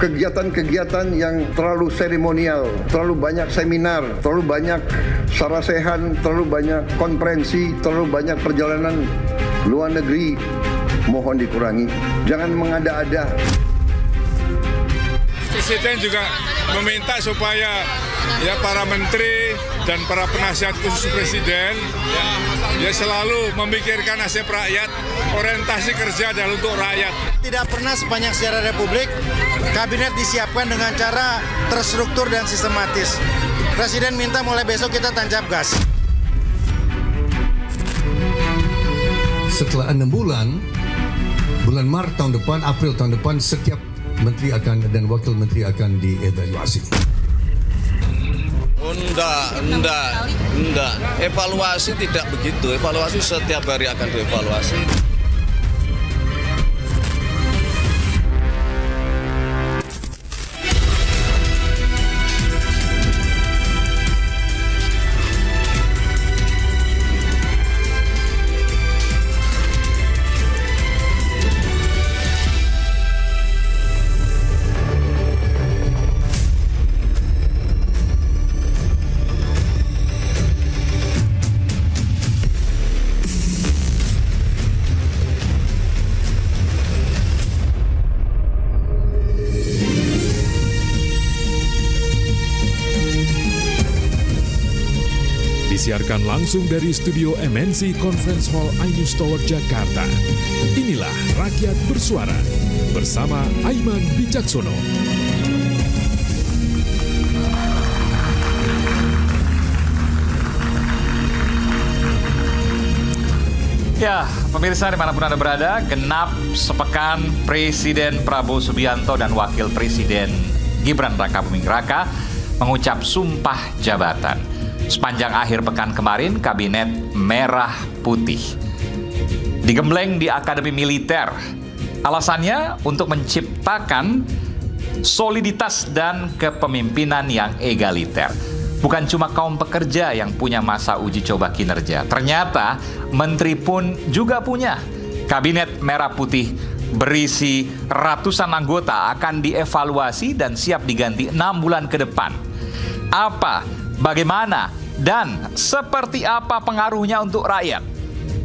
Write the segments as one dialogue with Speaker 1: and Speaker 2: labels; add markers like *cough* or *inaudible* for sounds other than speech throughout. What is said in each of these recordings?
Speaker 1: kegiatan-kegiatan yang terlalu seremonial, terlalu banyak seminar, terlalu banyak sarasehan, terlalu banyak konferensi, terlalu banyak perjalanan luar negeri. Mohon dikurangi, jangan mengada-ada.
Speaker 2: Presiden juga meminta supaya ya para menteri dan para penasihat khusus Presiden ya, ya selalu memikirkan nasib rakyat,
Speaker 3: orientasi kerja dan untuk rakyat. Tidak pernah sepanjang sejarah Republik
Speaker 4: kabinet disiapkan dengan cara terstruktur dan sistematis. Presiden minta mulai besok
Speaker 3: kita tancap gas.
Speaker 1: Setelah enam bulan, bulan Maret tahun depan, April tahun depan, setiap menteri akan
Speaker 4: dan wakil menteri akan dievaluasi.
Speaker 5: Enggak, enggak, enggak. Evaluasi tidak begitu. Evaluasi setiap hari akan dievaluasi.
Speaker 2: Langsung dari studio MNC Conference Hall iNews Tower Jakarta. Inilah Rakyat Bersuara bersama Aiman Bijaksono.
Speaker 6: Ya, pemirsa dimanapun Anda berada, genap sepekan Presiden Prabowo Subianto dan Wakil Presiden Gibran Raka Buming Raka mengucap sumpah jabatan. Sepanjang akhir pekan kemarin, Kabinet Merah Putih digembleng di Akademi Militer. Alasannya untuk menciptakan soliditas dan kepemimpinan yang egaliter. Bukan cuma kaum pekerja yang punya masa uji coba kinerja. Ternyata menteri pun juga punya. Kabinet Merah Putih berisi ratusan anggota akan dievaluasi dan siap diganti enam bulan ke depan. Apa, bagaimana dan seperti apa pengaruhnya untuk rakyat?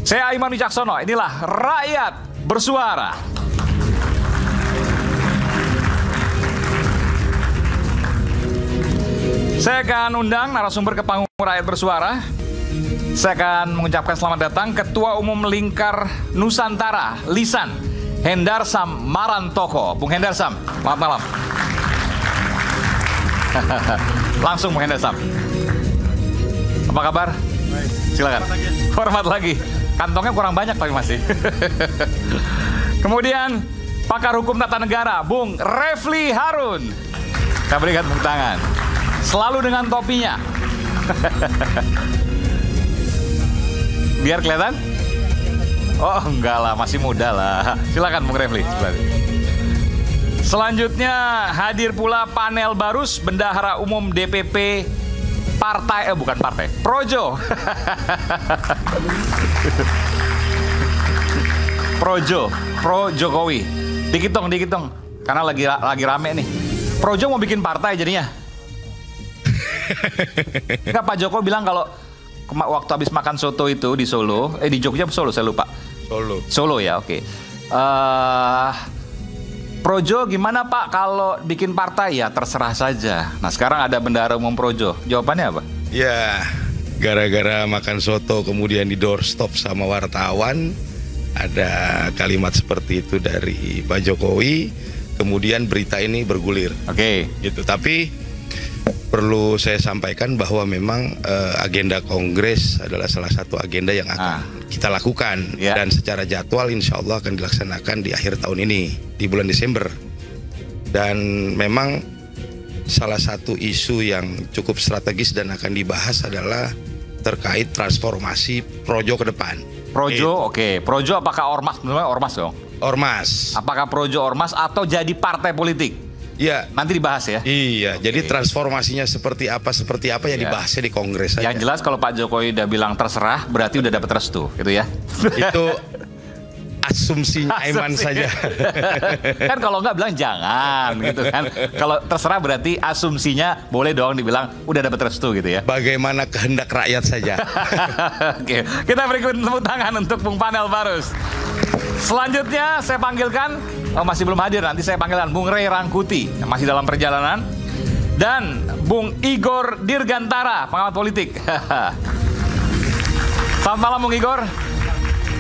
Speaker 6: Saya Aiman Wicaksono, inilah Rakyat Bersuara. Saya akan undang narasumber ke panggung Rakyat Bersuara. Saya akan mengucapkan selamat datang Ketua Umum Lingkar Nusantara, Lisan, Hendarsam Marantoko. Bung Hendarsam, selamat malam. *laughs* Langsung Bung Hendarsam. Apa kabar? Baik. Silakan. Hormat lagi. Hormat lagi. Kantongnya kurang banyak tapi masih. *laughs* Kemudian pakar hukum tata negara, Bung Refli Harun. Kita berikan tepuk tangan. Selalu dengan topinya. *laughs* Biar kelihatan? Oh enggak lah, masih muda lah. Silakan Bung Refli. Selanjutnya hadir pula panel Barus, Bendahara Umum DPP partai eh bukan partai projo *laughs* projo pro Jokowi dikit dong dikit dong karena lagi lagi rame nih projo mau bikin partai jadinya Enggak *laughs* Pak Joko bilang kalau waktu habis makan soto itu di Solo eh di Jogja Solo saya lupa Solo Solo ya oke okay. uh, eh, Projo gimana Pak kalau bikin partai ya terserah saja. Nah sekarang ada bendara umum Projo. Jawabannya apa? Ya gara-gara makan soto kemudian di doorstop sama wartawan
Speaker 7: ada kalimat seperti itu dari Pak Jokowi. Kemudian berita ini bergulir. Oke. Okay. Gitu. Tapi perlu saya sampaikan bahwa memang uh, agenda Kongres adalah salah satu agenda yang akan ah. kita lakukan ya. dan secara jadwal insya Allah akan dilaksanakan di akhir tahun ini di bulan Desember dan memang salah satu isu yang cukup strategis dan akan dibahas
Speaker 6: adalah terkait transformasi
Speaker 7: projo ke depan.
Speaker 6: Projo, oke. Okay. Projo apakah ormas? Ormas dong. Ormas. Apakah projo ormas atau jadi partai politik? Iya, Nanti dibahas ya. Iya. Okay. Jadi transformasinya seperti apa seperti apa yang ya. dibahasnya di kongres. Yang aja. jelas kalau Pak Jokowi udah bilang terserah berarti udah dapat restu, gitu ya. Itu asumsinya *laughs* Aiman saja. *laughs* kan kalau nggak bilang jangan gitu kan. Kalau terserah berarti asumsinya boleh dong dibilang udah dapat restu gitu ya. Bagaimana kehendak rakyat saja. *laughs* Oke, kita berikut tepuk tangan untuk Bung Panel Barus. Selanjutnya saya panggilkan oh, masih belum hadir. Nanti saya panggilan Bung Rey Rangkuti yang masih dalam perjalanan dan Bung Igor Dirgantara, pengamat politik. *laughs* Selamat malam Bung Igor.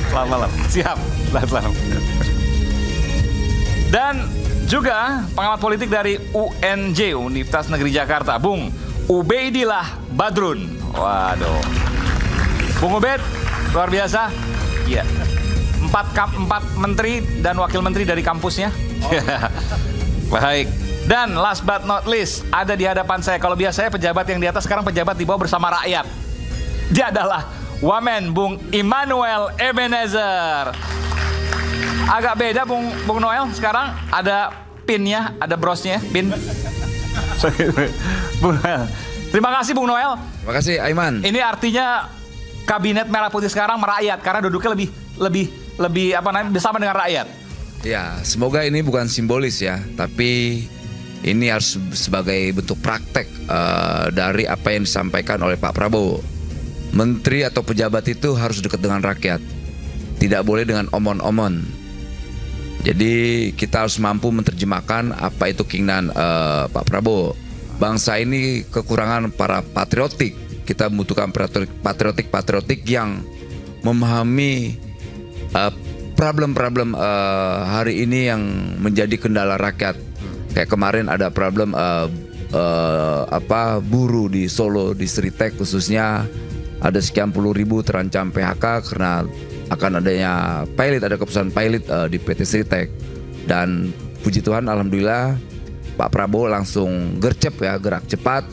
Speaker 6: Selamat malam. Siap. Selamat malam. Dan juga pengamat politik dari UNJ Universitas Negeri Jakarta, Bung Ubeidillah Badrun. Waduh. Bung Ubed, luar biasa. Iya. Yeah empat, kap, empat menteri dan wakil menteri dari kampusnya. Oh. *laughs* Baik. Dan last but not least, ada di hadapan saya. Kalau biasanya pejabat yang di atas, sekarang pejabat di bawah bersama rakyat. Dia adalah Wamen Bung Immanuel Ebenezer. Agak beda Bung, Bung Noel sekarang ada pinnya, ada brosnya, pin. Bung Noel. Terima kasih Bung Noel. Terima kasih Aiman. Ini artinya kabinet merah putih sekarang merakyat karena duduknya lebih lebih lebih apa namanya bersama dengan rakyat.
Speaker 5: Ya, semoga ini bukan simbolis ya, tapi ini harus sebagai bentuk praktek uh, dari apa yang disampaikan oleh Pak Prabowo. Menteri atau pejabat itu harus dekat dengan rakyat, tidak boleh dengan omon-omon. Jadi kita harus mampu menerjemahkan apa itu keinginan uh, Pak Prabowo. Bangsa ini kekurangan para patriotik. Kita membutuhkan patriotik-patriotik yang memahami Eh, problem-problem uh, uh, hari ini yang menjadi kendala rakyat. Kayak kemarin ada problem uh, uh, apa buruh di Solo di Sritek khususnya ada sekian puluh ribu terancam PHK karena akan adanya pilot ada keputusan pilot uh, di PT Sritek dan puji Tuhan alhamdulillah Pak Prabowo langsung gercep ya gerak cepat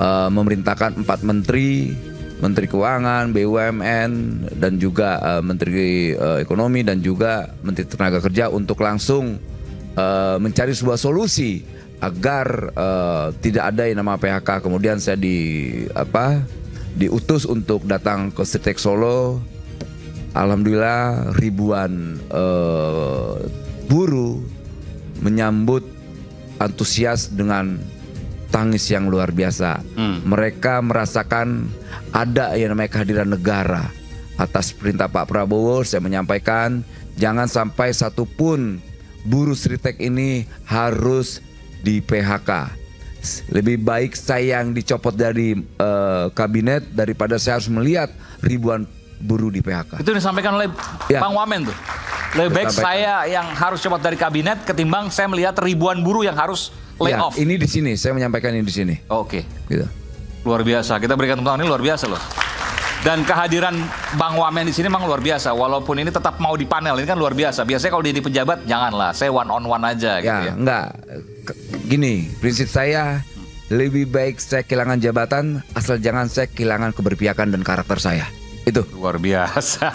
Speaker 5: uh, memerintahkan empat menteri Menteri Keuangan, BUMN dan juga uh, Menteri uh, Ekonomi dan juga Menteri Tenaga Kerja untuk langsung uh, mencari sebuah solusi agar uh, tidak ada yang nama PHK. Kemudian saya di apa diutus untuk datang ke Sitek Solo. Alhamdulillah ribuan uh, buruh menyambut antusias dengan tangis yang luar biasa. Hmm. Mereka merasakan ada yang namanya kehadiran negara. Atas perintah Pak Prabowo saya menyampaikan jangan sampai satupun buruh Sritek ini harus di PHK. Lebih baik saya yang dicopot dari uh, kabinet daripada saya harus melihat ribuan buruh di PHK.
Speaker 6: Itu disampaikan oleh ya. Bang Wamen tuh. Lebih baik saya yang harus copot dari kabinet ketimbang saya melihat ribuan buruh yang harus off. Ya,
Speaker 5: ini di sini, saya menyampaikan ini di sini. Oh, Oke. Okay. Gitu. Luar biasa. Kita berikan tepuk tangan ini
Speaker 6: luar biasa loh. Dan kehadiran Bang Wamen di sini memang luar biasa. Walaupun ini tetap mau di panel, ini kan luar biasa. Biasanya kalau dia di pejabat, janganlah. Saya one on one aja. Gitu ya,
Speaker 5: ya. enggak. Gini, prinsip saya lebih baik saya kehilangan jabatan asal jangan saya kehilangan keberpihakan dan karakter saya. Itu. Luar
Speaker 6: biasa.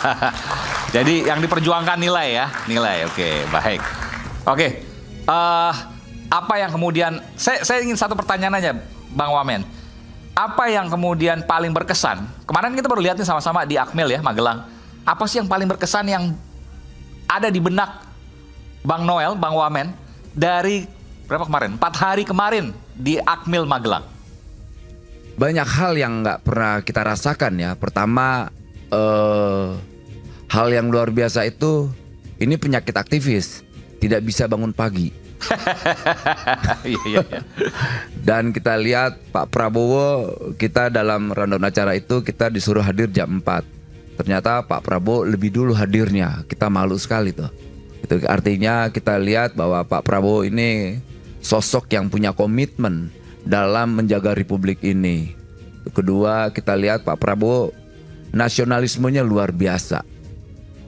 Speaker 6: *laughs* jadi yang diperjuangkan nilai ya, nilai. Oke, okay, baik. Oke. Okay. Uh, eh, apa yang kemudian saya, saya ingin satu pertanyaan aja Bang Wamen apa yang kemudian paling berkesan kemarin kita baru lihatnya sama-sama di Akmil ya Magelang apa sih yang paling berkesan yang ada di benak Bang Noel Bang Wamen dari berapa kemarin empat hari kemarin di Akmil Magelang
Speaker 5: banyak hal yang nggak pernah kita rasakan ya pertama eh, hal yang luar biasa itu ini penyakit aktivis tidak bisa bangun pagi *laughs* Iya, iya, iya. Dan kita lihat Pak Prabowo kita dalam rundown acara itu kita disuruh hadir jam 4. Ternyata Pak Prabowo lebih dulu hadirnya. Kita malu sekali tuh. Itu artinya kita lihat bahwa Pak Prabowo ini sosok yang punya komitmen dalam menjaga republik ini. Kedua, kita lihat Pak Prabowo nasionalismenya luar biasa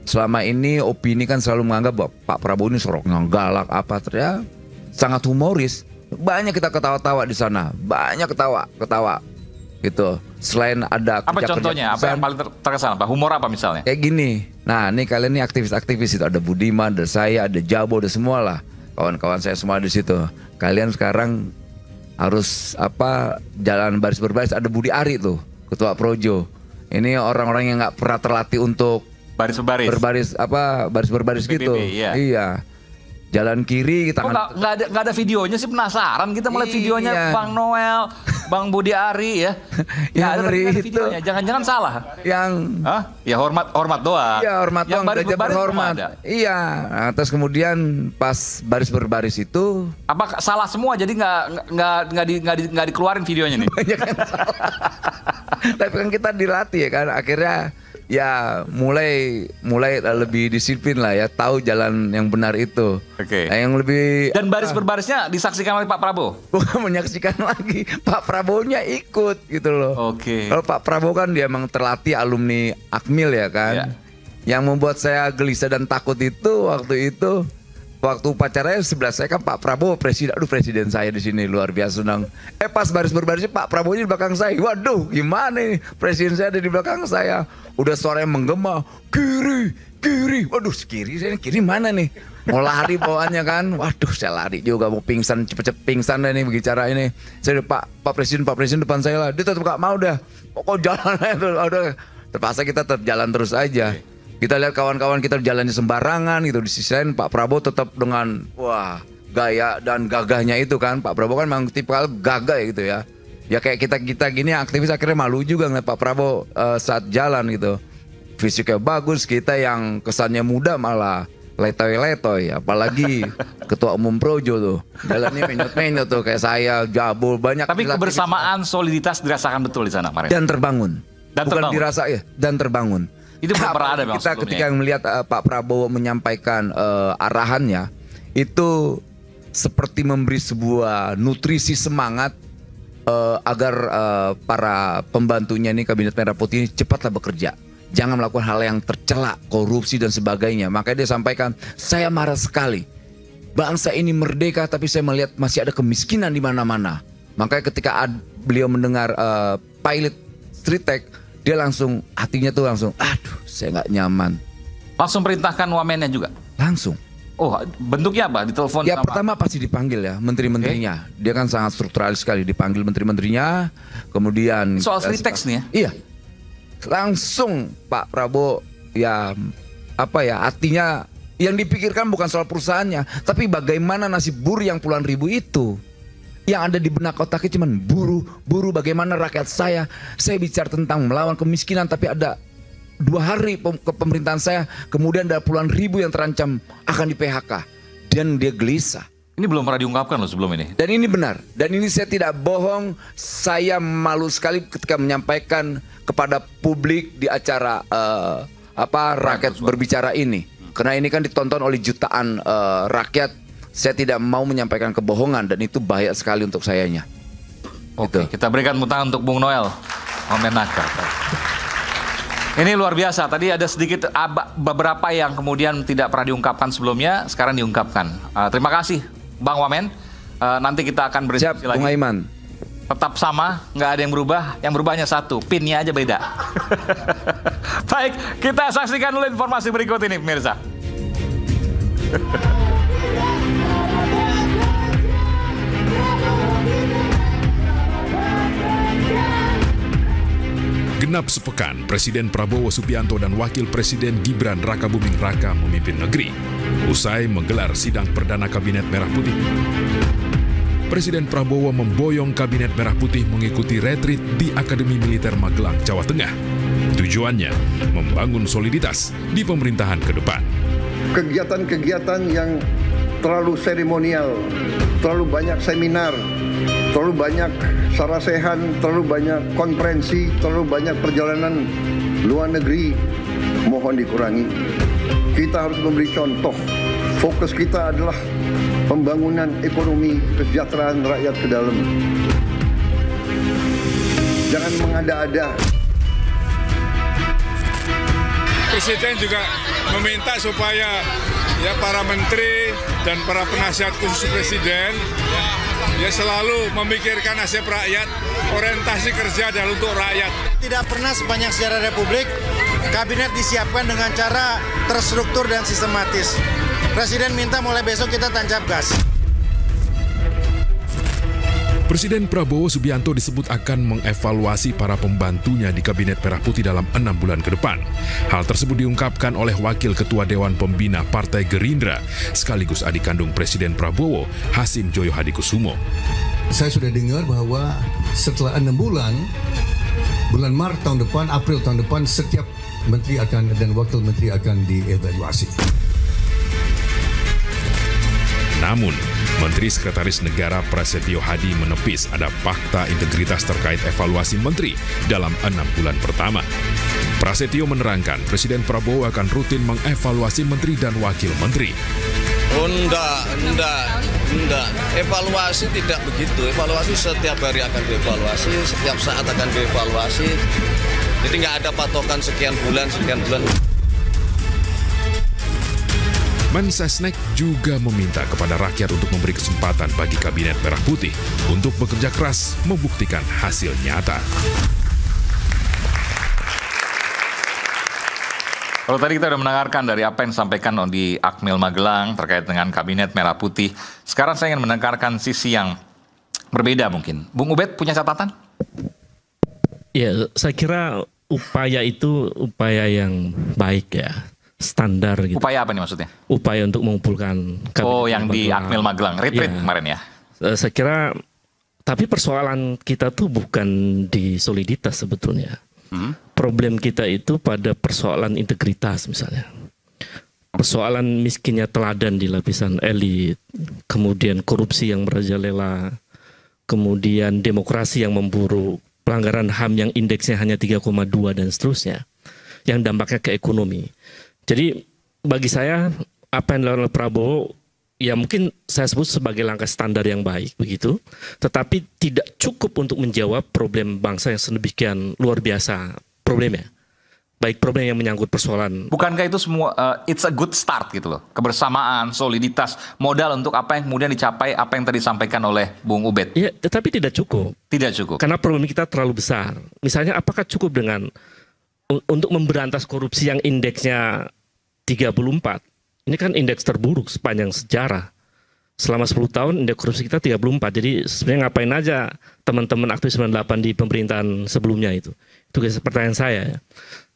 Speaker 5: selama ini opini kan selalu menganggap bahwa Pak Prabowo ini sorok galak apa ya sangat humoris banyak kita ketawa-tawa di sana banyak ketawa ketawa gitu selain ada apa kerja, contohnya apa yang
Speaker 6: paling terkesan apa humor apa misalnya
Speaker 5: kayak gini nah ini kalian ini aktivis-aktivis itu ada Budiman ada saya ada Jabo ada semua lah kawan-kawan saya semua di situ kalian sekarang harus apa jalan baris berbaris ada Budi Ari tuh ketua Projo ini orang-orang yang nggak pernah terlatih untuk baris baris berbaris apa baris berbaris BBB, gitu iya. iya jalan kiri kita nggak
Speaker 6: oh, ada nggak ada videonya sih penasaran kita melihat iya. videonya iya. Bang Noel Bang Budi Ari ya *laughs* yang ya, ada, ada jangan-jangan salah yang Hah? ya hormat hormat doa iya hormat yang doang baris berbaris hormat iya nah,
Speaker 5: terus kemudian pas baris berbaris itu
Speaker 6: apa salah semua jadi nggak nggak nggak di, nggak di, nggak dikeluarin videonya nih
Speaker 5: *laughs* tapi kan kita dilatih ya kan akhirnya ya mulai mulai lebih disiplin lah ya tahu jalan yang benar itu. Oke. Okay. Nah, yang lebih dan baris ah. berbarisnya disaksikan oleh Pak Prabowo. Bukan menyaksikan *laughs* lagi Pak Prabowo-nya ikut gitu loh. Oke. Okay. Kalau Pak Prabowo kan dia emang terlatih alumni Akmil ya kan. Yeah. Yang membuat saya gelisah dan takut itu waktu itu waktu pacarnya sebelah saya kan Pak Prabowo presiden aduh presiden saya di sini luar biasa senang eh pas baris berbaris Pak Prabowo di belakang saya waduh gimana nih presiden saya ada di belakang saya udah suara yang menggema kiri kiri waduh kiri saya kiri mana nih mau lari bawaannya kan waduh saya lari juga mau pingsan cepet-cepet pingsan deh nih bicara ini saya udah Pak Pak Presiden Pak Presiden depan saya lah dia tetap gak mau dah pokok jalan aja terus udah terpaksa kita terjalan terus aja okay kita lihat kawan-kawan kita jalannya sembarangan gitu di sisi lain Pak Prabowo tetap dengan wah gaya dan gagahnya itu kan Pak Prabowo kan memang tipikal gagah gitu ya. Ya kayak kita kita gini aktivis akhirnya malu juga ngeliat Pak Prabowo uh, saat jalan gitu. Fisiknya bagus, kita yang kesannya muda malah letoy-letoy apalagi *laughs* ketua umum Projo tuh jalannya menyut-menyut tuh kayak saya jabul banyak tapi gitu. kebersamaan soliditas dirasakan betul di sana Pak dan terbangun dan Bukan terbangun dirasa ya dan terbangun itu belum pernah ada Kita ketika melihat uh, Pak Prabowo menyampaikan uh, arahannya itu seperti memberi sebuah nutrisi semangat uh, agar uh, para pembantunya ini kabinet merah putih ini cepatlah bekerja. Jangan melakukan hal yang tercela, korupsi dan sebagainya. Makanya dia sampaikan, saya marah sekali. Bangsa ini merdeka tapi saya melihat masih ada kemiskinan di mana-mana. Makanya ketika beliau mendengar uh, pilot Street Tech dia langsung hatinya tuh langsung aduh saya nggak nyaman
Speaker 6: langsung perintahkan wamennya
Speaker 5: juga langsung oh bentuknya apa di telepon? ya sama... pertama pasti dipanggil ya menteri-menterinya okay. dia kan sangat strukturalis sekali dipanggil menteri-menterinya kemudian soal free text nih ya iya langsung Pak Prabowo ya apa ya artinya yang dipikirkan bukan soal perusahaannya tapi bagaimana nasib buruh yang puluhan ribu itu yang ada di benak otaknya cuman buru, buru bagaimana rakyat saya. Saya bicara tentang melawan kemiskinan tapi ada dua hari ke pemerintahan saya kemudian ada puluhan ribu yang terancam akan di PHK dan dia gelisah.
Speaker 6: Ini belum pernah diungkapkan loh sebelum ini. Dan
Speaker 5: ini benar. Dan ini saya tidak bohong. Saya malu sekali ketika menyampaikan kepada publik di acara uh, apa rakyat berbicara ini. Hmm. Karena ini kan ditonton oleh jutaan uh, rakyat saya tidak mau menyampaikan kebohongan dan itu bahaya sekali untuk sayanya.
Speaker 6: Oke, gitu. kita berikan tangan untuk Bung Noel. Omenaka. Ini luar biasa. Tadi ada sedikit beberapa yang kemudian tidak pernah diungkapkan sebelumnya, sekarang diungkapkan. Uh, terima kasih, Bang Wamen. Uh, nanti kita akan berdiskusi lagi. Bung Aiman. Tetap sama, nggak ada yang berubah. Yang berubahnya satu, pinnya aja beda. *laughs* Baik, kita saksikan dulu informasi berikut ini, pemirsa. *laughs*
Speaker 2: Genap sepekan, Presiden Prabowo Subianto dan Wakil Presiden Gibran Rakabuming Raka memimpin negeri, usai menggelar sidang Perdana Kabinet Merah Putih. Presiden Prabowo memboyong Kabinet Merah Putih mengikuti retreat di Akademi Militer Magelang, Jawa Tengah. Tujuannya, membangun soliditas di pemerintahan ke depan.
Speaker 1: Kegiatan-kegiatan yang terlalu seremonial, terlalu banyak seminar, terlalu banyak sarasehan, terlalu banyak konferensi, terlalu banyak perjalanan luar negeri, mohon dikurangi. Kita harus memberi contoh. Fokus kita adalah pembangunan ekonomi kesejahteraan rakyat ke dalam. Jangan mengada-ada.
Speaker 3: Presiden juga meminta supaya ya para menteri dan para penasihat khusus presiden ya selalu memikirkan nasib rakyat, orientasi kerja dan untuk rakyat. Tidak pernah sepanjang sejarah Republik kabinet disiapkan dengan cara terstruktur dan
Speaker 4: sistematis. Presiden minta mulai besok kita tancap gas.
Speaker 2: Presiden Prabowo Subianto disebut akan mengevaluasi para pembantunya di Kabinet Merah Putih dalam enam bulan ke depan. Hal tersebut diungkapkan oleh Wakil Ketua Dewan Pembina Partai Gerindra, sekaligus adik kandung Presiden Prabowo, Hasim Joyo Hadikusumo.
Speaker 4: Saya sudah dengar bahwa setelah enam bulan, bulan Maret tahun depan, April tahun depan, setiap menteri akan dan wakil menteri akan dievaluasi.
Speaker 2: Namun, Menteri Sekretaris Negara Prasetyo Hadi menepis ada fakta integritas terkait evaluasi menteri dalam enam bulan pertama. Prasetyo menerangkan Presiden Prabowo akan rutin mengevaluasi menteri dan wakil menteri.
Speaker 5: Oh, enggak, enggak, enggak. Evaluasi tidak begitu. Evaluasi setiap hari akan dievaluasi, setiap saat akan dievaluasi. Jadi nggak ada patokan sekian bulan, sekian bulan.
Speaker 2: Mensesnek juga meminta kepada rakyat untuk memberi kesempatan bagi Kabinet Merah Putih untuk bekerja keras membuktikan hasil nyata. Kalau tadi kita sudah mendengarkan dari apa yang disampaikan
Speaker 6: di Akmil Magelang terkait dengan Kabinet Merah Putih, sekarang saya ingin mendengarkan sisi yang berbeda mungkin. Bung Ubed punya catatan?
Speaker 8: Ya, saya kira upaya itu upaya yang baik ya standar gitu. Upaya apa nih maksudnya? Upaya untuk mengumpulkan Oh, yang di Akmil Magelang, retreat ya. kemarin ya. Eh, saya kira tapi persoalan kita tuh bukan di soliditas sebetulnya. Hmm? Problem kita itu pada persoalan integritas misalnya. Persoalan miskinnya teladan di lapisan elit, kemudian korupsi yang merajalela, kemudian demokrasi yang memburu pelanggaran HAM yang indeksnya hanya 3,2 dan seterusnya. Yang dampaknya ke ekonomi. Jadi bagi saya apa yang dilakukan oleh Prabowo ya mungkin saya sebut sebagai langkah standar yang baik begitu, tetapi tidak cukup untuk menjawab problem bangsa yang sedemikian luar biasa
Speaker 6: problemnya. Baik problem yang menyangkut persoalan. Bukankah itu semua uh, it's a good start gitu loh. Kebersamaan, soliditas, modal untuk apa yang kemudian dicapai apa yang tadi disampaikan oleh Bung Ubed. Iya, tetapi tidak cukup. Tidak cukup.
Speaker 8: Karena problem kita terlalu besar. Misalnya apakah cukup dengan untuk memberantas korupsi yang indeksnya 34. Ini kan indeks terburuk sepanjang sejarah. Selama 10 tahun indeks korupsi kita 34. Jadi sebenarnya ngapain aja teman-teman aktif 98 di pemerintahan sebelumnya itu. Itu pertanyaan saya. Ya.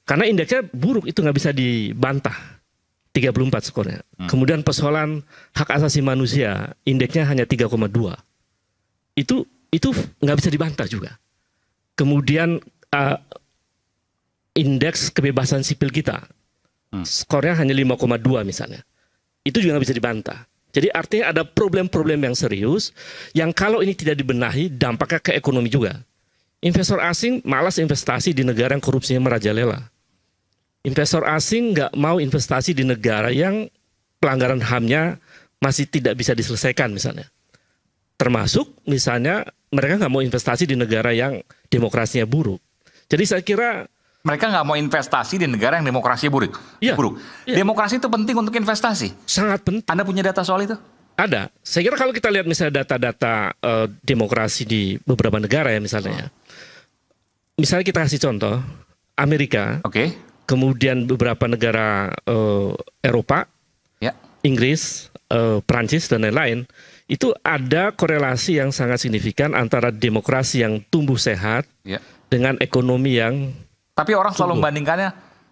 Speaker 8: Karena indeksnya buruk itu nggak bisa dibantah. 34 skornya. Hmm. Kemudian persoalan hak asasi manusia, indeksnya hanya 3,2. Itu itu nggak bisa dibantah juga. Kemudian uh, indeks kebebasan sipil kita, Hmm. skornya hanya 5,2 misalnya. Itu juga nggak bisa dibantah. Jadi artinya ada problem-problem yang serius yang kalau ini tidak dibenahi dampaknya ke ekonomi juga. Investor asing malas investasi di negara yang korupsinya merajalela. Investor asing nggak mau investasi di negara yang pelanggaran HAM-nya masih tidak bisa diselesaikan misalnya. Termasuk misalnya mereka nggak mau investasi di negara yang demokrasinya buruk. Jadi saya kira
Speaker 6: mereka nggak mau investasi di negara yang demokrasi buruk. Iya. Buruk. Iya. Demokrasi itu penting untuk investasi. Sangat penting. Anda punya data soal itu? Ada. Saya kira kalau kita lihat misalnya data-data
Speaker 8: uh, demokrasi di beberapa negara ya misalnya. Oh. Misalnya kita kasih contoh Amerika. Oke. Okay. Kemudian beberapa negara uh, Eropa, ya. Inggris, uh, eh, Prancis dan lain-lain itu ada korelasi yang sangat signifikan antara demokrasi yang tumbuh sehat ya. dengan ekonomi yang
Speaker 6: tapi orang selalu membandingkannya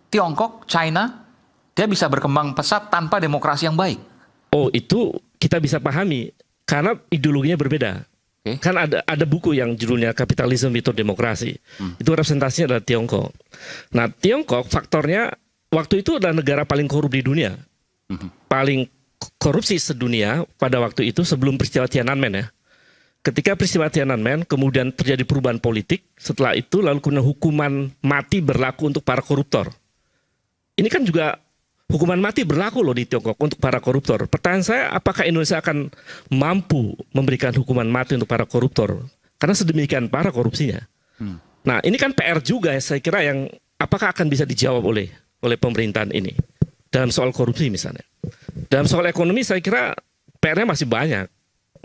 Speaker 6: Tiongkok, China, dia bisa berkembang pesat tanpa demokrasi yang baik. Oh, itu kita bisa pahami karena ideologinya berbeda.
Speaker 8: Okay. Kan ada ada buku yang judulnya Kapitalisme Fitur Demokrasi. Hmm. Itu representasinya adalah Tiongkok. Nah, Tiongkok faktornya waktu itu adalah negara paling korup di dunia. Hmm. Paling korupsi sedunia pada waktu itu sebelum peristiwa Tiananmen ya ketika peristiwa Tiananmen kemudian terjadi perubahan politik setelah itu lalu kemudian hukuman mati berlaku untuk para koruptor. Ini kan juga hukuman mati berlaku loh di Tiongkok untuk para koruptor. Pertanyaan saya apakah Indonesia akan mampu memberikan hukuman mati untuk para koruptor? Karena sedemikian para korupsinya. Hmm. Nah, ini kan PR juga ya saya kira yang apakah akan bisa dijawab oleh oleh pemerintahan ini dalam soal korupsi misalnya. Dalam soal ekonomi saya kira PR-nya masih banyak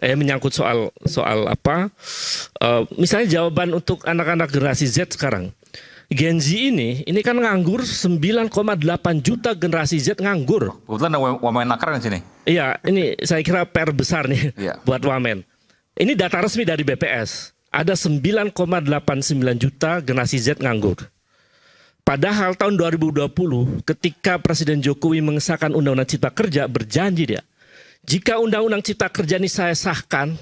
Speaker 8: eh menyangkut soal soal apa uh, misalnya jawaban untuk anak-anak generasi Z sekarang Gen Z ini ini kan nganggur 9,8 juta generasi Z nganggur kebetulan ada
Speaker 6: wamen nakar di kan sini
Speaker 8: iya ini saya kira PR besar nih yeah. *laughs* buat wamen ini data resmi dari BPS ada 9,89 juta generasi Z nganggur Padahal tahun 2020 ketika Presiden Jokowi mengesahkan Undang-Undang Cipta Kerja berjanji dia jika Undang-Undang Cipta Kerja ini saya sahkan,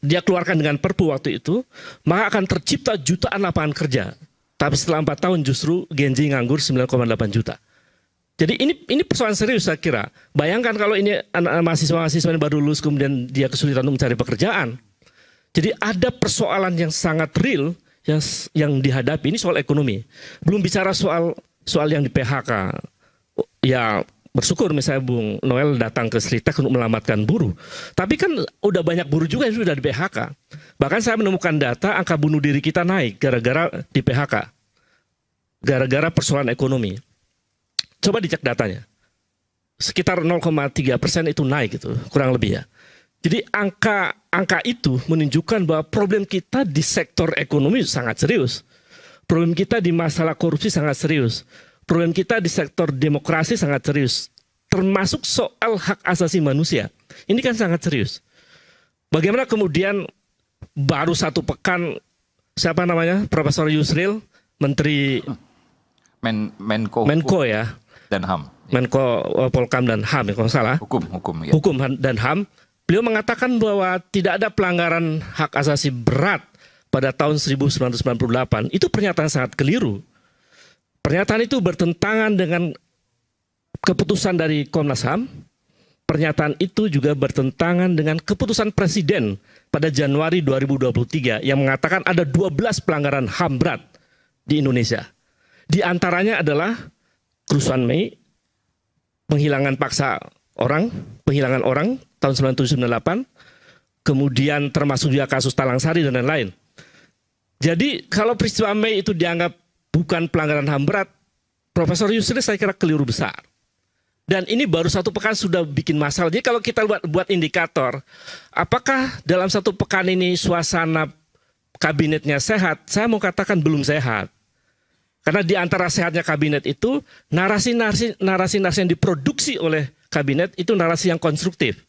Speaker 8: dia keluarkan dengan perpu waktu itu, maka akan tercipta jutaan lapangan kerja. Tapi setelah 4 tahun justru Genji nganggur 9,8 juta. Jadi ini ini persoalan serius saya kira. Bayangkan kalau ini mahasiswa-mahasiswa yang baru lulus kemudian dia kesulitan untuk mencari pekerjaan. Jadi ada persoalan yang sangat real yang yang dihadapi ini soal ekonomi. Belum bicara soal soal yang di PHK. Ya bersyukur misalnya Bung Noel datang ke Slitek untuk melamatkan buruh. Tapi kan udah banyak buruh juga yang sudah di PHK. Bahkan saya menemukan data angka bunuh diri kita naik gara-gara di PHK. Gara-gara persoalan ekonomi. Coba dicek datanya. Sekitar 0,3 persen itu naik gitu, kurang lebih ya. Jadi angka angka itu menunjukkan bahwa problem kita di sektor ekonomi sangat serius. Problem kita di masalah korupsi sangat serius problem kita di sektor demokrasi sangat serius. Termasuk soal hak asasi manusia. Ini kan sangat serius. Bagaimana kemudian baru satu pekan siapa namanya Profesor Yusril Menteri Men, Menko Menko ya dan Ham Menko eh, Polkam dan Ham ya kalau salah hukum hukum ya. hukum dan Ham beliau mengatakan bahwa tidak ada pelanggaran hak asasi berat pada tahun 1998 itu pernyataan sangat keliru Pernyataan itu bertentangan dengan keputusan dari Komnas HAM. Pernyataan itu juga bertentangan dengan keputusan Presiden pada Januari 2023 yang mengatakan ada 12 pelanggaran HAM berat di Indonesia. Di antaranya adalah kerusuhan Mei, penghilangan paksa orang, penghilangan orang tahun 1998. kemudian termasuk juga kasus Talang Sari dan lain-lain. Jadi kalau peristiwa Mei itu dianggap bukan pelanggaran HAM berat, Profesor Yusri saya kira keliru besar. Dan ini baru satu pekan sudah bikin masalah. Jadi kalau kita buat, buat indikator, apakah dalam satu pekan ini suasana kabinetnya sehat? Saya mau katakan belum sehat. Karena di antara sehatnya kabinet itu narasi-narasi narasi-narasi yang diproduksi oleh kabinet itu narasi yang konstruktif.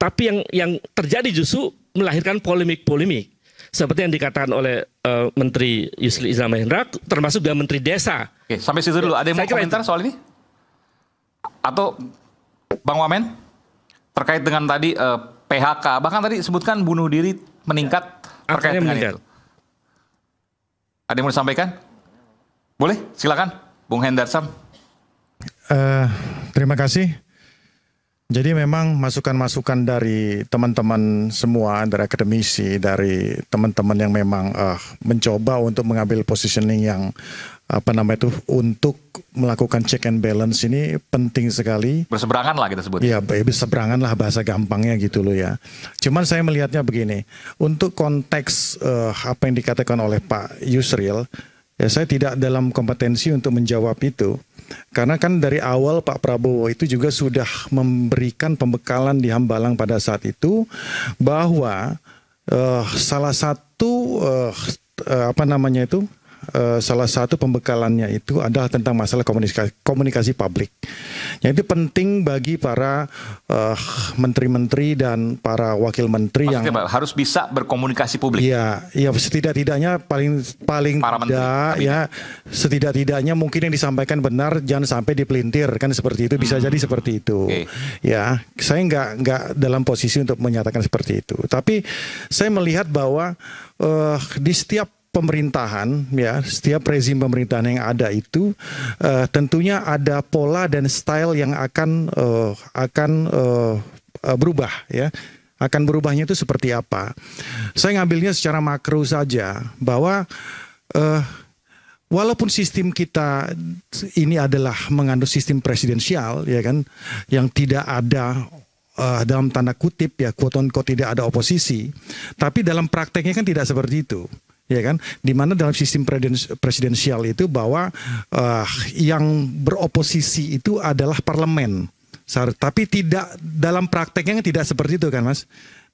Speaker 8: Tapi yang yang terjadi justru melahirkan polemik-polemik seperti yang dikatakan oleh uh, Menteri Yusli Islam Mahendra, termasuk juga
Speaker 6: Menteri Desa. Oke, sampai situ dulu. Ada yang Saya mau komentar itu. soal ini? Atau Bang Wamen terkait dengan tadi uh, eh, PHK, bahkan tadi sebutkan bunuh diri meningkat ya, terkait dengan meningkat. itu. Ada yang mau disampaikan? Boleh, silakan, Bung Hendarsam.
Speaker 4: Uh, eh, terima kasih. Jadi memang masukan-masukan dari teman-teman semua, dari akademisi, dari teman-teman yang memang uh, mencoba untuk mengambil positioning yang apa namanya itu untuk melakukan check and balance ini penting sekali.
Speaker 6: Berseberangan lah kita sebut. Iya,
Speaker 4: berseberangan lah bahasa gampangnya gitu loh ya. Cuman saya melihatnya begini, untuk konteks uh, apa yang dikatakan oleh Pak Yusril, ya saya tidak dalam kompetensi untuk menjawab itu. Karena kan dari awal Pak Prabowo itu juga sudah memberikan pembekalan di Hambalang pada saat itu bahwa uh, salah satu uh, apa namanya itu Eh, salah satu pembekalannya itu adalah tentang masalah komunikasi, komunikasi publik. Yang itu penting bagi para eh, menteri-menteri dan para wakil menteri Maksudnya,
Speaker 6: yang harus bisa berkomunikasi publik. Iya,
Speaker 4: ya setidak-tidaknya paling paling para tidak menteri, ya setidak-tidaknya mungkin yang disampaikan benar jangan sampai dipelintir kan seperti itu bisa hmm. jadi seperti itu. Okay. Ya, saya nggak nggak dalam posisi untuk menyatakan seperti itu. Tapi saya melihat bahwa uh, di setiap pemerintahan ya setiap rezim pemerintahan yang ada itu uh, tentunya ada pola dan style yang akan uh, akan uh, berubah ya akan berubahnya itu seperti apa saya ngambilnya secara makro saja bahwa uh, walaupun sistem kita ini adalah mengandung sistem presidensial ya kan yang tidak ada uh, dalam tanda kutip ya quote unquote tidak ada oposisi tapi dalam prakteknya kan tidak seperti itu ya kan? di mana dalam sistem presidensial itu bahwa uh, yang beroposisi itu adalah parlemen, tapi tidak dalam prakteknya tidak seperti itu kan, Mas?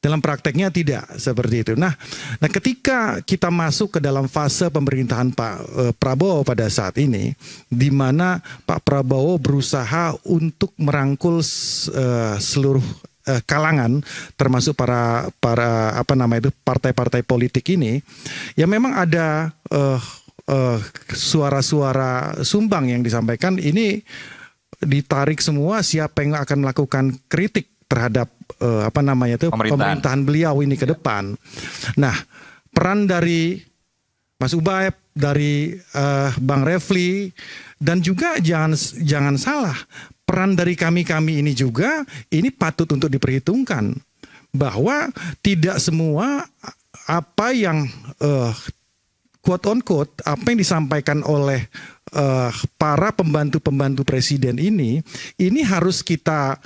Speaker 4: Dalam prakteknya tidak seperti itu. Nah, nah ketika kita masuk ke dalam fase pemerintahan Pak uh, Prabowo pada saat ini, di mana Pak Prabowo berusaha untuk merangkul uh, seluruh Eh, kalangan termasuk para para apa nama itu partai-partai politik ini ya memang ada eh, eh, suara-suara sumbang yang disampaikan ini ditarik semua siapa yang akan melakukan kritik terhadap uh, apa namanya itu pemerintahan. pemerintahan beliau ini ke iya. depan. Nah, peran dari Mas Ubaib dari uh, Bang Refli dan juga jangan jangan salah peran dari kami-kami ini juga ini patut untuk diperhitungkan bahwa tidak semua apa yang uh, quote on quote apa yang disampaikan oleh uh, para pembantu-pembantu presiden ini ini harus kita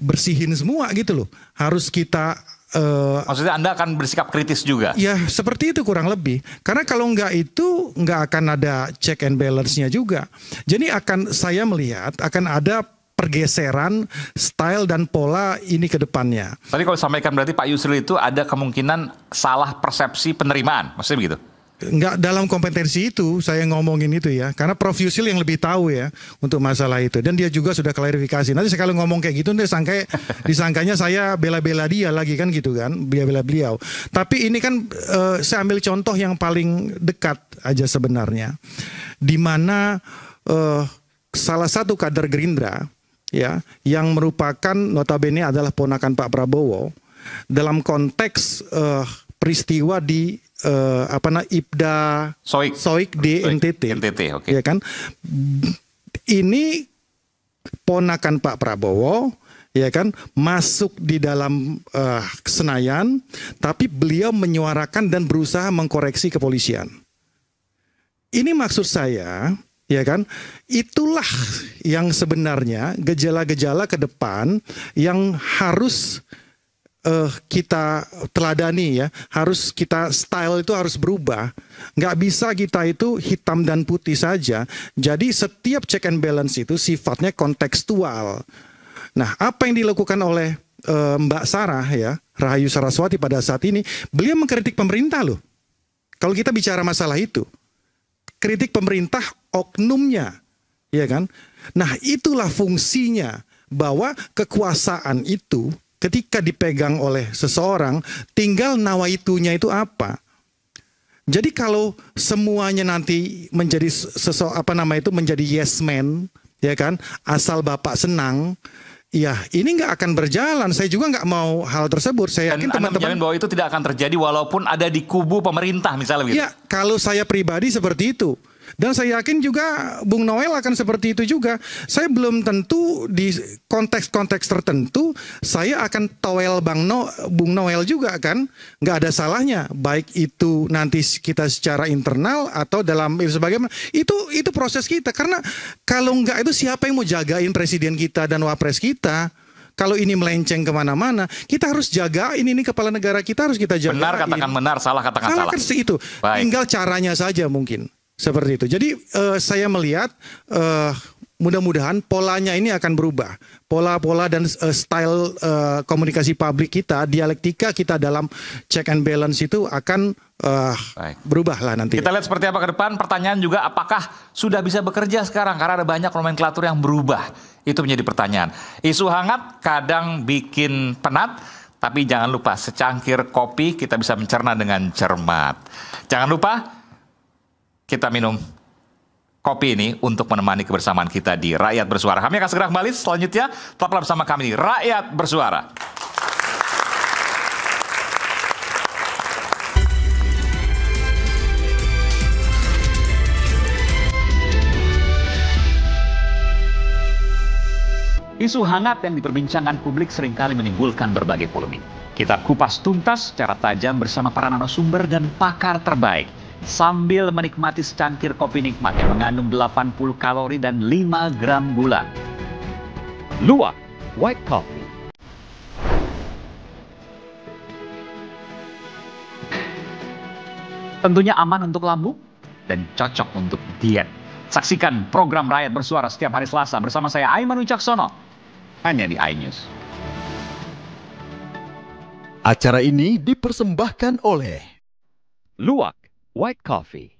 Speaker 4: bersihin semua gitu loh. Harus kita Uh,
Speaker 6: Maksudnya Anda akan bersikap kritis juga? Ya
Speaker 4: seperti itu kurang lebih. Karena kalau nggak itu nggak akan ada check and balance-nya juga. Jadi akan saya melihat akan ada pergeseran style dan pola ini ke depannya.
Speaker 6: Tadi kalau sampaikan berarti Pak Yusril itu ada kemungkinan salah persepsi penerimaan, maksudnya begitu?
Speaker 4: nggak dalam kompetensi itu saya ngomongin itu ya karena Prof Yusil yang lebih tahu ya untuk masalah itu dan dia juga sudah klarifikasi nanti sekali ngomong kayak gitu dia sangka *laughs* disangkanya saya bela-bela dia lagi kan gitu kan bela-bela beliau tapi ini kan uh, saya ambil contoh yang paling dekat aja sebenarnya di mana uh, salah satu kader Gerindra ya yang merupakan notabene adalah ponakan Pak Prabowo dalam konteks uh, peristiwa di uh, apa namanya IPDA Soik, Soik di Soik. NTT. NTT, Okay. Ya kan? Ini ponakan Pak Prabowo ya kan masuk di dalam uh, Senayan tapi beliau menyuarakan dan berusaha mengkoreksi kepolisian. Ini maksud saya ya kan itulah yang sebenarnya gejala-gejala ke depan yang harus uh, kita teladani ya, harus kita style itu harus berubah. Nggak bisa kita itu hitam dan putih saja. Jadi setiap check and balance itu sifatnya kontekstual. Nah, apa yang dilakukan oleh uh, Mbak Sarah ya, Rahayu Saraswati pada saat ini, beliau mengkritik pemerintah loh. Kalau kita bicara masalah itu, kritik pemerintah oknumnya, ya kan? Nah, itulah fungsinya bahwa kekuasaan itu ketika dipegang oleh seseorang, tinggal nawaitunya itu apa. Jadi kalau semuanya nanti menjadi seso apa nama itu menjadi yes man, ya kan? Asal bapak senang, ya ini nggak akan berjalan. Saya juga nggak mau hal tersebut. Saya yakin teman-teman
Speaker 6: bahwa itu tidak akan terjadi walaupun ada di kubu pemerintah misalnya. Gitu.
Speaker 4: kalau saya pribadi seperti itu. Dan saya yakin juga Bung Noel akan seperti itu juga. Saya belum tentu di konteks-konteks tertentu saya akan toel Bang no, Bung Noel juga kan. Nggak ada salahnya baik itu nanti kita secara internal atau dalam sebagaimana. Itu itu proses kita karena kalau nggak itu siapa yang mau jagain presiden kita dan wapres kita? kalau ini melenceng kemana-mana, kita harus jaga ini ini kepala negara kita harus kita jaga. Benar
Speaker 6: katakan benar, salah katakan salah. Salah kan itu. Tinggal
Speaker 4: caranya saja mungkin. Seperti itu. Jadi uh, saya melihat uh, mudah-mudahan polanya ini akan berubah. Pola-pola dan uh, style uh, komunikasi publik kita, dialektika kita dalam check and balance itu akan uh, berubah lah nanti. Kita
Speaker 6: lihat seperti apa ke depan. Pertanyaan juga apakah sudah bisa bekerja sekarang karena ada banyak nomenklatur yang berubah. Itu menjadi pertanyaan. Isu hangat kadang bikin penat, tapi jangan lupa secangkir kopi kita bisa mencerna dengan cermat. Jangan lupa kita minum kopi ini untuk menemani kebersamaan kita di Rakyat Bersuara. Kami akan segera kembali selanjutnya. Tetaplah bersama kami di Rakyat Bersuara. Isu hangat yang diperbincangkan publik seringkali menimbulkan berbagai polemik. Kita kupas tuntas secara tajam bersama para narasumber dan pakar terbaik sambil menikmati secangkir kopi nikmat yang mengandung 80 kalori dan 5 gram gula. Luwak White Coffee Tentunya aman untuk lambung dan cocok untuk diet. Saksikan program Rakyat Bersuara setiap hari Selasa bersama saya Aiman Ucaksono. hanya di iNews. Acara ini dipersembahkan oleh Luwak White Coffee.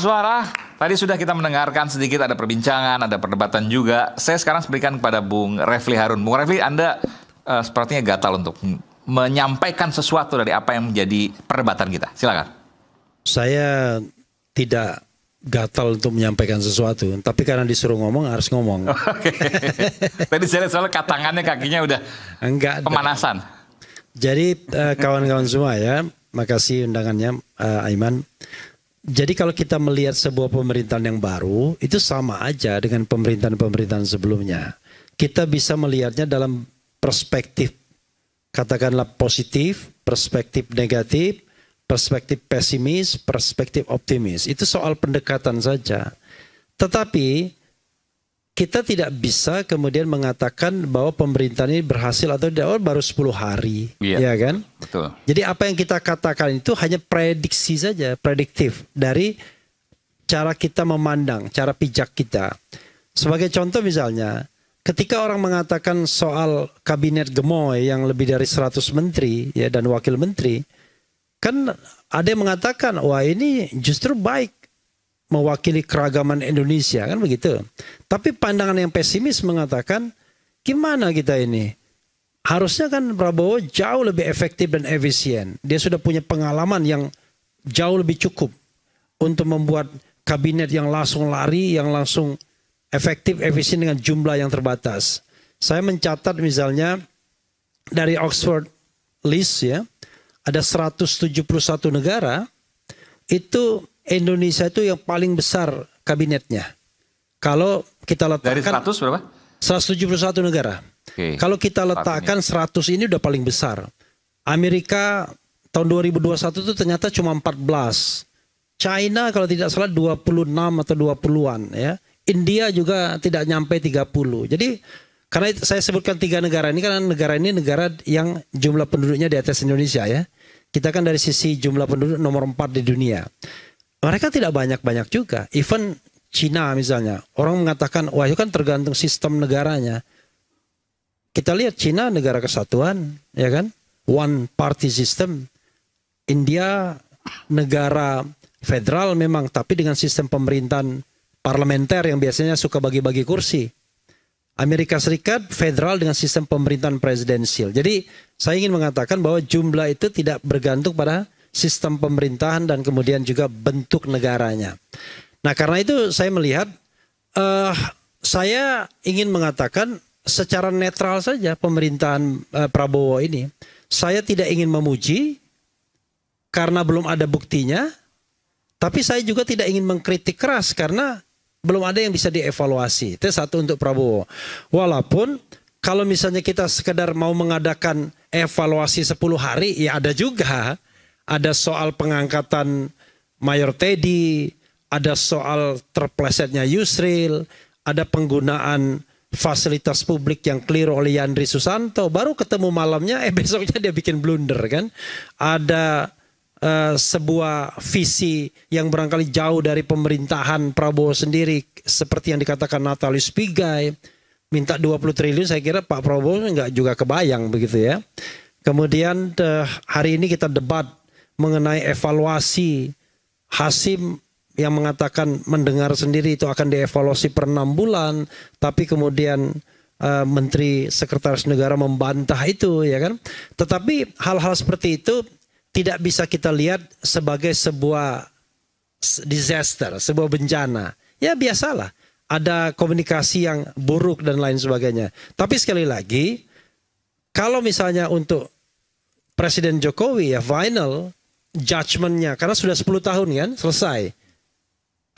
Speaker 6: Suara, tadi sudah kita mendengarkan sedikit ada perbincangan, ada perdebatan juga. Saya sekarang berikan kepada Bung Refli Harun. Bung Refli, Anda uh, sepertinya gatal untuk menyampaikan sesuatu dari apa yang menjadi perdebatan kita. Silakan.
Speaker 1: Saya tidak gatal untuk menyampaikan sesuatu, tapi karena disuruh ngomong harus ngomong. *laughs*
Speaker 6: Okay. Tadi saya lihat soalnya katangannya kakinya udah enggak pemanasan.
Speaker 1: Jadi eh, kawan-kawan semua ya, makasih undangannya uh, Aiman. Jadi kalau kita melihat sebuah pemerintahan yang baru, itu sama aja dengan pemerintahan-pemerintahan sebelumnya. Kita bisa melihatnya dalam perspektif katakanlah positif, perspektif negatif, perspektif pesimis, perspektif optimis. Itu soal pendekatan saja. Tetapi kita tidak bisa kemudian mengatakan bahwa pemerintahan ini berhasil atau tidak oh, baru 10 hari, yeah. ya iya kan? Betul. Jadi apa yang kita katakan itu hanya prediksi saja, prediktif dari cara kita memandang, cara pijak kita. Sebagai contoh misalnya, ketika orang mengatakan soal kabinet gemoy yang lebih dari 100 menteri ya dan wakil menteri, kan ada yang mengatakan wah ini justru baik mewakili keragaman Indonesia kan begitu. Tapi pandangan yang pesimis mengatakan gimana kita ini? Harusnya kan Prabowo jauh lebih efektif dan efisien. Dia sudah punya pengalaman yang jauh lebih cukup untuk membuat kabinet yang langsung lari, yang langsung efektif, efisien dengan jumlah yang terbatas. Saya mencatat misalnya dari Oxford list ya, ada 171 negara itu Indonesia itu yang paling besar kabinetnya. Kalau kita letakkan... Dari 100 berapa? 171 negara. Okay. Kalau kita letakkan 100 ini udah paling besar. Amerika tahun 2021 itu ternyata cuma 14. China kalau tidak salah 26 atau 20-an ya. India juga tidak nyampe 30. Jadi karena saya sebutkan tiga negara ini karena negara ini negara yang jumlah penduduknya di atas Indonesia ya. Kita kan dari sisi jumlah penduduk nomor 4 di dunia mereka tidak banyak-banyak juga. Even Cina misalnya, orang mengatakan wah itu kan tergantung sistem negaranya. Kita lihat Cina negara kesatuan, ya kan? One party system. India negara federal memang, tapi dengan sistem pemerintahan parlementer yang biasanya suka bagi-bagi kursi. Amerika Serikat federal dengan sistem pemerintahan presidensial. Jadi saya ingin mengatakan bahwa jumlah itu tidak bergantung pada sistem pemerintahan dan kemudian juga bentuk negaranya. Nah karena itu saya melihat uh, saya ingin mengatakan secara netral saja pemerintahan uh, Prabowo ini. Saya tidak ingin memuji karena belum ada buktinya, tapi saya juga tidak ingin mengkritik keras karena belum ada yang bisa dievaluasi. Itu satu untuk Prabowo. Walaupun kalau misalnya kita sekedar mau mengadakan evaluasi 10 hari, ya ada juga ada soal pengangkatan Mayor Teddy, ada soal terplesetnya Yusril, ada penggunaan fasilitas publik yang keliru oleh Yandri Susanto, baru ketemu malamnya, eh besoknya dia bikin blunder kan. Ada uh, sebuah visi yang barangkali jauh dari pemerintahan Prabowo sendiri, seperti yang dikatakan Natalius Pigai, minta 20 triliun saya kira Pak Prabowo nggak juga kebayang begitu ya. Kemudian uh, hari ini kita debat mengenai evaluasi Hasim yang mengatakan mendengar sendiri itu akan dievaluasi per enam bulan, tapi kemudian uh, Menteri Sekretaris Negara membantah itu, ya kan? Tetapi hal-hal seperti itu tidak bisa kita lihat sebagai sebuah disaster, sebuah bencana. Ya biasalah, ada komunikasi yang buruk dan lain sebagainya. Tapi sekali lagi, kalau misalnya untuk Presiden Jokowi ya final, Judgmentnya karena sudah 10 tahun kan selesai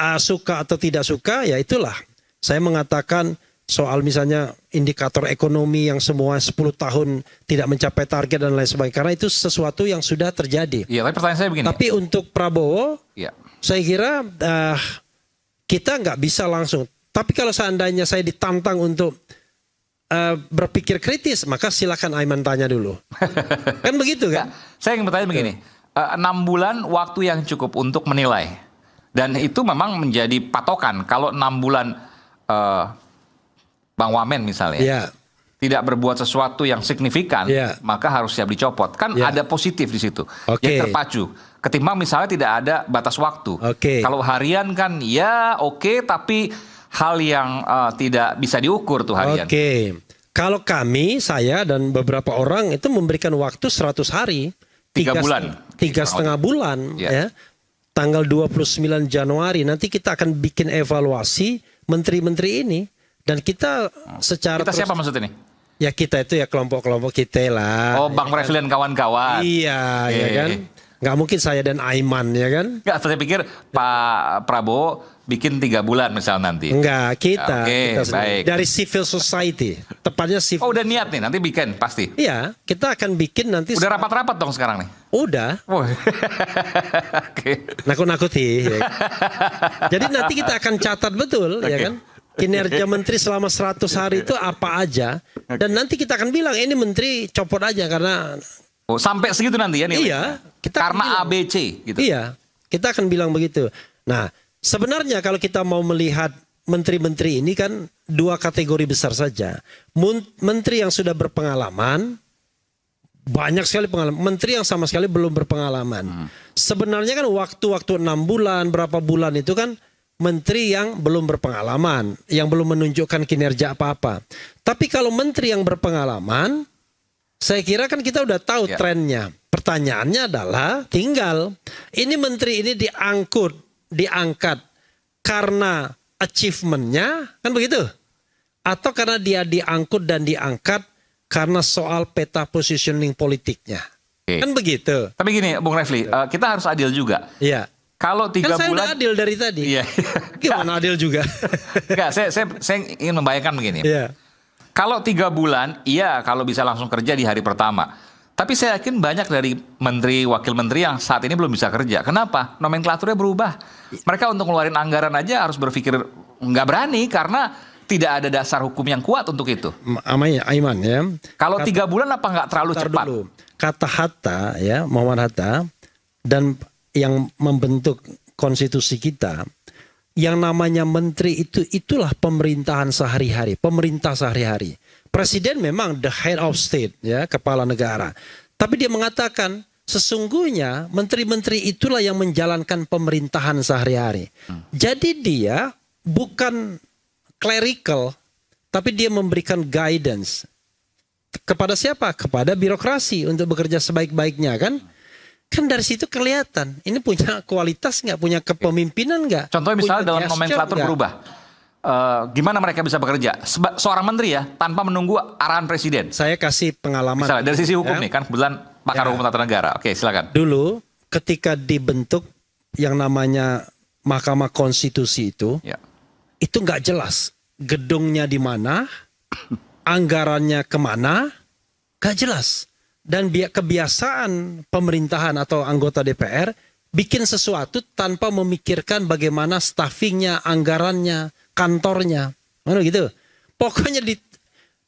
Speaker 1: uh, suka atau tidak suka ya itulah saya mengatakan soal misalnya indikator ekonomi yang semua 10 tahun tidak mencapai target dan lain sebagainya karena itu sesuatu yang sudah terjadi. Iya, tapi pertanyaan saya begini. Tapi untuk Prabowo, ya. saya kira uh, kita nggak bisa langsung. Tapi kalau seandainya saya ditantang untuk uh, berpikir kritis, maka silakan Aiman tanya dulu. *laughs* kan begitu kan? Ya, saya ingin bertanya begini. Eh,
Speaker 6: enam bulan waktu yang cukup untuk menilai dan itu memang menjadi patokan kalau enam bulan uh, bang Wamen misalnya yeah. tidak berbuat sesuatu yang signifikan yeah. maka harus siap dicopot kan yeah. ada positif di situ okay. yang terpacu ketimbang misalnya tidak ada batas waktu okay. kalau harian kan ya oke okay, tapi hal yang uh, tidak bisa diukur tuh harian
Speaker 1: okay. Kalau kami, saya dan beberapa orang itu memberikan waktu 100 hari tiga, bulan. Tiga setengah bulan yeah. ya. Tanggal 29 Januari nanti kita akan bikin evaluasi menteri-menteri ini dan kita secara Kita terus, siapa maksud ini Ya kita itu ya kelompok-kelompok kita lah. Oh, Bang ya kan? Refli dan kawan-kawan. Iya, e. ya iya, iya, kan. Iya. nggak mungkin saya dan Aiman ya kan?
Speaker 6: nggak saya pikir Pak Prabowo bikin tiga bulan misal nanti.
Speaker 1: Enggak, kita. ya, okay, kita baik. Dari
Speaker 6: civil society, tepatnya civil. Oh, udah niat nih, nanti bikin pasti. Iya, kita akan bikin nanti. Udah rapat-rapat dong sekarang nih. Udah. Oh. *laughs* Oke.
Speaker 1: okay. Nakut-nakuti. Ya. *laughs* Jadi nanti kita akan catat betul, okay. ya kan? Kinerja menteri selama 100 hari itu apa aja dan nanti kita akan bilang ini menteri copot aja karena Oh, sampai segitu nanti ya nih. Iya, kita karena ABC gitu. Iya, kita akan bilang begitu. Nah, Sebenarnya kalau kita mau melihat menteri-menteri ini kan dua kategori besar saja. Menteri yang sudah berpengalaman, banyak sekali pengalaman. Menteri yang sama sekali belum berpengalaman. Hmm. Sebenarnya kan waktu-waktu enam -waktu bulan, berapa bulan itu kan menteri yang belum berpengalaman, yang belum menunjukkan kinerja apa-apa. Tapi kalau menteri yang berpengalaman, saya kira kan kita udah tahu yeah. trennya. Pertanyaannya adalah tinggal ini menteri ini diangkut diangkat karena achievementnya, kan begitu? Atau karena dia diangkut dan diangkat karena soal peta positioning politiknya. Okay. Kan begitu.
Speaker 6: Tapi gini, Bung Refli, uh, kita harus adil juga. Iya. Kalau tiga kan saya bulan, udah adil dari tadi. Iya. *laughs* Gimana adil juga? *laughs* Enggak, saya, saya, saya ingin membayangkan begini. Iya. Kalau tiga bulan, iya kalau bisa langsung kerja di hari pertama. Tapi saya yakin banyak dari menteri, wakil menteri yang saat ini belum bisa kerja. Kenapa? Nomenklaturnya berubah. Mereka untuk ngeluarin anggaran aja harus berpikir nggak berani karena tidak ada dasar hukum yang kuat untuk itu.
Speaker 1: Amanya Aiman ya.
Speaker 6: Kalau tiga bulan apa nggak terlalu cepat? Dulu.
Speaker 1: Kata Hatta ya, Muhammad Hatta dan yang membentuk konstitusi kita yang namanya menteri itu itulah pemerintahan sehari-hari, pemerintah sehari-hari. Presiden memang the head of state, ya, kepala negara. Tapi dia mengatakan sesungguhnya menteri-menteri itulah yang menjalankan pemerintahan sehari-hari. Hmm. Jadi dia bukan clerical, tapi dia memberikan guidance kepada siapa? Kepada birokrasi untuk bekerja sebaik-baiknya kan? Kan dari situ kelihatan ini punya kualitas nggak, punya kepemimpinan nggak? Contohnya misalnya dalam nomenklatur berubah
Speaker 6: Eh, gimana mereka bisa bekerja Seba seorang menteri ya tanpa menunggu arahan presiden. Saya kasih pengalaman. Misalnya dari sisi hukum ya. nih kan kebetulan pakar ya. hukum tata negara. Oke, silakan.
Speaker 1: Dulu ketika dibentuk yang namanya Mahkamah Konstitusi itu, ya. itu nggak jelas gedungnya di mana, *coughs* anggarannya kemana, gak jelas. Dan kebiasaan pemerintahan atau anggota DPR bikin sesuatu tanpa memikirkan bagaimana staffingnya, anggarannya, kantornya. Mana gitu. Pokoknya di,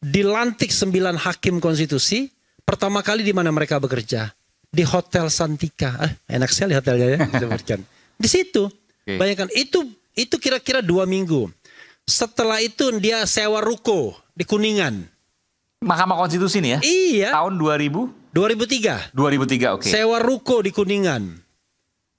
Speaker 1: dilantik sembilan hakim konstitusi. Pertama kali di mana mereka bekerja? Di Hotel Santika. Eh, enak sekali hotelnya ya. *laughs* di situ. Okay. Bayangkan itu itu kira-kira dua minggu. Setelah itu dia sewa ruko di Kuningan. Mahkamah Konstitusi nih ya? Iya. Tahun 2000? 2003. 2003, oke. Okay. Sewa ruko di Kuningan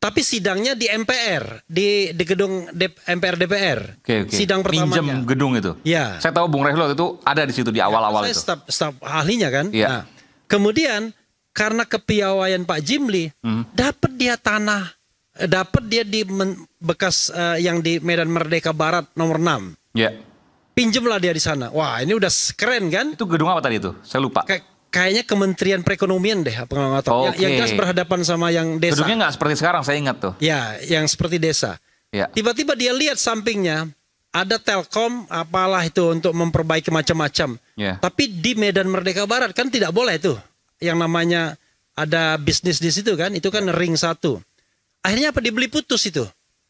Speaker 1: tapi sidangnya di MPR di di gedung DP, MPR DPR. Okay, okay. Sidang pertama. Pinjam gedung itu. Ya. Saya tahu Bung Rehlo itu ada di situ di ya, awal-awal ya, itu. Staf, staf ahlinya kan. Ya. Nah, kemudian karena kepiawaian Pak Jimli, hmm. dapat dia tanah, eh, dapat dia di men, bekas uh, yang di Medan Merdeka Barat nomor 6. Ya. Pinjemlah dia di sana. Wah, ini udah keren kan? Itu gedung apa tadi itu? Saya lupa. Ke, kayaknya Kementerian Perekonomian deh apa nggak tahu. Okay. Yang, yang jelas berhadapan sama yang desa. Sebelumnya nggak seperti sekarang saya ingat tuh. Ya, yang seperti desa. Ya. Tiba-tiba dia lihat sampingnya ada Telkom apalah itu untuk memperbaiki macam-macam. Ya. Tapi di Medan Merdeka Barat kan tidak boleh tuh yang namanya ada bisnis di situ kan, itu kan ring satu. Akhirnya apa dibeli putus itu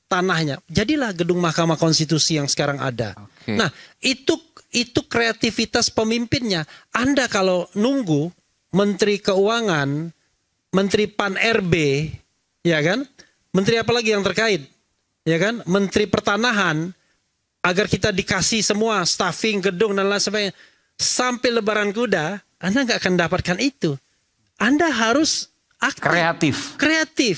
Speaker 1: tanahnya. Jadilah gedung Mahkamah Konstitusi yang sekarang ada. Okay. Nah, itu itu kreativitas pemimpinnya. Anda kalau nunggu menteri keuangan, menteri PAN RB, ya kan? Menteri apa lagi yang terkait? Ya kan? Menteri pertanahan agar kita dikasih semua staffing, gedung dan lain sebagainya. Sampai lebaran kuda, Anda nggak akan dapatkan itu. Anda harus aktif. Kreatif. Kreatif.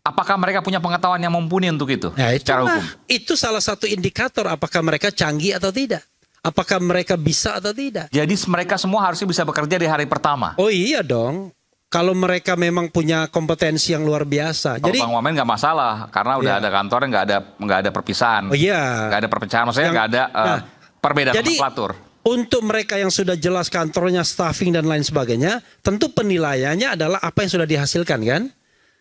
Speaker 1: Apakah mereka punya pengetahuan yang mumpuni untuk itu? Ya, secara hukum. Itu salah satu indikator apakah mereka canggih atau tidak. Apakah mereka bisa atau tidak? Jadi mereka semua harusnya bisa bekerja di hari pertama. Oh iya dong. Kalau mereka memang punya kompetensi yang luar biasa. Kalau Jadi Bang
Speaker 6: Wamen nggak masalah karena udah iya. ada kantornya nggak ada nggak ada perpisahan. Oh iya. Nggak ada perpecahan maksudnya nggak ada uh, perbedaan jadi, nomenklatur.
Speaker 1: Untuk mereka yang sudah jelas kantornya, staffing dan lain sebagainya, tentu penilaiannya adalah apa yang sudah dihasilkan kan?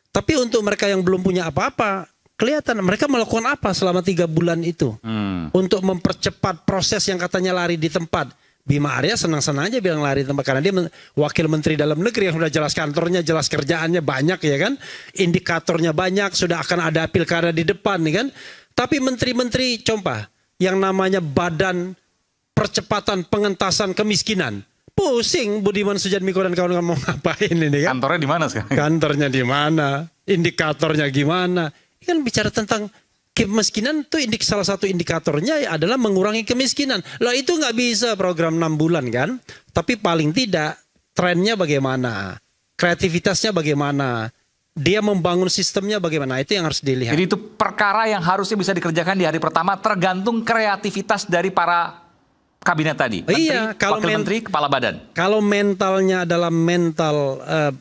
Speaker 1: Tapi untuk mereka yang belum punya apa-apa, kelihatan mereka melakukan apa selama tiga bulan itu hmm. untuk mempercepat proses yang katanya lari di tempat. Bima Arya senang-senang aja bilang lari di tempat karena dia men wakil menteri dalam negeri yang sudah jelas kantornya, jelas kerjaannya banyak ya kan, indikatornya banyak, sudah akan ada pilkada di depan nih ya kan. Tapi menteri-menteri compa yang namanya badan percepatan pengentasan kemiskinan pusing Budiman Sujatmiko dan kawan-kawan mau *laughs* ngapain ini ya kan? Kantornya di mana sekarang? Kantornya di mana? Indikatornya gimana? kan bicara tentang kemiskinan itu indik salah satu indikatornya adalah mengurangi kemiskinan. Loh itu nggak bisa program 6 bulan kan? Tapi paling tidak trennya bagaimana? Kreativitasnya bagaimana? Dia membangun sistemnya bagaimana? Itu yang harus dilihat. Jadi itu perkara yang harusnya bisa dikerjakan di hari pertama tergantung
Speaker 6: kreativitas dari para kabinet tadi. Iya, menteri, iya, kalau wakil menteri, kepala badan.
Speaker 1: Kalau mentalnya adalah mental uh,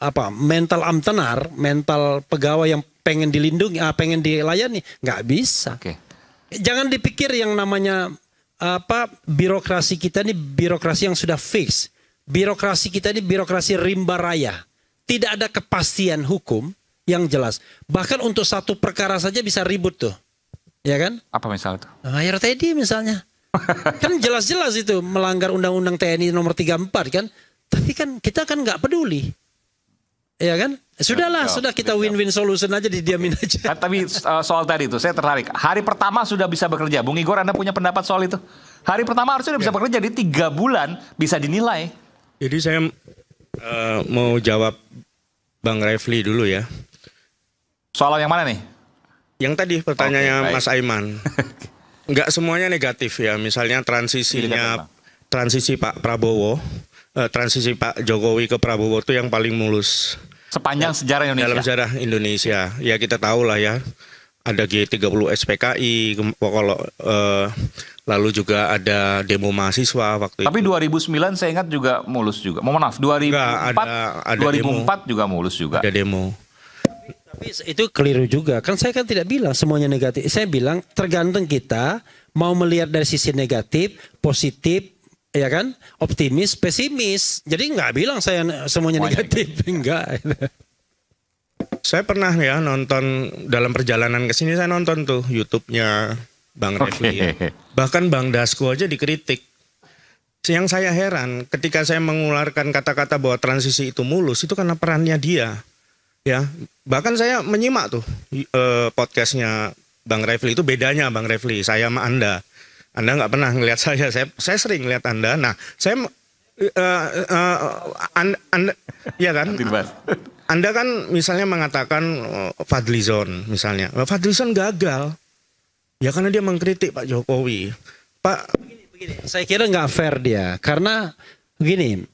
Speaker 1: apa? Mental amtenar, mental pegawai yang pengen dilindungi, ah, pengen dilayani, nggak bisa. Okay. Jangan dipikir yang namanya apa birokrasi kita ini birokrasi yang sudah fix. Birokrasi kita ini birokrasi rimba raya. Tidak ada kepastian hukum yang jelas. Bahkan untuk satu perkara saja bisa ribut tuh. Ya kan? Apa ah, misalnya Nah, Akhir tadi misalnya. kan jelas-jelas itu melanggar undang-undang TNI nomor 34 kan. Tapi kan kita kan nggak peduli. Ya kan? Sudahlah, ya, sudah kita
Speaker 6: ya. win-win solution aja didiamin okay. aja. Kan, tapi eh, soal tadi itu saya tertarik. Hari pertama sudah bisa bekerja. Bung Igor, Anda punya pendapat soal itu? Hari pertama harusnya sudah bisa ya. bekerja di tiga bulan bisa dinilai.
Speaker 3: Jadi saya uh, mau jawab Bang Refli dulu ya. Soal yang mana nih? Yang tadi pertanyaannya okay, Mas Aiman. Enggak *laughs* semuanya negatif ya. Misalnya transisinya transisi Pak Prabowo, uh, transisi Pak Jokowi ke Prabowo itu yang paling mulus Sepanjang ya, sejarah Indonesia. Dalam sejarah Indonesia. Ya kita tahu lah ya. Ada G30 SPKI kalau eh, lalu juga ada demo mahasiswa waktu Tapi itu. 2009 saya ingat juga mulus juga. Mohon maaf 2004 ada, ada 2004 juga mulus juga. Ada demo.
Speaker 1: Tapi itu keliru juga. Kan saya kan tidak bilang semuanya negatif. Saya bilang tergantung kita mau melihat dari sisi negatif, positif, ya kan? Optimis, pesimis. Jadi nggak bilang saya semuanya negatif, iya, iya. enggak.
Speaker 3: Saya pernah ya nonton dalam perjalanan ke sini saya nonton tuh YouTube-nya Bang Refli. Okay. Ya. Bahkan Bang Dasko aja dikritik. Yang saya heran ketika saya mengeluarkan kata-kata bahwa transisi itu mulus itu karena perannya dia. Ya, bahkan saya menyimak tuh eh, podcastnya Bang Refli itu bedanya Bang Refli saya sama Anda. Anda nggak pernah ngelihat saya, *laughs* saya saya sering lihat Anda. Nah, saya uh, eh, uh, eh, eh, anda, anda, ya kan? Anda kan misalnya mengatakan oh, Fadlizon misalnya, nah, Fadlizon gagal, ya karena dia mengkritik
Speaker 1: Pak Jokowi. Pak, begini, begini. saya kira nggak fair dia, karena gini,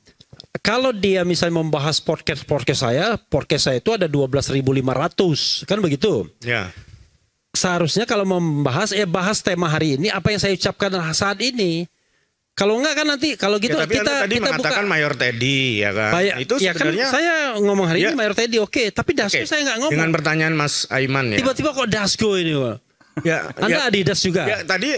Speaker 1: kalau dia misalnya membahas podcast podcast saya, podcast saya itu ada 12.500, kan begitu? Ya seharusnya kalau membahas eh bahas tema hari ini apa yang saya ucapkan saat ini. Kalau enggak kan nanti kalau gitu ya, tapi kita tadi kita mengatakan buka,
Speaker 3: mayor Teddy ya kan. Baya, itu ya kan saya ngomong hari ya, ini
Speaker 1: mayor Teddy oke, okay, tapi Dasko okay, saya enggak ngomong. Dengan
Speaker 3: pertanyaan Mas Aiman ya.
Speaker 1: Tiba-tiba kok Dasko ini, Pak. Ya, anda ya, Adidas juga. Ya, tadi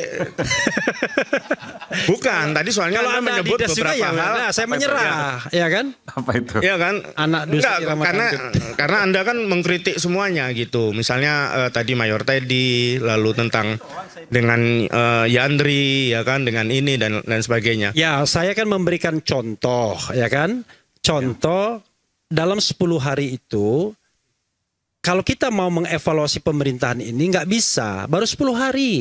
Speaker 3: bukan. Tadi soalnya Kalau Anda, anda menyebut Adidas beberapa juga, ya, hal. Ya, saya menyerah, ya, ya kan? Apa itu? Ya kan? Anak dusta karena eh, karena Anda kan mengkritik semuanya gitu. Misalnya uh, tadi Mayor Teddy, lalu tentang dengan
Speaker 1: uh, Yandri,
Speaker 3: ya kan? Dengan ini dan dan sebagainya. Ya, saya kan memberikan
Speaker 1: contoh, ya kan? Contoh ya. dalam 10 hari itu kalau kita mau mengevaluasi pemerintahan ini nggak bisa, baru 10 hari.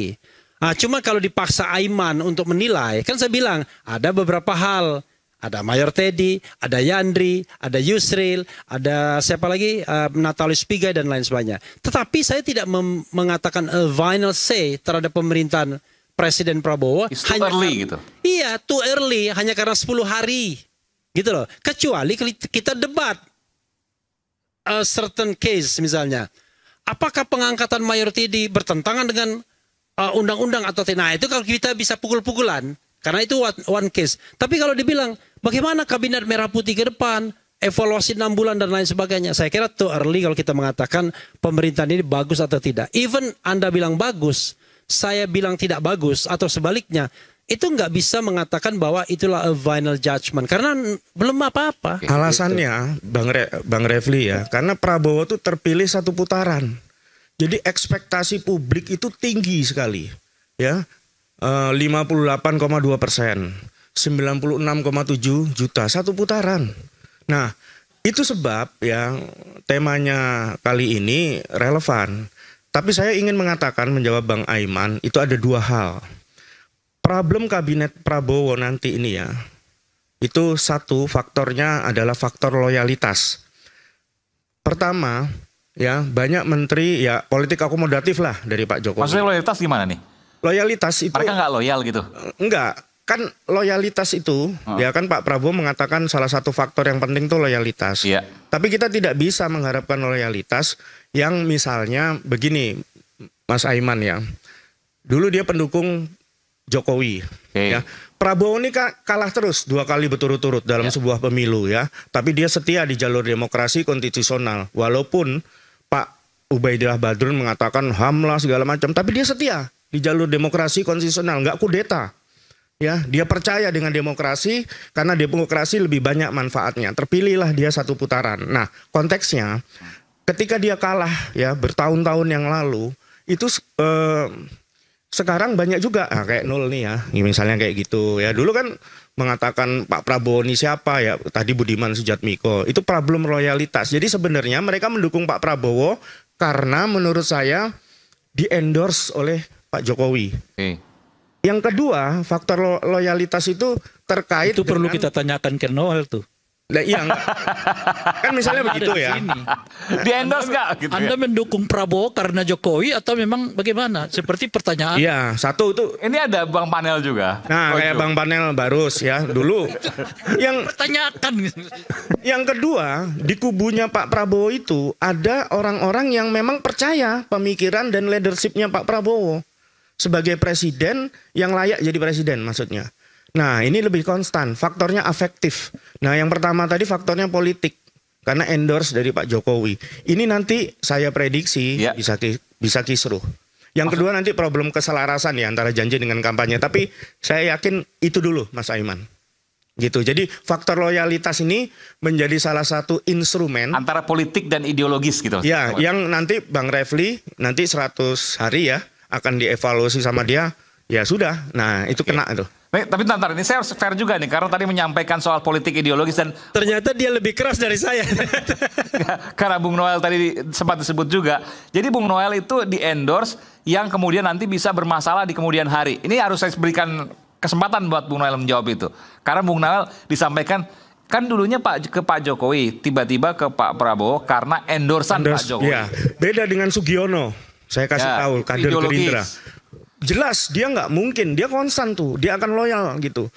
Speaker 1: Nah, cuma kalau dipaksa Aiman untuk menilai, kan saya bilang ada beberapa hal. Ada Mayor Teddy, ada Yandri, ada Yusril, ada siapa lagi, uh, ah, Natalis Pigai dan lain sebagainya. Tetapi saya tidak mengatakan a final say terhadap pemerintahan Presiden Prabowo. It's too hanya early gitu. Iya, too early, hanya karena 10 hari. Gitu loh. Kecuali kita debat a certain case misalnya. Apakah pengangkatan mayoriti bertentangan dengan undang-undang uh, atau tidak? Nah, itu kalau kita bisa pukul-pukulan karena itu one, case. Tapi kalau dibilang bagaimana kabinet merah putih ke depan, evaluasi enam bulan dan lain sebagainya. Saya kira too early kalau kita mengatakan pemerintahan ini bagus atau tidak. Even Anda bilang bagus, saya bilang tidak bagus atau sebaliknya, itu nggak bisa mengatakan bahwa itulah a final judgment karena belum apa-apa. Alasannya
Speaker 3: gitu. Bang Re, Bang Refli ya, karena Prabowo tuh terpilih satu putaran. Jadi ekspektasi publik itu tinggi sekali, ya. Eh, koma 58,2 persen, 96,7 juta satu putaran. Nah, itu sebab ya temanya kali ini relevan. Tapi saya ingin mengatakan menjawab Bang Aiman itu ada dua hal problem kabinet Prabowo nanti ini ya, itu satu faktornya adalah faktor loyalitas. Pertama, ya banyak menteri ya politik akomodatif lah dari Pak Jokowi. Maksudnya loyalitas gimana nih? Loyalitas itu mereka nggak loyal gitu? Enggak, kan loyalitas itu hmm. ya kan Pak Prabowo mengatakan salah satu faktor yang penting itu loyalitas. Iya. Tapi kita tidak bisa mengharapkan loyalitas yang misalnya begini Mas Aiman ya. Dulu dia pendukung Jokowi. Okay. Ya. Prabowo ini kalah terus dua kali berturut-turut dalam yeah. sebuah pemilu ya. Tapi dia setia di jalur demokrasi konstitusional. Walaupun Pak Ubaidillah Badrun mengatakan HAM lah segala macam. Tapi dia setia di jalur demokrasi konstitusional. Nggak kudeta. Ya, dia percaya dengan demokrasi karena demokrasi lebih banyak manfaatnya. Terpilihlah dia satu putaran. Nah, konteksnya ketika dia kalah ya bertahun-tahun yang lalu itu eh, sekarang banyak juga nah, kayak nol nih ya misalnya kayak gitu ya dulu kan mengatakan Pak Prabowo ini siapa ya tadi Budiman Sujatmiko itu problem loyalitas jadi sebenarnya mereka mendukung Pak Prabowo karena menurut saya di endorse oleh Pak Jokowi hmm. yang kedua faktor loyalitas itu terkait itu perlu dengan, kita tanyakan ke Noel tuh Nah, iya
Speaker 9: kan misalnya begitu ya. Di endorse gitu ya? Anda ya? mendukung Prabowo karena Jokowi atau memang bagaimana? Seperti pertanyaan. Iya,
Speaker 3: satu itu. Ini ada Bang Panel juga. Nah, oh, kayak Bang Panel Barus ya dulu. yang pertanyakan. Yang kedua, di kubunya Pak Prabowo itu ada orang-orang yang memang percaya pemikiran dan leadershipnya Pak Prabowo sebagai presiden yang layak jadi presiden maksudnya. Nah, ini lebih konstan. Faktornya afektif. Nah, yang pertama tadi faktornya politik karena endorse dari Pak Jokowi. Ini nanti saya prediksi ya. bisa bisa kisruh. Yang Maksud... kedua nanti problem keselarasan ya antara janji dengan kampanye. Tapi saya yakin itu dulu, Mas Aiman. Gitu. Jadi faktor loyalitas ini menjadi salah satu instrumen antara politik dan ideologis gitu. Ya, yang nanti Bang Refli nanti 100 hari ya akan dievaluasi sama dia. Ya sudah. Nah, itu okay. kena tuh tapi nanti ini saya harus fair juga nih karena tadi menyampaikan soal politik
Speaker 6: ideologis dan ternyata dia lebih keras dari saya. *laughs* karena Bung Noel tadi sempat disebut juga. Jadi Bung Noel itu di endorse yang kemudian nanti bisa bermasalah di kemudian hari. Ini harus saya berikan kesempatan buat Bung Noel menjawab itu. Karena Bung Noel disampaikan kan dulunya Pak ke Pak Jokowi, tiba-tiba ke Pak Prabowo karena endorsan Endorse, Pak Jokowi. Ya,
Speaker 3: beda dengan Sugiono. Saya kasih ya, tahu kader ideologis. Gerindra jelas dia nggak mungkin dia konstan tuh dia akan loyal gitu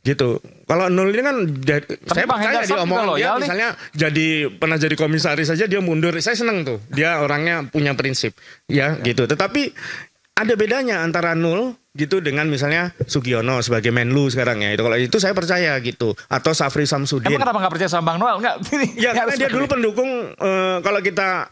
Speaker 3: gitu kalau nol ini kan jadi, saya percaya dia omong dia nih. misalnya jadi pernah jadi komisaris saja dia mundur saya seneng tuh dia orangnya punya prinsip ya, ya. gitu tetapi ada bedanya antara nol gitu dengan misalnya Sugiono sebagai Menlu sekarang ya itu kalau itu saya percaya gitu atau Safri Samsudin. Emang kenapa
Speaker 6: nggak percaya sama Bang Noel nggak? *laughs* ya karena dia dulu
Speaker 3: pendukung uh, kalau kita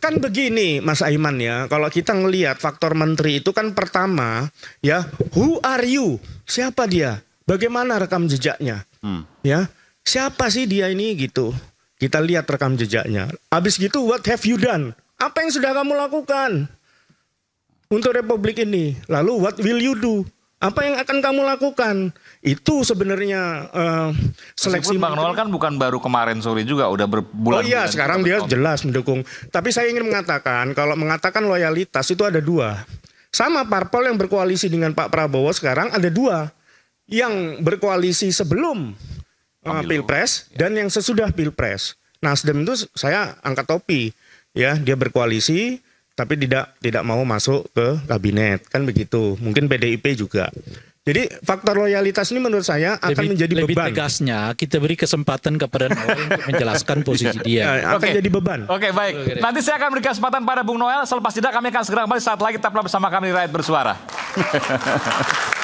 Speaker 3: kan begini Mas Aiman ya, kalau kita ngelihat faktor menteri itu kan pertama ya, who are you? Siapa dia? Bagaimana rekam jejaknya? Hmm. Ya, siapa sih dia ini gitu? Kita lihat rekam jejaknya. Habis gitu what have you done? Apa yang sudah kamu lakukan untuk republik ini? Lalu what will you do? Apa yang akan kamu lakukan? Itu sebenarnya uh, seleksi Meskipun
Speaker 6: Bang Noel kan bukan baru kemarin sore juga udah berbulan Oh iya, sekarang dia jelas
Speaker 3: mendukung. Tapi saya ingin mengatakan kalau mengatakan loyalitas itu ada dua. Sama parpol yang berkoalisi dengan Pak Prabowo sekarang ada dua. Yang berkoalisi sebelum uh, Pilpres ya. dan yang sesudah Pilpres. Nasdem itu saya angkat topi ya dia berkoalisi tapi tidak tidak mau masuk ke kabinet kan begitu mungkin PDIP juga jadi faktor loyalitas ini menurut saya akan lebih, menjadi lebih beban. Lebih tegasnya kita beri kesempatan kepada Noel untuk *laughs* menjelaskan posisi dia. Ya, akan okay. jadi beban.
Speaker 6: Oke okay, baik. Okay. Nanti saya akan beri kesempatan pada Bung Noel. Selepas tidak, kami akan segera kembali saat lagi tetaplah bersama kami di Rakyat Bersuara. *laughs*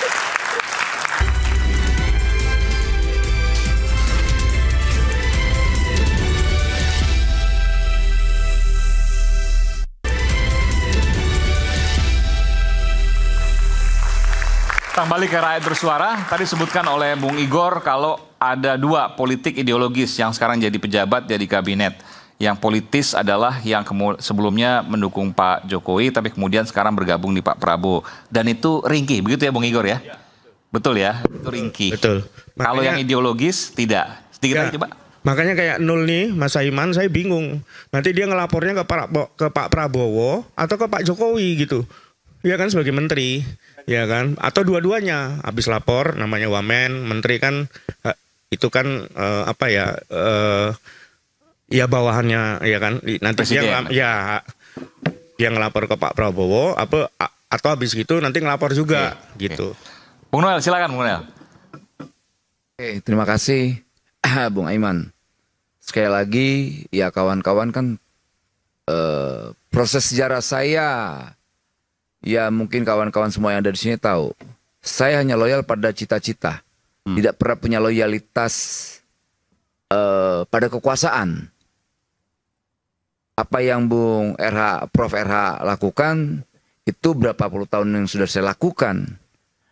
Speaker 6: Kembali ke rakyat bersuara, tadi sebutkan oleh Bung Igor kalau ada dua politik ideologis yang sekarang jadi pejabat, jadi kabinet. Yang politis adalah yang sebelumnya mendukung Pak Jokowi, tapi kemudian sekarang bergabung di Pak Prabowo. Dan itu ringkih, begitu ya Bung Igor ya? ya betul. betul ya, itu ringkih. Betul. Makanya, kalau yang ideologis tidak.
Speaker 3: Sedikit ya. lagi coba. Makanya kayak nul nih Mas Aiman, saya bingung. Nanti dia ngelapornya ke Pak, ke Pak Prabowo atau ke Pak Jokowi gitu. Iya kan sebagai menteri ya kan atau dua-duanya habis lapor namanya wamen menteri kan eh, itu kan uh, apa ya uh, ya bawahannya ya kan nanti siang ya dia ngelapor ke Pak Prabowo apa atau habis gitu nanti ngelapor juga iya, okay. gitu Okay. Bung Noel silakan Bung Noel oke terima kasih
Speaker 5: *clears throat* Bung Aiman sekali lagi ya kawan-kawan kan uh, proses sejarah saya ya mungkin kawan-kawan semua yang ada di sini tahu, saya hanya loyal pada cita-cita, hmm. tidak pernah punya loyalitas uh, pada kekuasaan. Apa yang Bung RH, Prof RH lakukan itu berapa puluh tahun yang sudah saya lakukan.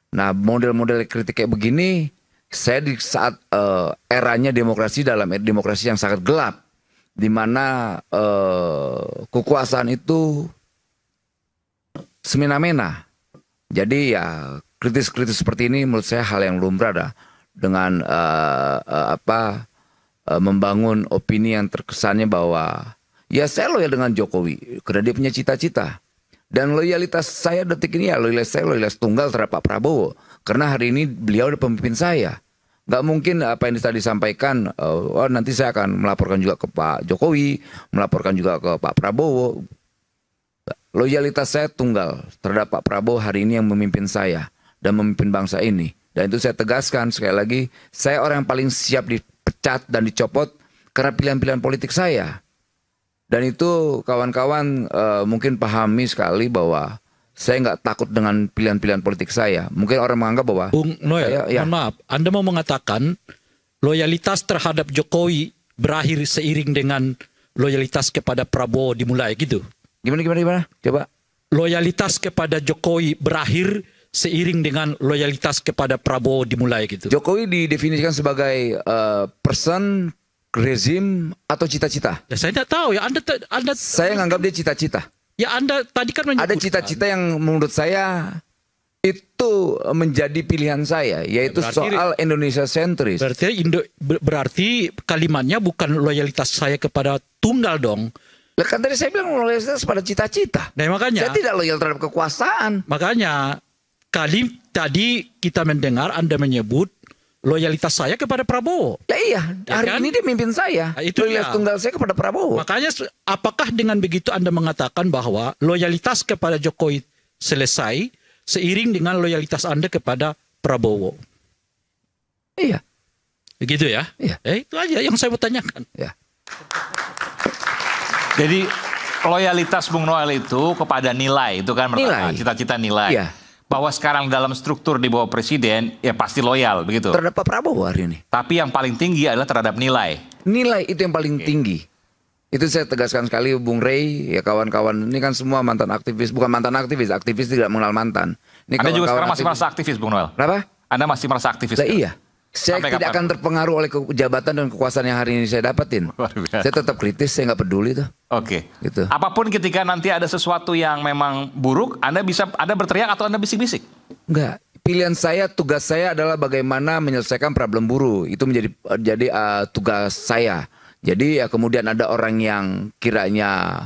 Speaker 5: Nah model-model kritik kayak begini, saya di saat uh, eranya demokrasi dalam demokrasi yang sangat gelap, di mana uh, kekuasaan itu semena-mena. Jadi ya kritis-kritis seperti ini menurut saya hal yang lumrah dah dengan uh, uh, apa uh, membangun opini yang terkesannya bahwa ya saya loyal dengan Jokowi karena dia punya cita-cita. Dan loyalitas saya detik ini ya loyalitas saya loyalitas tunggal terhadap Pak Prabowo. Karena hari ini beliau adalah pemimpin saya. Gak mungkin apa yang tadi disampaikan, oh, nanti saya akan melaporkan juga ke Pak Jokowi, melaporkan juga ke Pak Prabowo. Loyalitas saya tunggal terhadap Pak Prabowo hari ini yang memimpin saya dan memimpin bangsa ini. Dan itu saya tegaskan sekali lagi, saya orang yang paling siap dipecat dan dicopot karena pilihan-pilihan politik saya. Dan itu kawan-kawan e, mungkin pahami sekali bahwa saya nggak takut dengan pilihan-pilihan politik saya. Mungkin orang menganggap bahwa Bung
Speaker 9: Noel, saya, ya. mohon maaf, Anda mau mengatakan loyalitas terhadap Jokowi berakhir seiring dengan loyalitas kepada Prabowo dimulai gitu? Gimana gimana gimana? Coba. Loyalitas kepada Jokowi berakhir seiring
Speaker 5: dengan loyalitas kepada Prabowo dimulai gitu. Jokowi didefinisikan sebagai uh, person, rezim atau cita-cita? Ya, saya tidak tahu ya. Anda Anda Saya nganggap dia cita-cita. Ya Anda tadi kan menyebutkan. Ada cita-cita yang menurut saya itu menjadi pilihan saya yaitu berarti, soal Indonesia sentris. Berarti berarti
Speaker 9: kalimatnya bukan loyalitas saya kepada tunggal dong, lah
Speaker 5: kan tadi saya bilang loyalitas pada cita-cita.
Speaker 9: Nah makanya. Saya tidak loyal terhadap kekuasaan. Makanya kali tadi kita mendengar Anda menyebut loyalitas saya kepada Prabowo.
Speaker 5: Lah iya, ya hari kan? ini dia mimpin saya. Nah, itu loyalitas dia. tunggal
Speaker 9: saya kepada Prabowo. Makanya apakah dengan begitu Anda mengatakan bahwa loyalitas kepada Jokowi selesai seiring dengan loyalitas Anda kepada Prabowo? Iya. Begitu ya? Iya. Eh, itu aja yang saya mau tanyakan. Iya.
Speaker 6: Jadi loyalitas Bung Noel itu kepada nilai itu kan cita-cita nilai. Iya. Bahwa sekarang dalam struktur di bawah presiden ya pasti loyal begitu. Terhadap
Speaker 5: Pak Prabowo hari ini.
Speaker 6: Tapi yang paling tinggi adalah
Speaker 5: terhadap nilai. Nilai itu yang paling Oke. tinggi. Itu saya tegaskan sekali Bung Rey, ya kawan-kawan ini kan semua mantan aktivis, bukan mantan aktivis, aktivis tidak mengenal mantan. Ini Anda juga sekarang masih
Speaker 6: merasa aktivis Bung Noel? Kenapa? Anda masih merasa aktivis? Lah, iya.
Speaker 5: Saya Sampai tidak kapan? akan terpengaruh oleh jabatan dan kekuasaan yang hari ini saya dapetin. *laughs* Saya tetap kritis, saya nggak peduli tuh. Oke. Okay. Gitu. Apapun
Speaker 6: ketika nanti ada sesuatu yang memang buruk, Anda bisa Anda berteriak atau Anda bisik-bisik?
Speaker 5: Enggak. Pilihan saya, tugas saya adalah bagaimana menyelesaikan problem buruh. Itu menjadi jadi uh, tugas saya. Jadi ya kemudian ada orang yang kiranya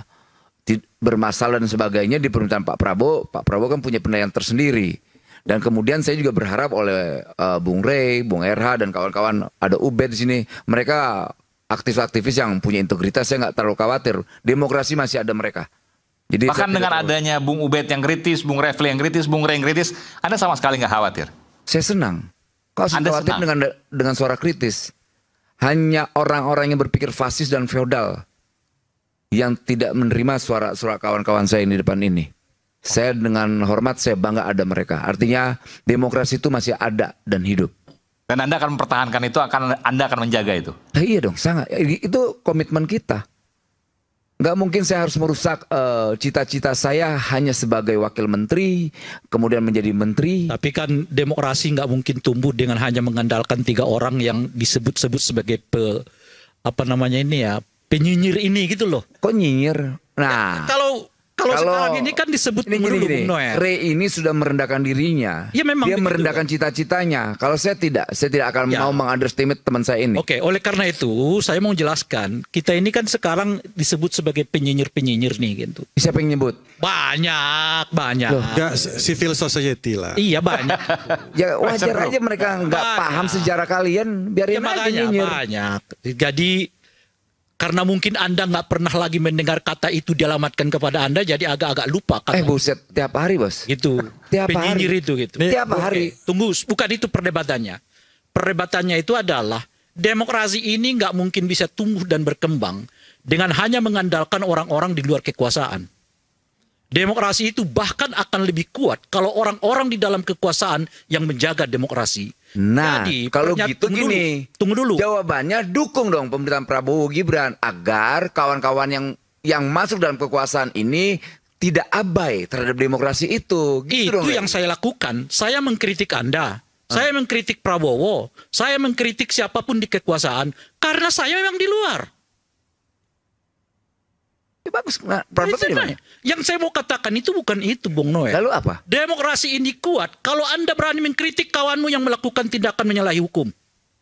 Speaker 5: bermasalah dan sebagainya di pemerintahan Pak Prabowo, Pak Prabowo kan punya penilaian tersendiri dan kemudian saya juga berharap oleh uh, Bung Rey, Bung RH dan kawan-kawan ada Ubed di sini, mereka aktivis-aktivis yang punya integritas saya nggak terlalu khawatir. Demokrasi masih ada mereka. Jadi bahkan dengan terlalu...
Speaker 6: adanya Bung Ubed yang kritis, Bung Refli yang kritis, Bung Rey yang kritis, Anda sama sekali nggak khawatir.
Speaker 5: Saya senang. Kalau saya khawatir senang? dengan dengan suara kritis, hanya orang-orang yang berpikir fasis dan feodal yang tidak menerima suara-suara kawan-kawan saya ini depan ini. Saya dengan hormat saya bangga ada mereka. Artinya demokrasi itu masih ada dan hidup.
Speaker 6: Dan Anda akan mempertahankan itu, akan Anda akan menjaga
Speaker 5: itu. Nah, iya dong, sangat. Itu komitmen kita. Gak mungkin saya harus merusak eh, cita-cita uh, saya hanya sebagai wakil menteri, kemudian menjadi menteri.
Speaker 9: Tapi kan demokrasi nggak mungkin tumbuh dengan hanya mengandalkan tiga orang yang disebut-sebut sebagai pe, apa namanya ini ya penyinyir ini gitu loh. Kok nyinyir? Nah, ya,
Speaker 5: kalau kalau, sekarang ini kan disebut ini gini, gini. Re ini sudah merendahkan dirinya. Ya, memang dia merendahkan cita-citanya. Kalau saya tidak, saya tidak akan ya. mau mengunderestimate teman saya ini. Oke, oleh
Speaker 9: karena itu saya mau jelaskan, kita ini kan sekarang disebut sebagai penyinyir-penyinyir nih gitu. Siapa yang nyebut? Banyak, banyak. Loh. Ya, civil society lah. Iya, banyak. *laughs* ya wajar aja mereka nggak paham sejarah
Speaker 5: kalian, Biar ya, aja makanya, Banyak.
Speaker 9: Jadi karena mungkin Anda nggak pernah lagi mendengar kata itu dialamatkan kepada Anda, jadi agak-agak lupa.
Speaker 5: Kata eh buset, tiap hari bos. Gitu. Tiap Penyinyir hari. itu gitu. Tiap
Speaker 9: Oke. hari. Tunggu, bukan itu perdebatannya. Perdebatannya itu adalah demokrasi ini nggak mungkin bisa tumbuh dan berkembang dengan hanya mengandalkan orang-orang di luar kekuasaan. Demokrasi itu bahkan akan lebih kuat kalau orang-orang di dalam kekuasaan
Speaker 5: yang menjaga
Speaker 9: demokrasi Nah, Jadi, kalau gitu tunggu gini,
Speaker 5: dulu. tunggu dulu. Jawabannya dukung dong pemerintahan Prabowo Gibran agar kawan-kawan yang yang masuk dalam kekuasaan ini tidak abai terhadap demokrasi itu. Gitu itu dong, yang ya?
Speaker 9: saya lakukan. Saya mengkritik Anda. Saya mengkritik Prabowo, saya mengkritik siapapun di kekuasaan karena saya memang di luar. Ya bagus. Nah, ya, Yang saya mau katakan itu bukan itu, Bung Noel. Lalu apa? Demokrasi ini kuat kalau Anda berani mengkritik kawanmu yang melakukan tindakan menyalahi hukum.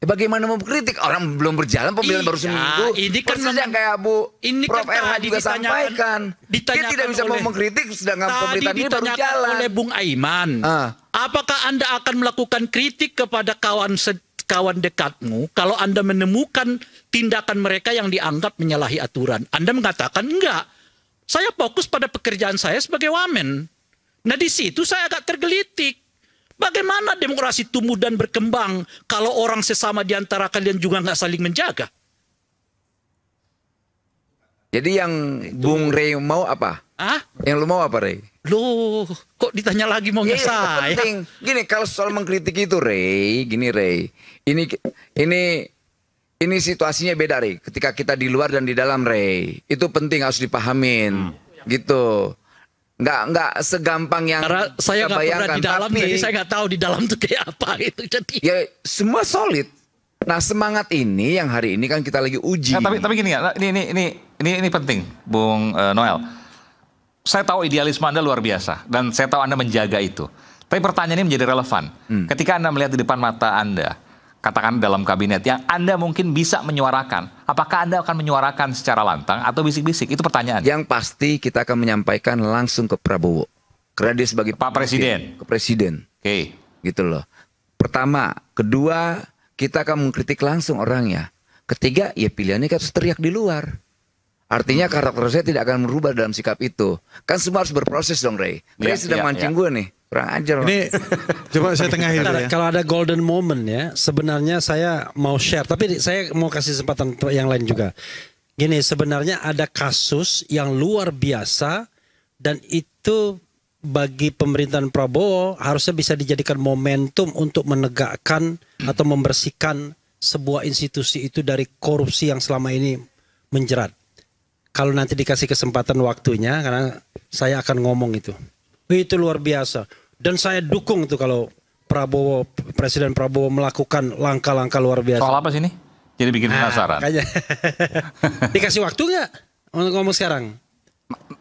Speaker 9: Ya bagaimana mau kritik orang belum
Speaker 5: berjalan pemilihan baru iya, seminggu. Ini kan yang kayak Bu ini kan Prof kan RH juga sampaikan. Dia tidak bisa oleh, mau mengkritik sedangkan pemerintahan ini baru jalan. oleh Bung Aiman. Ah. Apakah
Speaker 9: Anda akan melakukan kritik kepada kawan kawan dekatmu kalau Anda menemukan tindakan mereka yang dianggap menyalahi aturan. Anda mengatakan enggak, saya fokus pada pekerjaan saya sebagai wamen. Nah di situ saya agak tergelitik. Bagaimana demokrasi tumbuh dan berkembang kalau orang sesama di antara kalian juga nggak saling menjaga?
Speaker 5: Jadi yang itu. Bung Rey mau apa? Ah? Yang lu mau apa Rey? Loh, kok ditanya lagi mau nggak iya, saya? Penting. Gini, kalau soal mengkritik itu Rey, gini Rey. Ini ini ini situasinya beda, Rey. Ketika kita di luar dan di dalam, Rey. Itu penting harus dipahamin. Hmm. Gitu. Enggak enggak segampang yang Karena saya nggak pernah di dalam, tapi, jadi saya nggak tahu di dalam tuh kayak apa. Itu jadi. Ya, semua solid. Nah semangat ini yang hari ini kan kita lagi uji. Nah, tapi tapi gini
Speaker 6: ya, ini ini ini ini, ini penting, Bung uh, Noel. Saya tahu idealisme Anda luar biasa dan saya tahu Anda menjaga itu. Tapi pertanyaan ini menjadi relevan. Hmm. Ketika Anda melihat di depan mata Anda, katakan dalam kabinet yang Anda mungkin bisa
Speaker 5: menyuarakan? Apakah Anda akan menyuarakan secara lantang atau bisik-bisik? Itu pertanyaan. Yang pasti kita akan menyampaikan langsung ke Prabowo. Kredit sebagai Pak Presiden. Ke Presiden. Oke. Okay. Gitu loh. Pertama, kedua kita akan mengkritik langsung orangnya. Ketiga, ya pilihannya kita harus teriak di luar. Artinya karakter saya tidak akan merubah dalam sikap itu. Kan semua harus berproses dong, Ray. Ray yeah, sudah yeah, mancing yeah. gue nih. Kurang ajar. Ini
Speaker 1: *laughs* coba saya tengah ya. Kalau ada golden moment ya, sebenarnya saya mau share, tapi saya mau kasih kesempatan yang lain juga. Gini, sebenarnya ada kasus yang luar biasa dan itu bagi pemerintahan Prabowo harusnya bisa dijadikan momentum untuk menegakkan atau membersihkan sebuah institusi itu dari korupsi yang selama ini menjerat. Kalau nanti dikasih kesempatan waktunya, karena saya akan ngomong itu. Itu luar biasa. Dan saya dukung tuh kalau Prabowo Presiden Prabowo melakukan langkah-langkah luar biasa. Soal apa sih ini? Jadi bikin nah, penasaran. Ah, kayaknya. *laughs* Dikasih waktu nggak untuk ngomong sekarang?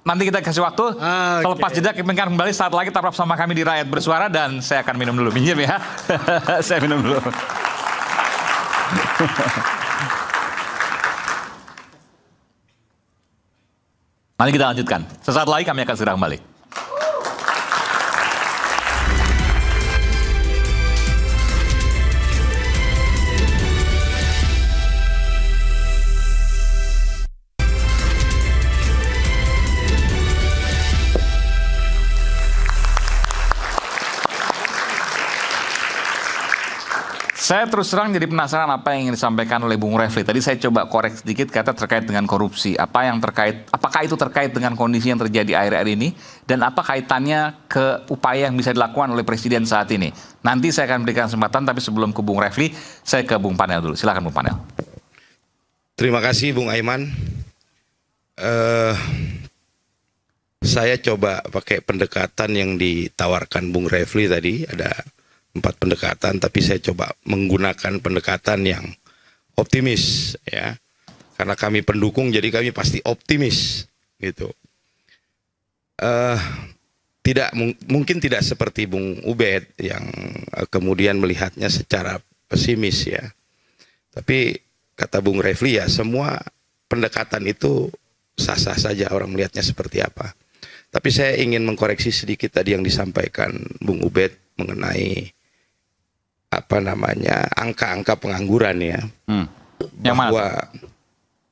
Speaker 1: Nanti
Speaker 6: kita kasih waktu. Kalau ah, okay. pas jeda kita kembali saat lagi tetap sama kami di Rakyat Bersuara dan saya akan minum dulu. Pinjam ya. *laughs* saya minum dulu. *laughs* Mari kita lanjutkan. Sesaat lagi kami akan segera kembali. Saya terus terang jadi penasaran apa yang ingin disampaikan oleh Bung Refli. Tadi saya coba korek sedikit kata terkait dengan korupsi. Apa yang terkait, apakah itu terkait dengan kondisi yang terjadi akhir-akhir ini? Dan apa kaitannya ke upaya yang bisa dilakukan oleh Presiden saat ini? Nanti saya akan berikan kesempatan, tapi sebelum ke Bung Refli, saya ke Bung Panel dulu. Silahkan Bung Panel. Terima kasih Bung Aiman. Uh,
Speaker 7: saya coba pakai pendekatan yang ditawarkan Bung Refli tadi. Ada empat pendekatan tapi saya coba menggunakan pendekatan yang optimis ya karena kami pendukung jadi kami pasti optimis gitu uh, tidak mungkin tidak seperti Bung Ubed yang eh, kemudian melihatnya secara pesimis ya tapi kata Bung Refli ya semua pendekatan itu sah-sah saja orang melihatnya seperti apa tapi saya ingin mengkoreksi sedikit tadi yang disampaikan Bung Ubed mengenai apa namanya angka-angka pengangguran ya. Hmm. Yang bahwa mana?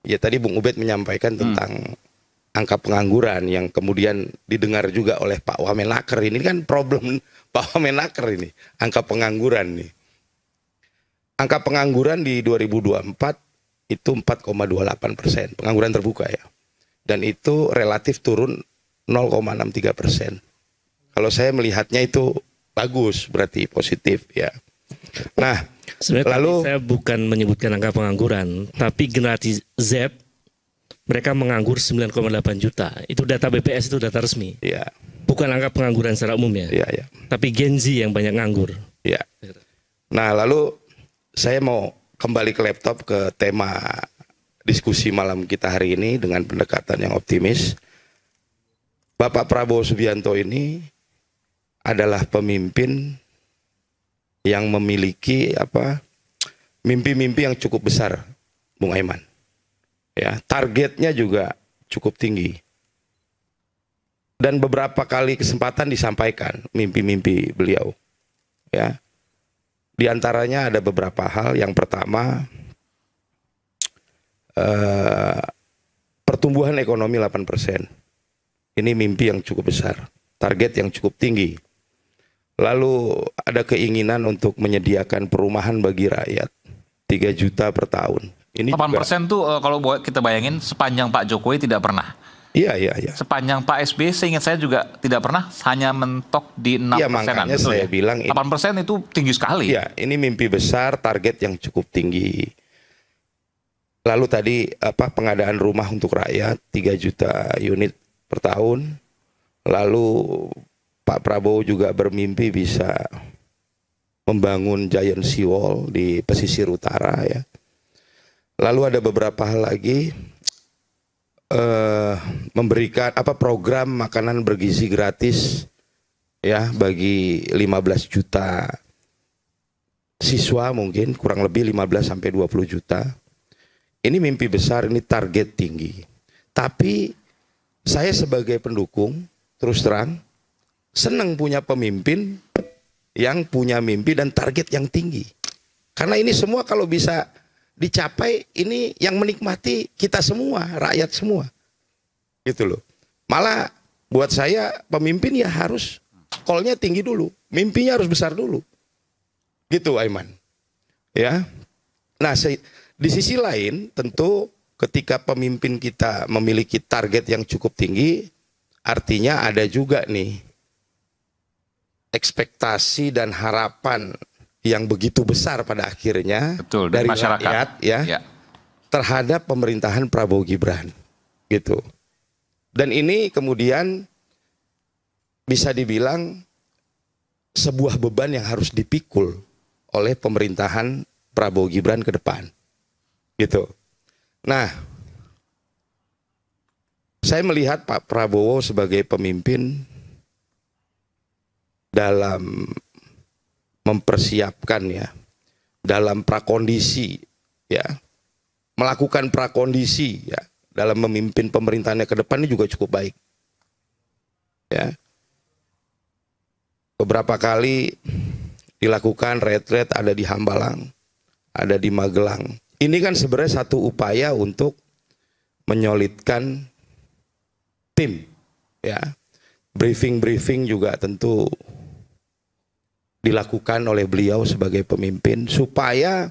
Speaker 7: ya tadi Bung Ubed menyampaikan hmm. tentang angka pengangguran yang kemudian didengar juga oleh Pak Wamenaker ini kan problem *laughs* Pak Wamenaker ini angka pengangguran nih. Angka pengangguran di 2024 itu 4,28 persen pengangguran terbuka ya dan itu relatif turun 0,63 persen. Kalau saya melihatnya itu bagus berarti positif ya.
Speaker 8: Nah, Sebenarnya lalu saya bukan menyebutkan angka pengangguran, tapi generasi Z mereka menganggur 9,8 juta. Itu data BPS itu data resmi. Iya. Bukan angka pengangguran secara umum ya. Iya, iya. Tapi Gen Z yang banyak nganggur.
Speaker 7: Iya. Nah, lalu saya mau kembali ke laptop ke tema diskusi malam kita hari ini dengan pendekatan yang optimis. Bapak Prabowo Subianto ini adalah pemimpin yang memiliki apa mimpi-mimpi yang cukup besar, Bung Aiman. Ya, targetnya juga cukup tinggi. Dan beberapa kali kesempatan disampaikan mimpi-mimpi beliau. Ya. Di antaranya ada beberapa hal. Yang pertama eh, pertumbuhan ekonomi 8%. Ini mimpi yang cukup besar, target yang cukup tinggi. Lalu ada keinginan untuk menyediakan perumahan bagi rakyat 3 juta per tahun. Ini 8 persen
Speaker 6: tuh uh, kalau kita bayangin sepanjang Pak Jokowi tidak pernah. Iya iya iya. Sepanjang Pak SBY seingat saya juga tidak pernah hanya mentok di 6 Iya makanya saya ya? bilang 8 persen itu tinggi sekali.
Speaker 7: Iya ini mimpi besar target yang cukup tinggi. Lalu tadi apa pengadaan rumah untuk rakyat 3 juta unit per tahun. Lalu Pak Prabowo juga bermimpi bisa membangun giant seawall di pesisir utara ya. Lalu ada beberapa hal lagi eh, memberikan apa program makanan bergizi gratis ya bagi 15 juta siswa mungkin kurang lebih 15 sampai 20 juta. Ini mimpi besar, ini target tinggi. Tapi saya sebagai pendukung terus terang senang punya pemimpin yang punya mimpi dan target yang tinggi. Karena ini semua kalau bisa dicapai ini yang menikmati kita semua, rakyat semua. Gitu loh. Malah buat saya pemimpin ya harus kolnya tinggi dulu, mimpinya harus besar dulu. Gitu Aiman. Ya. Nah, di sisi lain tentu ketika pemimpin kita memiliki target yang cukup tinggi, artinya ada juga nih ekspektasi dan harapan yang begitu besar pada akhirnya Betul, dari masyarakat rakyat, ya, ya terhadap pemerintahan Prabowo Gibran gitu. Dan ini kemudian bisa dibilang sebuah beban yang harus dipikul oleh pemerintahan Prabowo Gibran ke depan. Gitu. Nah, saya melihat Pak Prabowo sebagai pemimpin dalam mempersiapkan ya dalam prakondisi ya melakukan prakondisi ya dalam memimpin pemerintahannya ke depan ini juga cukup baik ya beberapa kali dilakukan retret ada di Hambalang ada di Magelang ini kan sebenarnya satu upaya untuk menyolidkan tim ya briefing briefing juga tentu dilakukan oleh beliau sebagai pemimpin supaya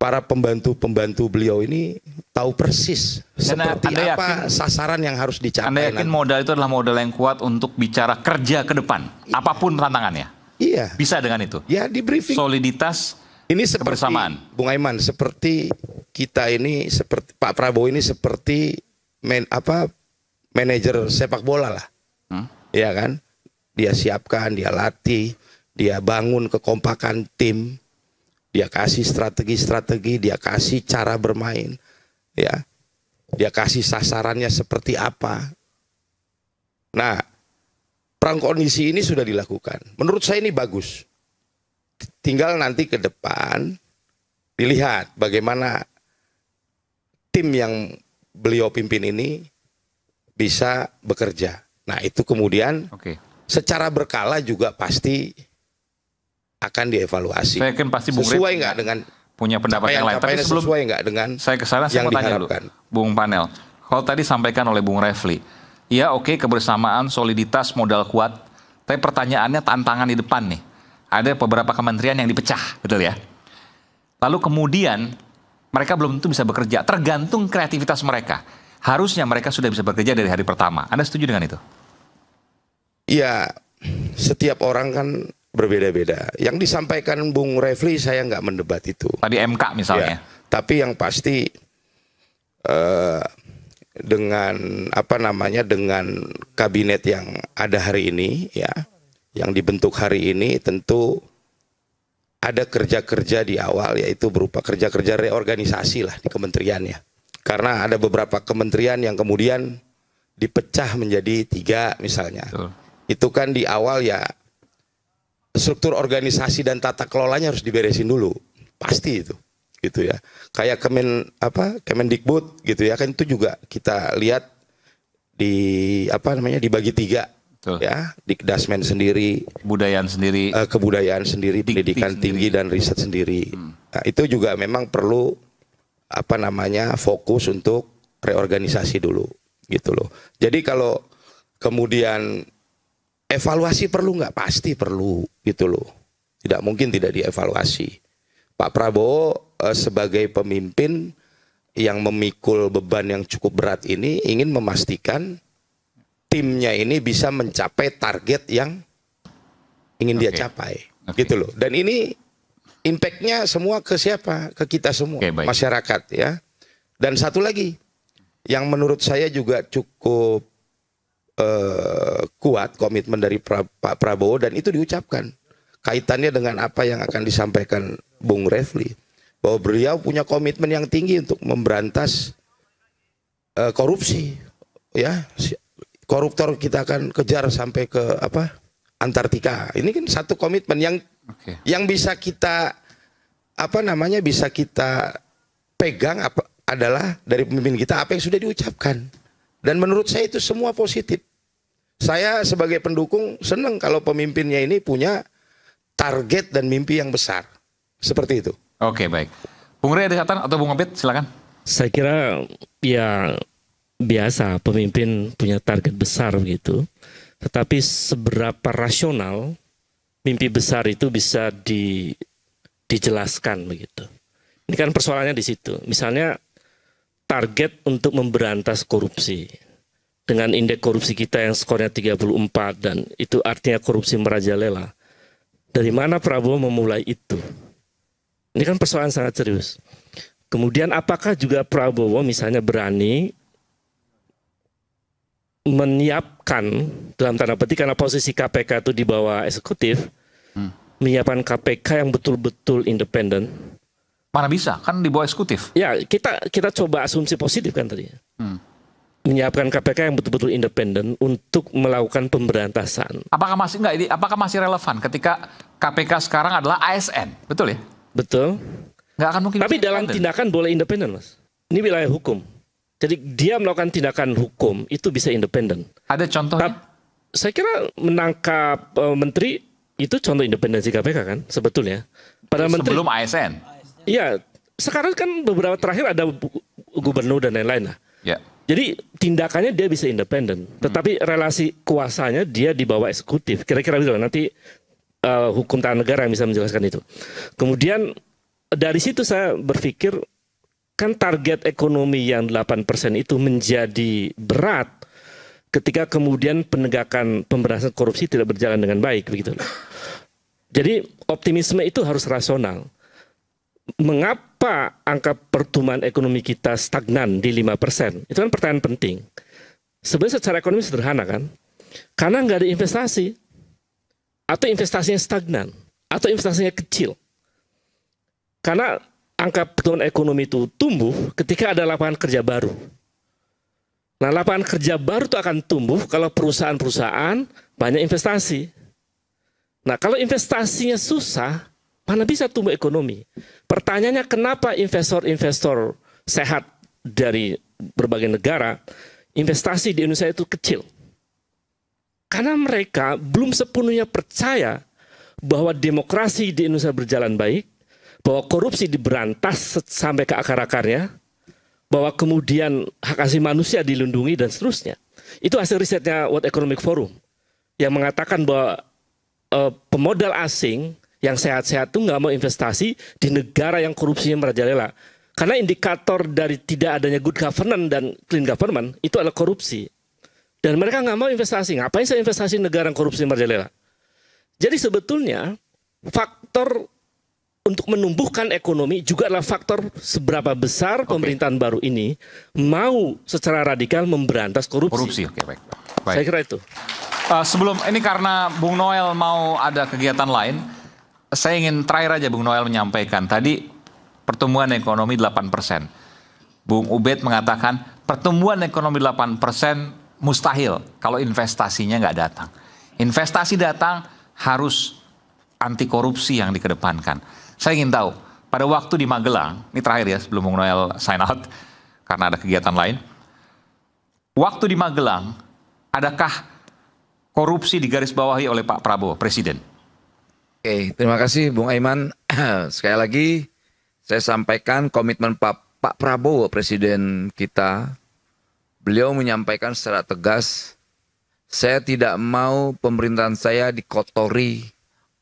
Speaker 7: para pembantu-pembantu beliau ini tahu persis Karena seperti apa yakin, sasaran yang harus dicapai. Anda yakin nanti.
Speaker 6: modal itu adalah modal yang kuat untuk bicara kerja ke depan, iya. apapun tantangannya. Iya. Bisa dengan itu. Ya di briefing. Soliditas. Ini seperti kebersamaan. Bung Aiman, seperti kita
Speaker 7: ini seperti Pak Prabowo ini seperti men, apa manajer sepak bola lah, hmm? ya kan? Dia siapkan, dia latih, dia bangun kekompakan tim, dia kasih strategi-strategi, dia kasih cara bermain, ya, dia kasih sasarannya seperti apa. Nah, perang kondisi ini sudah dilakukan. Menurut saya ini bagus. Tinggal nanti ke depan dilihat bagaimana tim yang beliau pimpin ini bisa bekerja. Nah, itu kemudian okay. secara berkala juga pasti
Speaker 6: akan dievaluasi. Saya yakin pasti Bung sesuai nggak dengan punya pendapat yang lain. Tapi sebelum sesuai nggak dengan saya ke sana saya mau tanya dulu, Bung Panel. Kalau tadi sampaikan oleh Bung Refli, ya oke okay, kebersamaan, soliditas, modal kuat. Tapi pertanyaannya tantangan di depan nih. Ada beberapa kementerian yang dipecah, betul ya? Lalu kemudian mereka belum tentu bisa bekerja, tergantung kreativitas mereka. Harusnya mereka sudah bisa bekerja dari hari pertama. Anda setuju dengan itu?
Speaker 7: Iya, setiap orang kan berbeda-beda. Yang disampaikan Bung Refli saya nggak mendebat itu. Tadi MK misalnya. Ya, tapi yang pasti eh, dengan apa namanya dengan kabinet yang ada hari ini ya, yang dibentuk hari ini tentu ada kerja-kerja di awal yaitu berupa kerja-kerja reorganisasi lah di kementeriannya. Karena ada beberapa kementerian yang kemudian dipecah menjadi tiga misalnya. Itu kan di awal ya struktur organisasi dan tata kelolanya harus diberesin dulu. Pasti itu. Gitu ya. Kayak Kemen apa? Kemendikbud gitu ya kan itu juga kita lihat di apa namanya dibagi tiga Tuh. ya dikdasmen sendiri budayaan sendiri eh, kebudayaan sendiri Dik pendidikan sendiri. tinggi dan riset sendiri hmm. nah, itu juga memang perlu apa namanya fokus untuk reorganisasi dulu gitu loh jadi kalau kemudian Evaluasi perlu nggak? Pasti perlu gitu loh. Tidak mungkin tidak dievaluasi. Pak Prabowo eh, sebagai pemimpin yang memikul beban yang cukup berat ini ingin memastikan timnya ini bisa mencapai target yang ingin okay. dia capai. Okay. Gitu loh. Dan ini impactnya semua ke siapa? Ke kita semua, okay, masyarakat ya. Dan satu lagi yang menurut saya juga cukup Eh, kuat komitmen dari pra, Pak Prabowo dan itu diucapkan. Kaitannya dengan apa yang akan disampaikan Bung Refli bahwa beliau punya komitmen yang tinggi untuk memberantas eh, korupsi ya. Koruptor kita akan kejar sampai ke apa? Antartika. Ini kan satu komitmen yang okay. yang bisa kita apa namanya bisa kita pegang apa adalah dari pemimpin kita apa yang sudah diucapkan. Dan menurut saya itu semua positif. Saya sebagai pendukung senang kalau pemimpinnya ini punya target dan mimpi yang besar. Seperti itu.
Speaker 6: Oke, baik. Bung Rey ada catatan atau Bung Obet silakan.
Speaker 8: Saya kira ya biasa pemimpin punya target besar begitu. Tetapi seberapa rasional mimpi besar itu bisa di dijelaskan begitu. Ini kan persoalannya di situ. Misalnya target untuk memberantas korupsi dengan indeks korupsi kita yang skornya 34 dan itu artinya korupsi merajalela. Dari mana Prabowo memulai itu? Ini kan persoalan sangat serius. Kemudian apakah juga Prabowo misalnya berani menyiapkan dalam tanda petik karena posisi KPK itu di bawah eksekutif, hmm. menyiapkan KPK yang betul-betul independen, Mana bisa? Kan di bawah eksekutif. Ya, kita kita coba asumsi positif
Speaker 6: kan tadi. Hmm.
Speaker 8: Menyiapkan KPK yang betul-betul independen untuk melakukan pemberantasan.
Speaker 6: Apakah masih enggak ini? Apakah masih relevan ketika KPK sekarang adalah ASN? Betul ya? Betul. Enggak akan mungkin. Tapi dalam tindakan boleh independen, Mas.
Speaker 8: Ini wilayah hukum. Jadi dia melakukan tindakan hukum itu bisa independen. Ada contohnya? saya kira menangkap uh, menteri itu contoh independensi KPK kan sebetulnya. Pada menteri, sebelum ASN. Iya, sekarang kan beberapa terakhir ada gubernur dan lain-lain lah. Ya. Jadi tindakannya dia bisa independen, hmm. tetapi hmm. relasi kuasanya dia di bawah eksekutif. Kira-kira begitu. Nanti uh, hukum tata negara yang bisa menjelaskan itu. Kemudian dari situ saya berpikir kan target ekonomi yang 8% itu menjadi berat ketika kemudian penegakan pemberantasan korupsi tidak berjalan dengan baik begitu. Jadi optimisme itu harus rasional mengapa angka pertumbuhan ekonomi kita stagnan di 5%? Itu kan pertanyaan penting. Sebenarnya secara ekonomi sederhana kan? Karena nggak ada investasi. Atau investasinya stagnan. Atau investasinya kecil. Karena angka pertumbuhan ekonomi itu tumbuh ketika ada lapangan kerja baru. Nah, lapangan kerja baru itu akan tumbuh kalau perusahaan-perusahaan banyak investasi. Nah, kalau investasinya susah, mana bisa tumbuh ekonomi? Pertanyaannya kenapa investor-investor sehat dari berbagai negara investasi di Indonesia itu kecil? Karena mereka belum sepenuhnya percaya bahwa demokrasi di Indonesia berjalan baik, bahwa korupsi diberantas sampai ke akar-akarnya, bahwa kemudian hak asasi manusia dilindungi dan seterusnya. Itu hasil risetnya World Economic Forum yang mengatakan bahwa uh, pemodal asing yang sehat-sehat tuh nggak mau investasi di negara yang korupsinya merajalela. Karena indikator dari tidak adanya good governance dan clean government itu adalah korupsi. Dan mereka nggak mau investasi. Ngapain saya investasi di negara yang korupsinya merajalela? Jadi sebetulnya faktor untuk menumbuhkan ekonomi juga adalah faktor seberapa besar okay. pemerintahan baru ini mau secara radikal memberantas korupsi. Korupsi, okay, baik. baik. Saya kira
Speaker 6: itu. Uh, sebelum ini karena Bung Noel mau ada kegiatan lain, saya ingin terakhir aja Bung Noel menyampaikan tadi pertumbuhan ekonomi 8%. Bung Ubed mengatakan pertumbuhan ekonomi 8% mustahil kalau investasinya nggak datang. Investasi datang harus anti korupsi yang dikedepankan. Saya ingin tahu, pada waktu di Magelang, ini terakhir ya sebelum Bung Noel sign out karena ada kegiatan lain. Waktu di Magelang, adakah
Speaker 5: korupsi digarisbawahi oleh Pak Prabowo, Presiden? Oke, terima kasih Bung Aiman. *clears throat* Sekali lagi saya sampaikan komitmen Pak, Pak Prabowo Presiden kita. Beliau menyampaikan secara tegas, saya tidak mau pemerintahan saya dikotori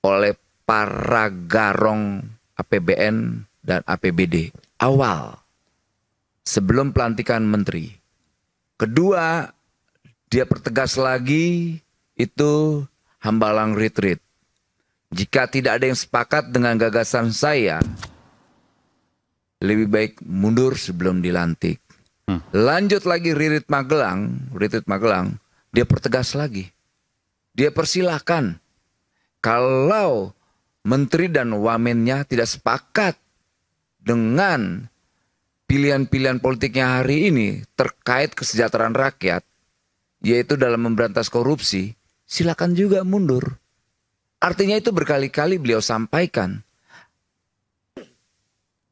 Speaker 5: oleh para garong APBN dan APBD. Awal, sebelum pelantikan menteri. Kedua, dia pertegas lagi itu Hambalang Retreat jika tidak ada yang sepakat dengan gagasan saya, lebih baik mundur sebelum dilantik. Hmm. Lanjut lagi Ririt Magelang, Ririt Magelang, dia pertegas lagi. Dia persilahkan kalau menteri dan wamennya tidak sepakat dengan pilihan-pilihan politiknya hari ini terkait kesejahteraan rakyat, yaitu dalam memberantas korupsi, silakan juga mundur. Artinya itu berkali-kali beliau sampaikan.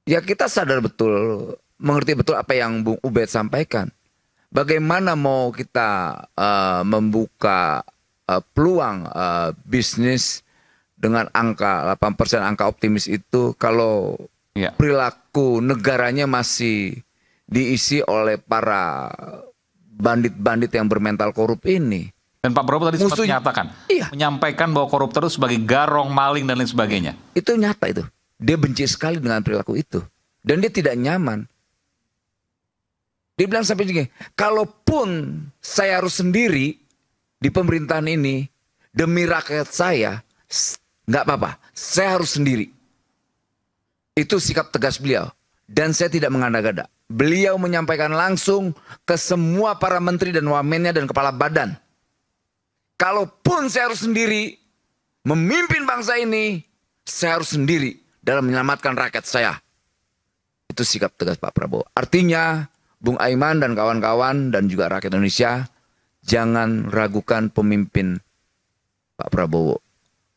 Speaker 5: Ya kita sadar betul, mengerti betul apa yang Bung Ubed sampaikan. Bagaimana mau kita uh, membuka uh, peluang uh, bisnis dengan angka 8% angka optimis itu kalau ya. perilaku negaranya masih diisi oleh para bandit-bandit yang bermental korup ini. Dan Pak
Speaker 6: Prabowo tadi sempat menyatakan, iya. menyampaikan bahwa koruptor itu sebagai garong, maling dan lain sebagainya.
Speaker 5: Itu nyata itu. Dia benci sekali dengan perilaku itu. Dan dia tidak nyaman. Dia bilang sampai gini, kalaupun saya harus sendiri di pemerintahan ini, demi rakyat saya, nggak apa-apa, saya harus sendiri. Itu sikap tegas beliau. Dan saya tidak mengada-gada. Beliau menyampaikan langsung ke semua para menteri dan wamennya dan kepala badan kalaupun saya harus sendiri memimpin bangsa ini, saya harus sendiri dalam menyelamatkan rakyat saya. Itu sikap tegas Pak Prabowo. Artinya, Bung Aiman dan kawan-kawan dan juga rakyat Indonesia, jangan ragukan pemimpin Pak Prabowo.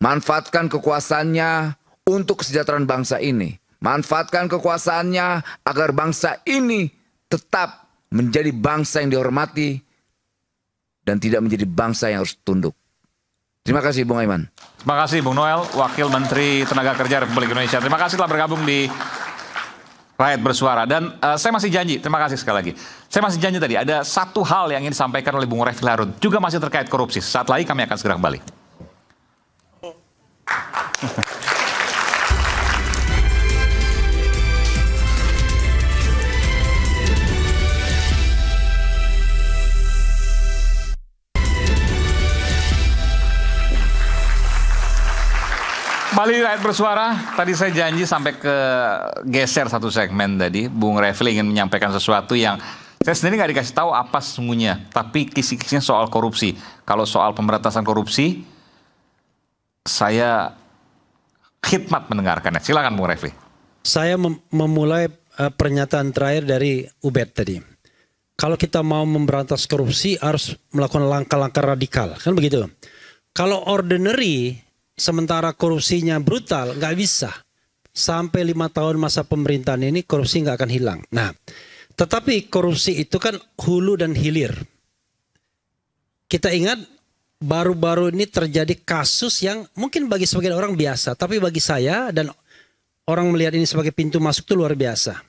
Speaker 5: Manfaatkan kekuasaannya untuk kesejahteraan bangsa ini. Manfaatkan kekuasaannya agar bangsa ini tetap menjadi bangsa yang dihormati, dan tidak menjadi bangsa yang harus tunduk. Terima kasih Bung Aiman.
Speaker 6: Terima kasih Bung Noel, Wakil Menteri Tenaga Kerja Republik Indonesia. Terima kasih telah bergabung di Rakyat Bersuara. Dan uh, saya masih janji, terima kasih sekali lagi. Saya masih janji tadi, ada satu hal yang ingin disampaikan oleh Bung Refli Harun. Juga masih terkait korupsi. Saat lagi kami akan segera kembali. *laughs* Kembali rakyat bersuara. Tadi saya janji sampai ke geser satu segmen tadi. Bung Refli ingin menyampaikan sesuatu yang saya sendiri nggak dikasih tahu apa semuanya Tapi kisi-kisinya soal korupsi. Kalau soal pemberantasan korupsi, saya khidmat mendengarkannya. Silakan Bung Refli.
Speaker 1: Saya mem memulai uh, pernyataan terakhir dari Ubed tadi. Kalau kita mau memberantas korupsi harus melakukan langkah-langkah radikal, kan begitu. Kalau ordinary sementara korupsinya brutal, nggak bisa. Sampai lima tahun masa pemerintahan ini korupsi nggak akan hilang. Nah, tetapi korupsi itu kan hulu dan hilir. Kita ingat baru-baru ini terjadi kasus yang mungkin bagi sebagian orang biasa, tapi bagi saya dan orang melihat ini sebagai pintu masuk itu luar biasa.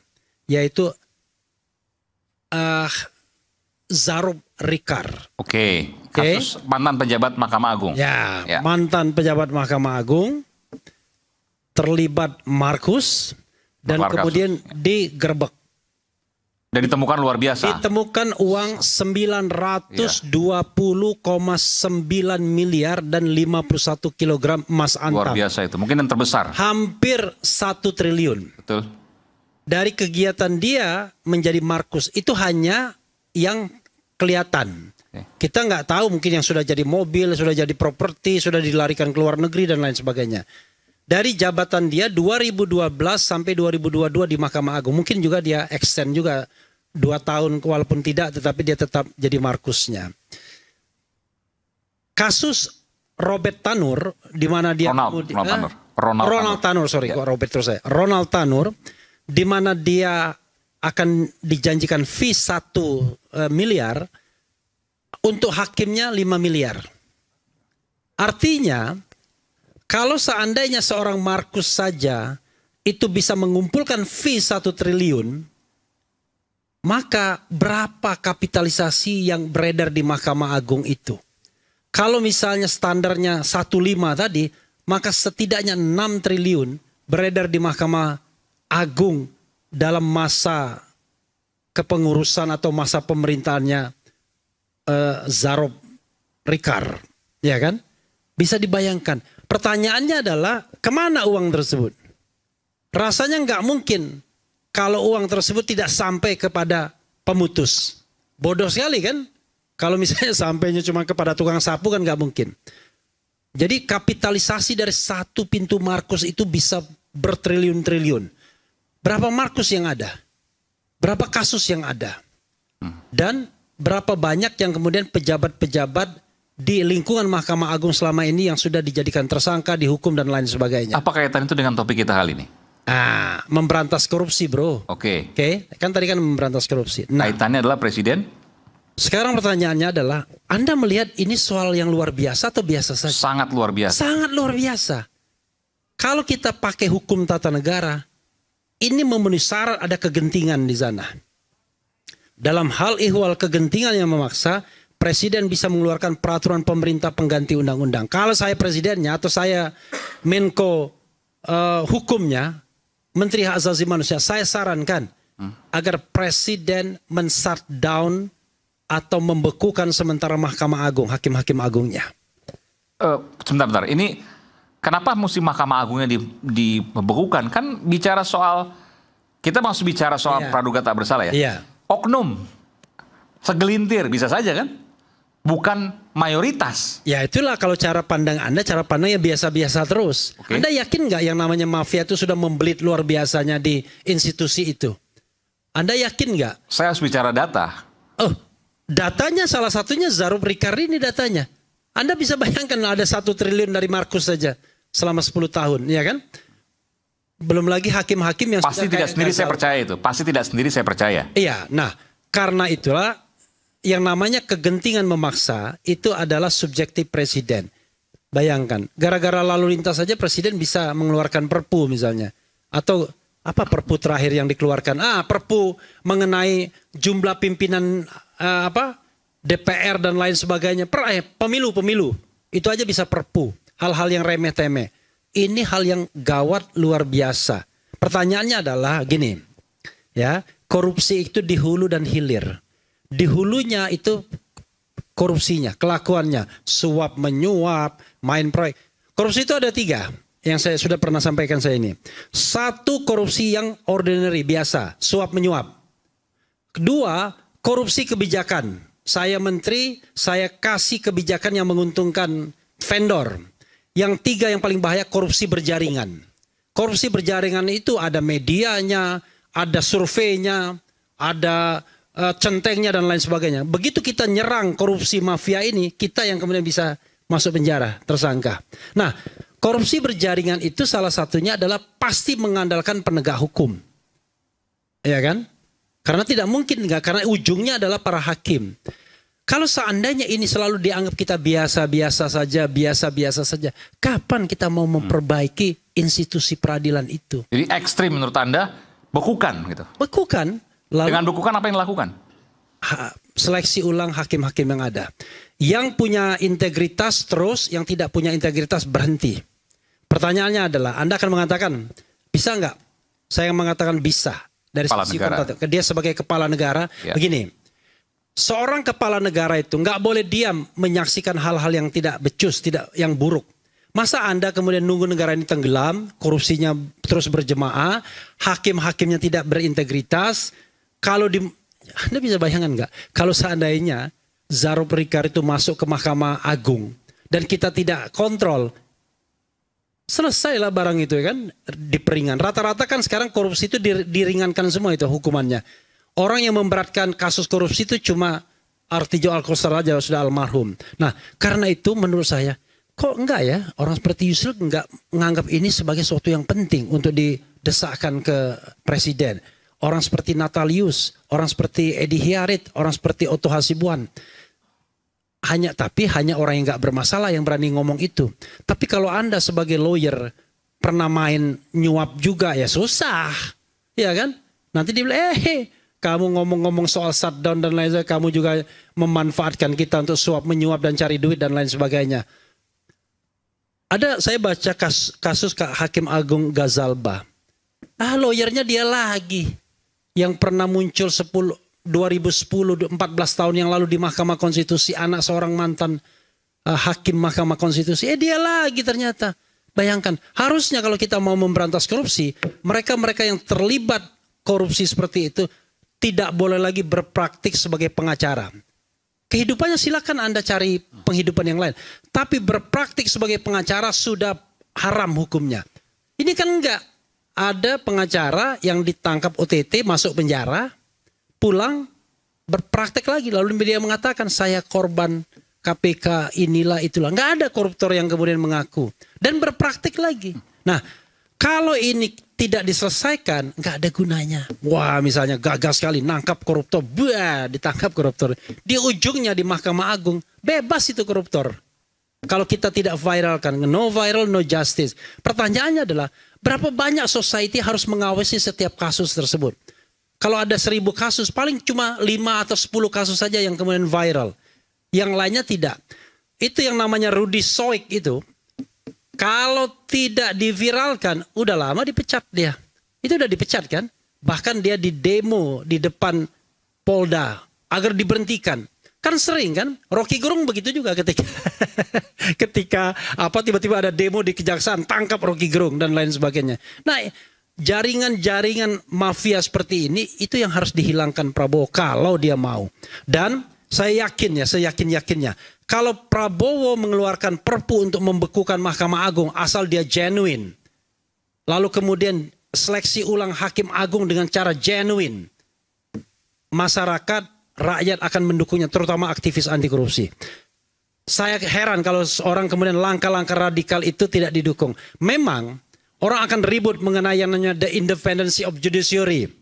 Speaker 1: Yaitu uh, Zarub Rikar. Oke, okay. okay. kasus
Speaker 6: mantan pejabat Mahkamah Agung. Ya, ya,
Speaker 1: mantan pejabat Mahkamah Agung terlibat Markus dan Bakar kemudian kasus. digerbek. Dan ditemukan luar biasa. Ditemukan uang 920,9 miliar dan 51 kilogram emas antam. Luar
Speaker 6: biasa itu, mungkin yang terbesar.
Speaker 1: Hampir satu triliun. Betul. Dari kegiatan dia menjadi Markus itu hanya yang kelihatan. Eh. Kita nggak tahu mungkin yang sudah jadi mobil, sudah jadi properti, sudah dilarikan ke luar negeri dan lain sebagainya. Dari jabatan dia 2012 sampai 2022 di Mahkamah Agung. Mungkin juga dia extend juga dua tahun walaupun tidak tetapi dia tetap jadi markusnya. Kasus Robert Tanur di mana dia Ronald, Ronald, Tanur. Ronald, Ronald Tanur, Tanur sorry yeah. kok Robert terus saya. Ronald Tanur di mana dia akan dijanjikan fee 1 eh, miliar untuk hakimnya 5 miliar. Artinya kalau seandainya seorang Markus saja itu bisa mengumpulkan fee 1 triliun maka berapa kapitalisasi yang beredar di Mahkamah Agung itu? Kalau misalnya standarnya 15 tadi, maka setidaknya 6 triliun beredar di Mahkamah Agung dalam masa kepengurusan atau masa pemerintahannya uh, Zarob Rikar, ya kan? Bisa dibayangkan. Pertanyaannya adalah kemana uang tersebut? Rasanya nggak mungkin kalau uang tersebut tidak sampai kepada pemutus. Bodoh sekali kan? Kalau misalnya *laughs* sampainya cuma kepada tukang sapu kan nggak mungkin. Jadi kapitalisasi dari satu pintu Markus itu bisa bertriliun-triliun berapa Markus yang ada, berapa kasus yang ada, hmm. dan berapa banyak yang kemudian pejabat-pejabat di lingkungan Mahkamah Agung selama ini yang sudah dijadikan tersangka, dihukum dan lain sebagainya. Apa kaitan itu dengan topik kita kali ini? Ah, memberantas korupsi, bro. Oke. Okay. Oke, okay? kan tadi kan memberantas korupsi. Nah, kaitannya adalah presiden. Sekarang pertanyaannya adalah, Anda melihat ini soal yang luar biasa atau biasa saja? Sangat luar biasa. Sangat luar biasa. Kalau kita pakai hukum tata negara, ini memenuhi syarat ada kegentingan di sana. Dalam hal ihwal kegentingan yang memaksa, presiden bisa mengeluarkan peraturan pemerintah pengganti undang-undang. Kalau saya presidennya atau saya menko uh, hukumnya, menteri hak asasi manusia, saya sarankan hmm. agar presiden men-shut down atau membekukan sementara Mahkamah Agung, hakim-hakim agungnya.
Speaker 6: Uh, sebentar, sebentar. Ini Kenapa mesti Mahkamah Agungnya di, diberukan? Kan bicara soal kita maksud bicara soal iya. praduga tak bersalah ya. Iya.
Speaker 1: Oknum, segelintir bisa saja kan? Bukan mayoritas. Ya itulah kalau cara pandang Anda, cara pandang yang biasa-biasa terus. Okay. Anda yakin nggak yang namanya mafia itu sudah membelit luar biasanya di institusi itu? Anda yakin nggak? Saya harus bicara data. Oh, datanya salah satunya Zarub Ricard ini datanya. Anda bisa bayangkan ada satu triliun dari Markus saja selama 10 tahun, ya kan? Belum lagi hakim-hakim yang pasti tidak sendiri saya percaya
Speaker 6: itu, pasti tidak sendiri saya percaya.
Speaker 1: Iya, nah karena itulah yang namanya kegentingan memaksa itu adalah subjektif presiden. Bayangkan, gara-gara lalu lintas saja presiden bisa mengeluarkan perpu misalnya, atau apa perpu terakhir yang dikeluarkan? Ah, perpu mengenai jumlah pimpinan uh, apa DPR dan lain sebagainya. Per, eh, pemilu pemilu itu aja bisa perpu hal-hal yang remeh-temeh. Ini hal yang gawat luar biasa. Pertanyaannya adalah gini, ya korupsi itu di hulu dan hilir. Di hulunya itu korupsinya, kelakuannya, suap menyuap, main proyek. Korupsi itu ada tiga yang saya sudah pernah sampaikan saya ini. Satu korupsi yang ordinary biasa, suap menyuap. Kedua, korupsi kebijakan. Saya menteri, saya kasih kebijakan yang menguntungkan vendor. Yang tiga yang paling bahaya korupsi berjaringan. Korupsi berjaringan itu ada medianya, ada surveinya, ada uh, centengnya dan lain sebagainya. Begitu kita nyerang korupsi mafia ini, kita yang kemudian bisa masuk penjara tersangka. Nah, korupsi berjaringan itu salah satunya adalah pasti mengandalkan penegak hukum. Iya kan? Karena tidak mungkin enggak karena ujungnya adalah para hakim. Kalau seandainya ini selalu dianggap kita biasa-biasa saja, biasa-biasa saja, kapan kita mau hmm. memperbaiki institusi peradilan itu? Jadi ekstrim menurut Anda,
Speaker 6: bekukan gitu?
Speaker 1: Bekukan. Lalu, Dengan bekukan apa yang dilakukan? Ha, seleksi ulang hakim-hakim yang ada. Yang punya integritas terus, yang tidak punya integritas berhenti. Pertanyaannya adalah, Anda akan mengatakan, bisa nggak? Saya mengatakan bisa. Dari kepala sisi negara. dia sebagai kepala negara, ya. begini, Seorang kepala negara itu nggak boleh diam menyaksikan hal-hal yang tidak becus, tidak yang buruk. Masa Anda kemudian nunggu negara ini tenggelam, korupsinya terus berjemaah, hakim-hakimnya tidak berintegritas. Kalau di, Anda bisa bayangkan nggak? Kalau seandainya Zarup Rikar itu masuk ke Mahkamah Agung dan kita tidak kontrol, selesailah barang itu ya kan diperingan. Rata-rata kan sekarang korupsi itu diringankan semua itu hukumannya. Orang yang memberatkan kasus korupsi itu cuma Artijo Alkostar aja sudah almarhum. Nah, karena itu menurut saya kok enggak ya orang seperti Yusril enggak menganggap ini sebagai sesuatu yang penting untuk didesakkan ke presiden. Orang seperti Natalius, orang seperti Edi Hiarit, orang seperti Otto Hasibuan. Hanya tapi hanya orang yang enggak bermasalah yang berani ngomong itu. Tapi kalau Anda sebagai lawyer pernah main nyuap juga ya susah. Iya kan? Nanti dibilang eh kamu ngomong-ngomong soal shutdown dan lain sebagainya, kamu juga memanfaatkan kita untuk suap menyuap dan cari duit dan lain sebagainya. Ada saya baca kas, kasus Kak Hakim Agung Gazalba. Ah, lawyernya dia lagi yang pernah muncul 10 2010 14 tahun yang lalu di Mahkamah Konstitusi anak seorang mantan uh, hakim Mahkamah Konstitusi. Eh dia lagi ternyata. Bayangkan, harusnya kalau kita mau memberantas korupsi, mereka-mereka yang terlibat korupsi seperti itu tidak boleh lagi berpraktik sebagai pengacara. Kehidupannya silakan Anda cari penghidupan yang lain. Tapi berpraktik sebagai pengacara sudah haram hukumnya. Ini kan enggak. Ada pengacara yang ditangkap OTT masuk penjara, pulang berpraktik lagi. Lalu dia mengatakan saya korban KPK inilah itulah. Enggak ada koruptor yang kemudian mengaku. Dan berpraktik lagi. Nah kalau ini tidak diselesaikan, nggak ada gunanya. Wah, misalnya gagal sekali nangkap koruptor, buah, ditangkap koruptor. Di ujungnya di Mahkamah Agung, bebas itu koruptor. Kalau kita tidak viralkan, no viral, no justice. Pertanyaannya adalah, berapa banyak society harus mengawasi setiap kasus tersebut? Kalau ada seribu kasus, paling cuma lima atau sepuluh kasus saja yang kemudian viral. Yang lainnya tidak. Itu yang namanya Rudy Soik itu, kalau tidak diviralkan, udah lama dipecat dia. Itu udah dipecat kan? Bahkan dia di demo di depan Polda agar diberhentikan. Kan sering kan? Rocky Gerung begitu juga ketika *laughs* ketika apa tiba-tiba ada demo di kejaksaan tangkap Rocky Gerung dan lain sebagainya. Nah, jaringan-jaringan mafia seperti ini itu yang harus dihilangkan Prabowo kalau dia mau. Dan saya yakin ya, saya yakin-yakinnya. Kalau Prabowo mengeluarkan perpu untuk membekukan Mahkamah Agung asal dia genuine. Lalu kemudian seleksi ulang Hakim Agung dengan cara genuine. Masyarakat, rakyat akan mendukungnya, terutama aktivis anti korupsi. Saya heran kalau seorang kemudian langkah-langkah radikal itu tidak didukung. Memang orang akan ribut mengenai yang namanya the independency of judiciary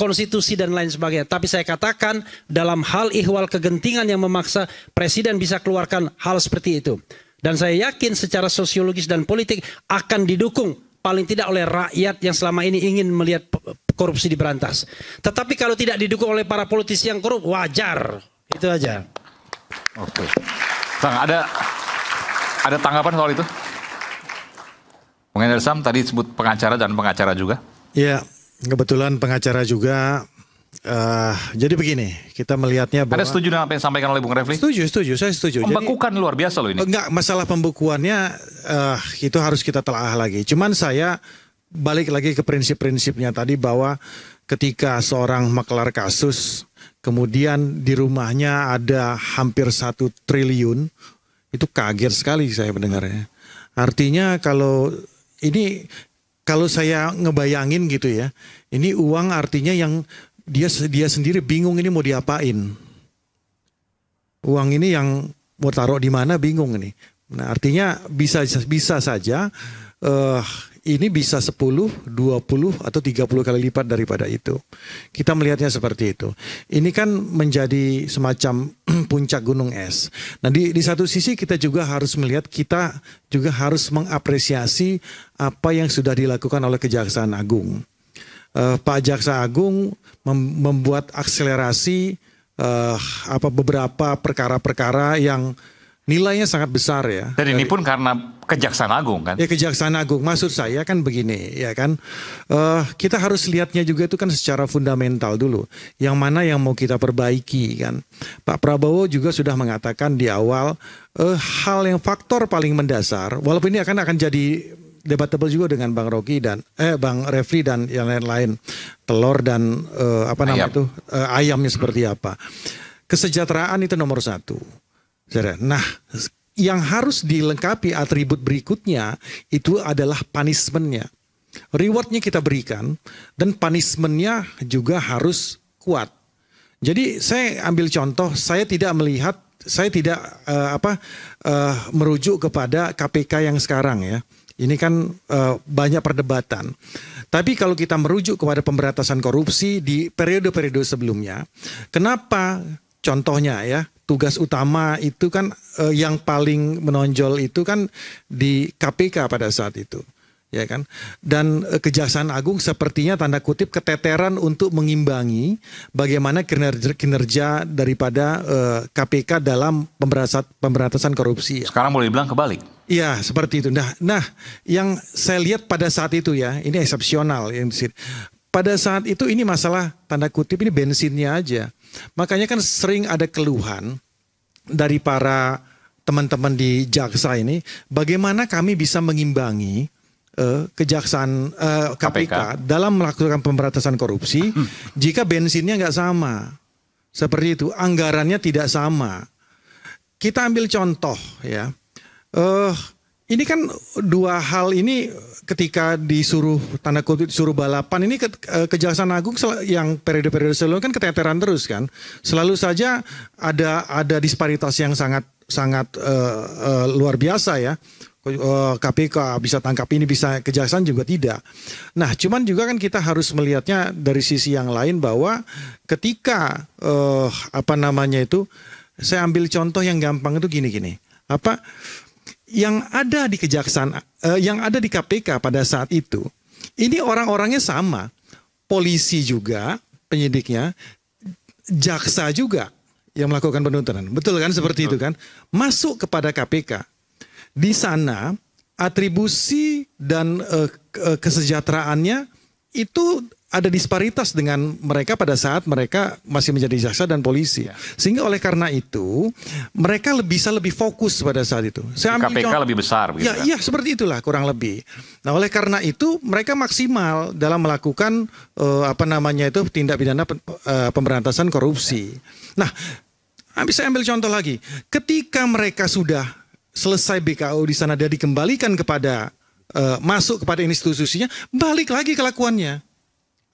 Speaker 1: konstitusi dan lain sebagainya. Tapi saya katakan dalam hal ihwal kegentingan yang memaksa presiden bisa keluarkan hal seperti itu. Dan saya yakin secara sosiologis dan politik akan didukung paling tidak oleh rakyat yang selama ini ingin melihat korupsi diberantas. Tetapi kalau tidak didukung oleh para politisi yang korup, wajar. Itu aja. Oke. Sang, ada ada tanggapan soal itu?
Speaker 6: Mengenai Sam tadi sebut pengacara dan pengacara juga.
Speaker 4: Iya, Kebetulan pengacara juga Uh, jadi begini, kita melihatnya bahwa... Ada
Speaker 6: setuju dengan apa yang disampaikan oleh Bung Refli? Setuju, setuju, saya setuju. Pembekukan jadi, luar biasa loh ini.
Speaker 4: Enggak, masalah pembekuannya uh, itu harus kita telah lagi. Cuman saya balik lagi ke prinsip-prinsipnya tadi bahwa ketika seorang maklar kasus, kemudian di rumahnya ada hampir satu triliun, itu kaget sekali saya mendengarnya. Artinya kalau ini kalau saya ngebayangin gitu ya, ini uang artinya yang dia dia sendiri bingung ini mau diapain. Uang ini yang mau taruh di mana bingung ini. Nah, artinya bisa bisa saja uh, ini bisa 10, 20 atau 30 kali lipat daripada itu. Kita melihatnya seperti itu. Ini kan menjadi semacam *clears throat* puncak gunung es. Nah, di di satu sisi kita juga harus melihat kita juga harus mengapresiasi apa yang sudah dilakukan oleh Kejaksaan Agung. Uh, Pak Jaksa Agung mem membuat akselerasi uh, apa beberapa perkara-perkara yang nilainya sangat besar ya. Dan
Speaker 6: ini pun karena Kejaksaan Agung kan?
Speaker 4: Ya Kejaksaan Agung. Maksud saya kan begini ya kan. Uh, kita harus lihatnya juga itu kan secara fundamental dulu. Yang mana yang mau kita perbaiki kan. Pak Prabowo juga sudah mengatakan di awal uh, hal yang faktor paling mendasar. Walaupun ini akan akan jadi debatable juga dengan Bang Rocky dan eh Bang Refli dan yang lain-lain. Telur dan uh, apa Ayam. namanya itu uh, ayamnya seperti apa. Kesejahteraan itu nomor satu. Nah, yang harus dilengkapi atribut berikutnya itu adalah punishmentnya. Rewardnya kita berikan dan punishmentnya juga harus kuat. Jadi saya ambil contoh, saya tidak melihat, saya tidak uh, apa uh, merujuk kepada KPK yang sekarang ya. Ini kan uh, banyak perdebatan. Tapi kalau kita merujuk kepada pemberantasan korupsi di periode-periode sebelumnya, kenapa contohnya ya tugas utama itu kan uh, yang paling menonjol itu kan di KPK pada saat itu ya kan dan uh, Kejaksaan Agung sepertinya tanda kutip keteteran untuk mengimbangi bagaimana kinerja, kinerja daripada uh, eh, KPK dalam pemberantasan, pemberantasan korupsi ya.
Speaker 6: sekarang boleh dibilang kebalik
Speaker 4: Iya seperti itu nah nah yang saya lihat pada saat itu ya ini eksepsional pada saat itu ini masalah tanda kutip ini bensinnya aja Makanya kan sering ada keluhan dari para teman-teman di jaksa ini, bagaimana kami bisa mengimbangi uh, kejaksaan uh, eh, KPK, KPK dalam melakukan pemberantasan korupsi *clears throat* jika bensinnya nggak sama, seperti itu, anggarannya tidak sama. Kita ambil contoh ya, uh, ini kan dua hal ini ketika disuruh tanda kutip disuruh balapan ini ke, kejaksaan agung yang periode-periode sebelumnya kan keteteran terus kan. Selalu saja ada ada disparitas yang sangat sangat uh, uh, luar biasa ya. Uh, eh, KPK bisa tangkap ini bisa kejaksaan juga tidak. Nah, cuman juga kan kita harus melihatnya dari sisi yang lain bahwa ketika uh, apa namanya itu saya ambil contoh yang gampang itu gini-gini. Apa yang ada di kejaksaan, uh, yang ada di KPK pada saat itu, ini orang-orangnya sama, polisi juga, penyidiknya, jaksa juga yang melakukan penuntutan, betul kan seperti betul. itu kan? Masuk kepada KPK, di sana atribusi dan uh, kesejahteraannya itu ada disparitas dengan mereka pada saat mereka masih menjadi jaksa dan polisi. Ya. Sehingga oleh karena itu mereka lebih, bisa lebih fokus pada saat
Speaker 6: itu. Saya ambil KPK contoh, lebih besar. ya, kan?
Speaker 4: seperti itulah kurang lebih. Nah oleh karena itu mereka maksimal dalam melakukan uh, apa namanya itu tindak pidana uh, pemberantasan korupsi. Ya. Nah saya ambil contoh lagi. Ketika mereka sudah selesai BKO di sana dan dikembalikan kepada uh, masuk kepada institusinya, balik lagi kelakuannya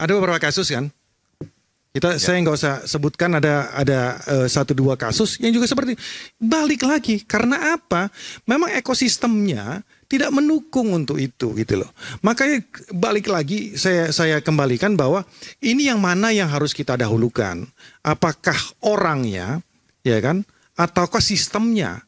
Speaker 4: ada beberapa kasus kan. Kita ya. saya nggak usah sebutkan ada ada uh, satu dua kasus yang juga seperti balik lagi karena apa? Memang ekosistemnya tidak mendukung untuk itu gitu loh. Makanya balik lagi saya saya kembalikan bahwa ini yang mana yang harus kita dahulukan? Apakah orangnya ya kan ataukah sistemnya?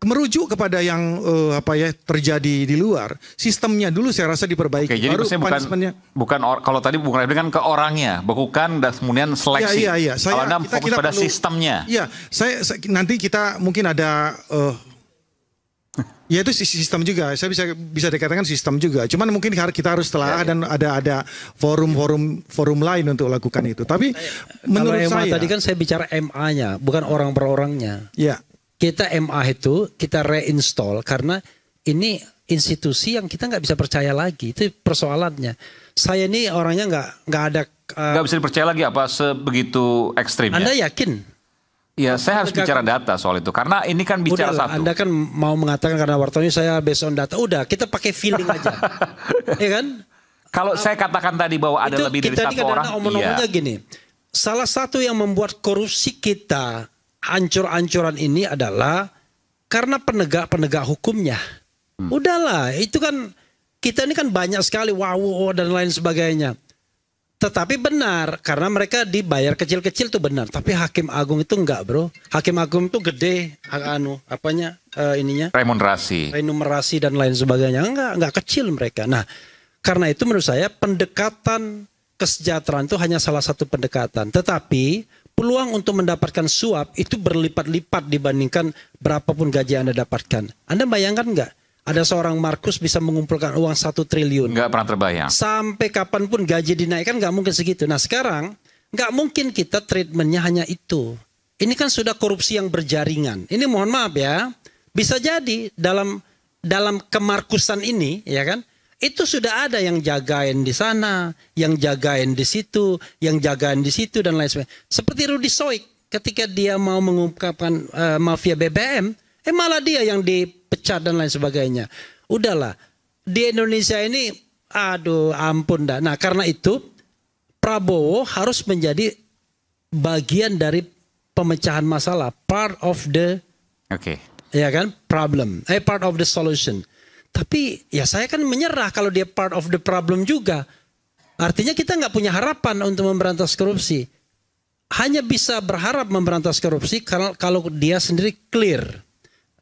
Speaker 4: merujuk kepada yang uh, apa ya terjadi di luar sistemnya dulu saya rasa diperbaiki. Oke, jadi Baru bukan
Speaker 6: bukan or, kalau tadi bukan dengan ke orangnya, bukan dan kemudian seleksi. ya, ya, ya. Saya, kalau anda kita, fokus kita pada perlu, sistemnya.
Speaker 4: Iya, saya, saya nanti kita mungkin ada uh, Ya itu sistem juga. Saya bisa bisa dikatakan sistem juga. Cuman mungkin kita harus telah ya, ya. dan ada ada forum-forum forum lain untuk lakukan itu. Tapi menurut menurut saya tadi
Speaker 1: kan saya bicara MA-nya, bukan orang per orangnya. Ya kita MA itu kita reinstall karena ini institusi yang kita nggak bisa percaya lagi itu persoalannya saya ini orangnya nggak nggak ada eh,
Speaker 6: nggak uh, bisa dipercaya lagi apa sebegitu ekstrim anda ya? yakin Ya, saya harus bicara data soal itu karena ini kan bicara udahlah, satu. Anda
Speaker 1: kan mau mengatakan karena wartawan saya based on data. Udah, kita pakai feeling *laughs* aja.
Speaker 6: Iya kan? Kalau uh, saya katakan tadi bahwa ada lebih dari satu orang, omong iya.
Speaker 1: gini. Salah satu yang membuat korupsi kita ancur-ancuran ini adalah karena penegak-penegak hukumnya. Hmm. Udahlah, itu kan kita ini kan banyak sekali wow dan lain sebagainya. Tetapi benar karena mereka dibayar kecil-kecil tuh benar. Tapi Hakim Agung itu enggak, Bro. Hakim Agung itu gede anu apanya uh, ininya?
Speaker 6: Remunerasi.
Speaker 1: Remunerasi dan lain sebagainya. Enggak, enggak kecil mereka. Nah, karena itu menurut saya pendekatan kesejahteraan itu hanya salah satu pendekatan. Tetapi peluang untuk mendapatkan suap itu berlipat-lipat dibandingkan berapapun gaji Anda dapatkan. Anda bayangkan nggak? Ada seorang Markus bisa mengumpulkan uang satu triliun. Nggak pernah terbayang. Sampai kapanpun gaji dinaikkan nggak mungkin segitu. Nah sekarang nggak mungkin kita treatmentnya hanya itu. Ini kan sudah korupsi yang berjaringan. Ini mohon maaf ya. Bisa jadi dalam dalam kemarkusan ini ya kan itu sudah ada yang jagain di sana, yang jagain di situ, yang jagain di situ dan lain sebagainya. Seperti Rudy Soik ketika dia mau mengungkapkan uh, mafia BBM, eh malah dia yang dipecat dan lain sebagainya. Udahlah, di Indonesia ini aduh ampun dah. Nah, karena itu Prabowo harus menjadi bagian dari pemecahan masalah, part of the Oke. Okay. Ya kan? Problem. Eh part of the solution. Tapi ya saya kan menyerah kalau dia part of the problem juga. Artinya kita nggak punya harapan untuk memberantas korupsi. Hanya bisa berharap memberantas korupsi kalau, dia sendiri clear.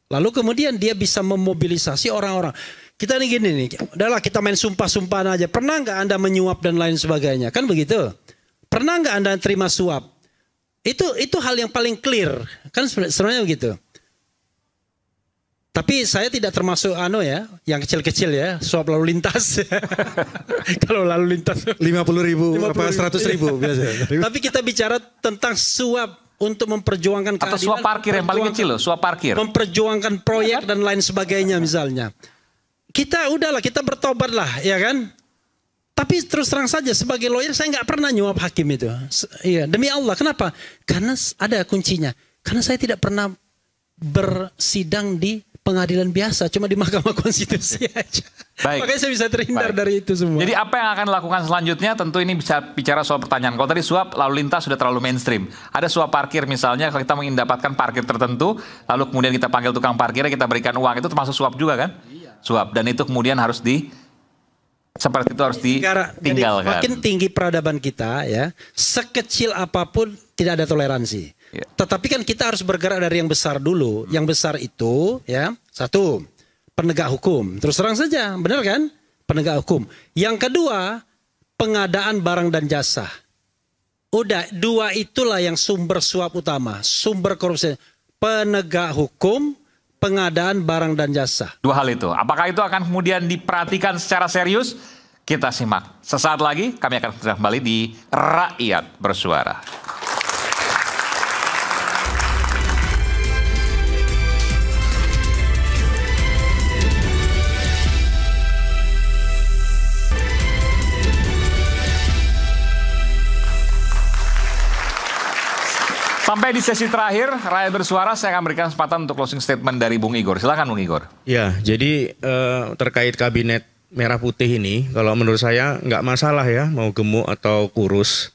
Speaker 1: Lalu kemudian dia bisa memobilisasi orang-orang. Kita nih gini nih, udahlah kita main sumpah-sumpahan aja. Pernah nggak Anda menyuap dan lain sebagainya? Kan begitu. Pernah nggak Anda terima suap? Itu itu hal yang paling clear. Kan sebenarnya begitu. Tapi saya tidak termasuk ano ya, yang kecil-kecil ya, suap lalu lintas.
Speaker 6: *laughs* Kalau lalu lintas 50 ribu, 50 apa 100 ribu *laughs* biasa.
Speaker 1: Tapi kita bicara tentang suap untuk memperjuangkan keadilan. Atau suap parkir yang paling kecil loh, suap parkir. Memperjuangkan proyek dan lain sebagainya misalnya. Kita udahlah, kita bertobatlah ya kan. Tapi terus terang saja sebagai lawyer saya nggak pernah nyuap hakim itu. Iya, demi Allah. Kenapa? Karena ada kuncinya. Karena saya tidak pernah bersidang di pengadilan biasa, cuma di Mahkamah Konstitusi *laughs* aja. Baik. Makanya saya bisa terhindar Baik. dari itu semua. Jadi
Speaker 6: apa yang akan dilakukan selanjutnya tentu ini bisa bicara soal pertanyaan. Kalau tadi suap lalu lintas sudah terlalu mainstream. Ada suap parkir misalnya kalau kita ingin mendapatkan parkir tertentu, lalu kemudian kita panggil tukang parkirnya kita berikan uang itu termasuk suap juga kan? Iya. Suap dan itu kemudian harus di seperti itu harus ditinggalkan. Jadi, makin
Speaker 1: tinggi peradaban kita ya, sekecil apapun tidak ada toleransi. Ya. Tetapi kan kita harus bergerak dari yang besar dulu. Yang besar itu ya satu penegak hukum. Terus terang saja, benar kan? Penegak hukum. Yang kedua pengadaan barang dan jasa. Udah dua itulah yang sumber suap utama, sumber korupsi, penegak hukum, pengadaan barang dan jasa. Dua hal itu. Apakah itu akan kemudian diperhatikan secara serius?
Speaker 6: Kita simak. Sesaat lagi kami akan kembali di Rakyat Bersuara. Sampai di sesi terakhir, rakyat Bersuara, saya akan berikan kesempatan untuk closing statement dari Bung Igor. Silakan Bung Igor.
Speaker 3: Ya, jadi eh, terkait kabinet merah putih ini, kalau menurut saya nggak masalah ya, mau gemuk atau kurus.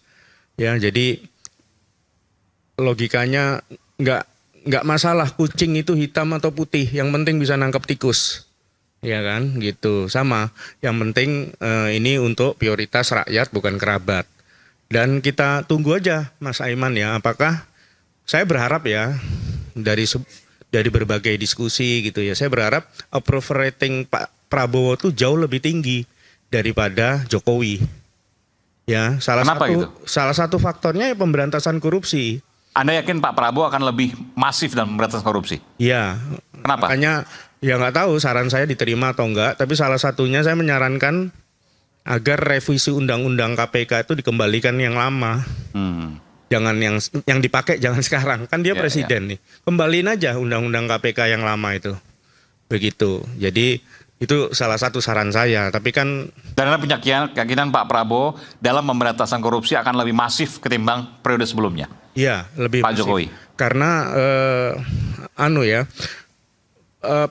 Speaker 3: Ya, jadi logikanya nggak nggak masalah kucing itu hitam atau putih, yang penting bisa nangkap tikus. Ya kan, gitu. Sama, yang penting eh, ini untuk prioritas rakyat bukan kerabat. Dan kita tunggu aja Mas Aiman ya, apakah saya berharap ya dari dari berbagai diskusi gitu ya. Saya berharap approval rating Pak Prabowo tuh jauh lebih tinggi daripada Jokowi. Ya, salah Kenapa satu gitu? salah satu faktornya ya pemberantasan korupsi.
Speaker 6: Anda yakin Pak Prabowo akan lebih masif dalam pemberantasan korupsi?
Speaker 3: Iya. Kenapa? Hanya ya nggak tahu saran saya diterima atau enggak, tapi salah satunya saya menyarankan agar revisi undang-undang KPK itu dikembalikan yang lama. Hmm jangan yang yang dipakai jangan *laughs* sekarang kan dia yeah, presiden yeah. nih kembaliin aja undang-undang KPK yang lama itu begitu jadi itu salah satu saran saya tapi kan dan punya
Speaker 6: keyakinan Pak Prabowo dalam pemberantasan korupsi akan lebih masif ketimbang periode sebelumnya
Speaker 3: Iya lebih Pak masif. Jokowi karena eh, anu ya uh,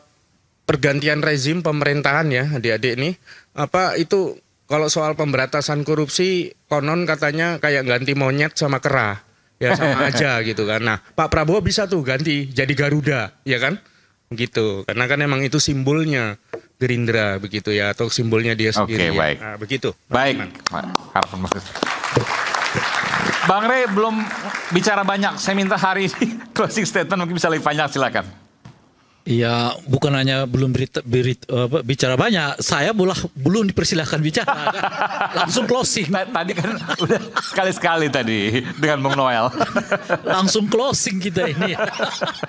Speaker 3: pergantian rezim pemerintahan ya adik-adik ini apa itu kalau soal pemberantasan korupsi konon katanya kayak ganti monyet sama kera ya sama *laughs* aja gitu kan nah Pak Prabowo bisa tuh ganti jadi Garuda ya kan gitu karena kan emang itu simbolnya Gerindra begitu ya atau simbolnya dia sendiri okay, ya. Nah, begitu baik Bang Rey belum
Speaker 6: bicara banyak saya minta hari ini *laughs* closing statement mungkin bisa lebih banyak. silakan Iya,
Speaker 9: bukan hanya belum berita, berita, apa, bicara banyak, saya bulah, belum dipersilahkan bicara,
Speaker 6: *laughs* langsung closing. Tadi kan udah sekali-sekali tadi dengan Bung Noel. *laughs* langsung closing kita ini.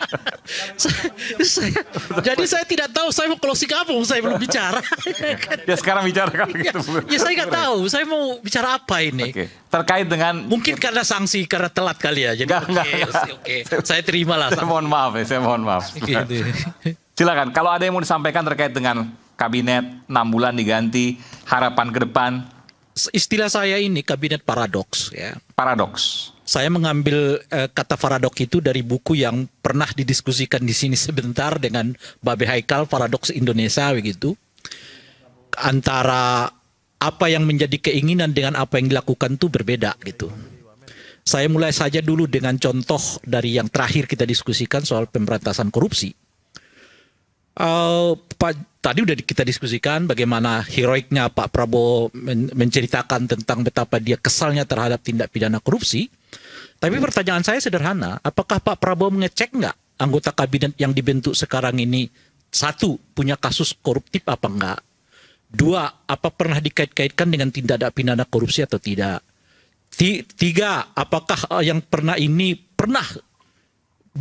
Speaker 6: *laughs* saya, saya,
Speaker 9: jadi saya tidak tahu saya mau closing apa, saya belum bicara. ya sekarang bicara kalau iya, gitu. Ya, ya saya nggak tahu, saya mau bicara apa ini. Okay. Terkait dengan mungkin karena sanksi karena telat kali
Speaker 6: ya. Jadi oke, okay, okay. saya terima lah. Saya mohon maaf ya, saya mohon maaf. gitu. Ya. Silakan. Kalau ada yang mau disampaikan terkait dengan kabinet 6 bulan diganti, harapan ke depan. Istilah saya ini kabinet paradoks ya. Paradoks. Saya mengambil
Speaker 9: eh, kata paradoks itu dari buku yang pernah didiskusikan di sini sebentar dengan Babe Haikal Paradoks Indonesia begitu. Antara apa yang menjadi keinginan dengan apa yang dilakukan itu berbeda gitu. Saya mulai saja dulu dengan contoh dari yang terakhir kita diskusikan soal pemberantasan korupsi Uh, Pak, tadi udah kita diskusikan bagaimana heroiknya Pak Prabowo men menceritakan tentang betapa dia kesalnya terhadap tindak pidana korupsi. Tapi pertanyaan saya sederhana, apakah Pak Prabowo mengecek nggak anggota kabinet yang dibentuk sekarang ini satu punya kasus koruptif apa enggak? Dua, apa pernah dikait-kaitkan dengan tindak pidana korupsi atau tidak? Tiga, apakah eh, yang pernah ini pernah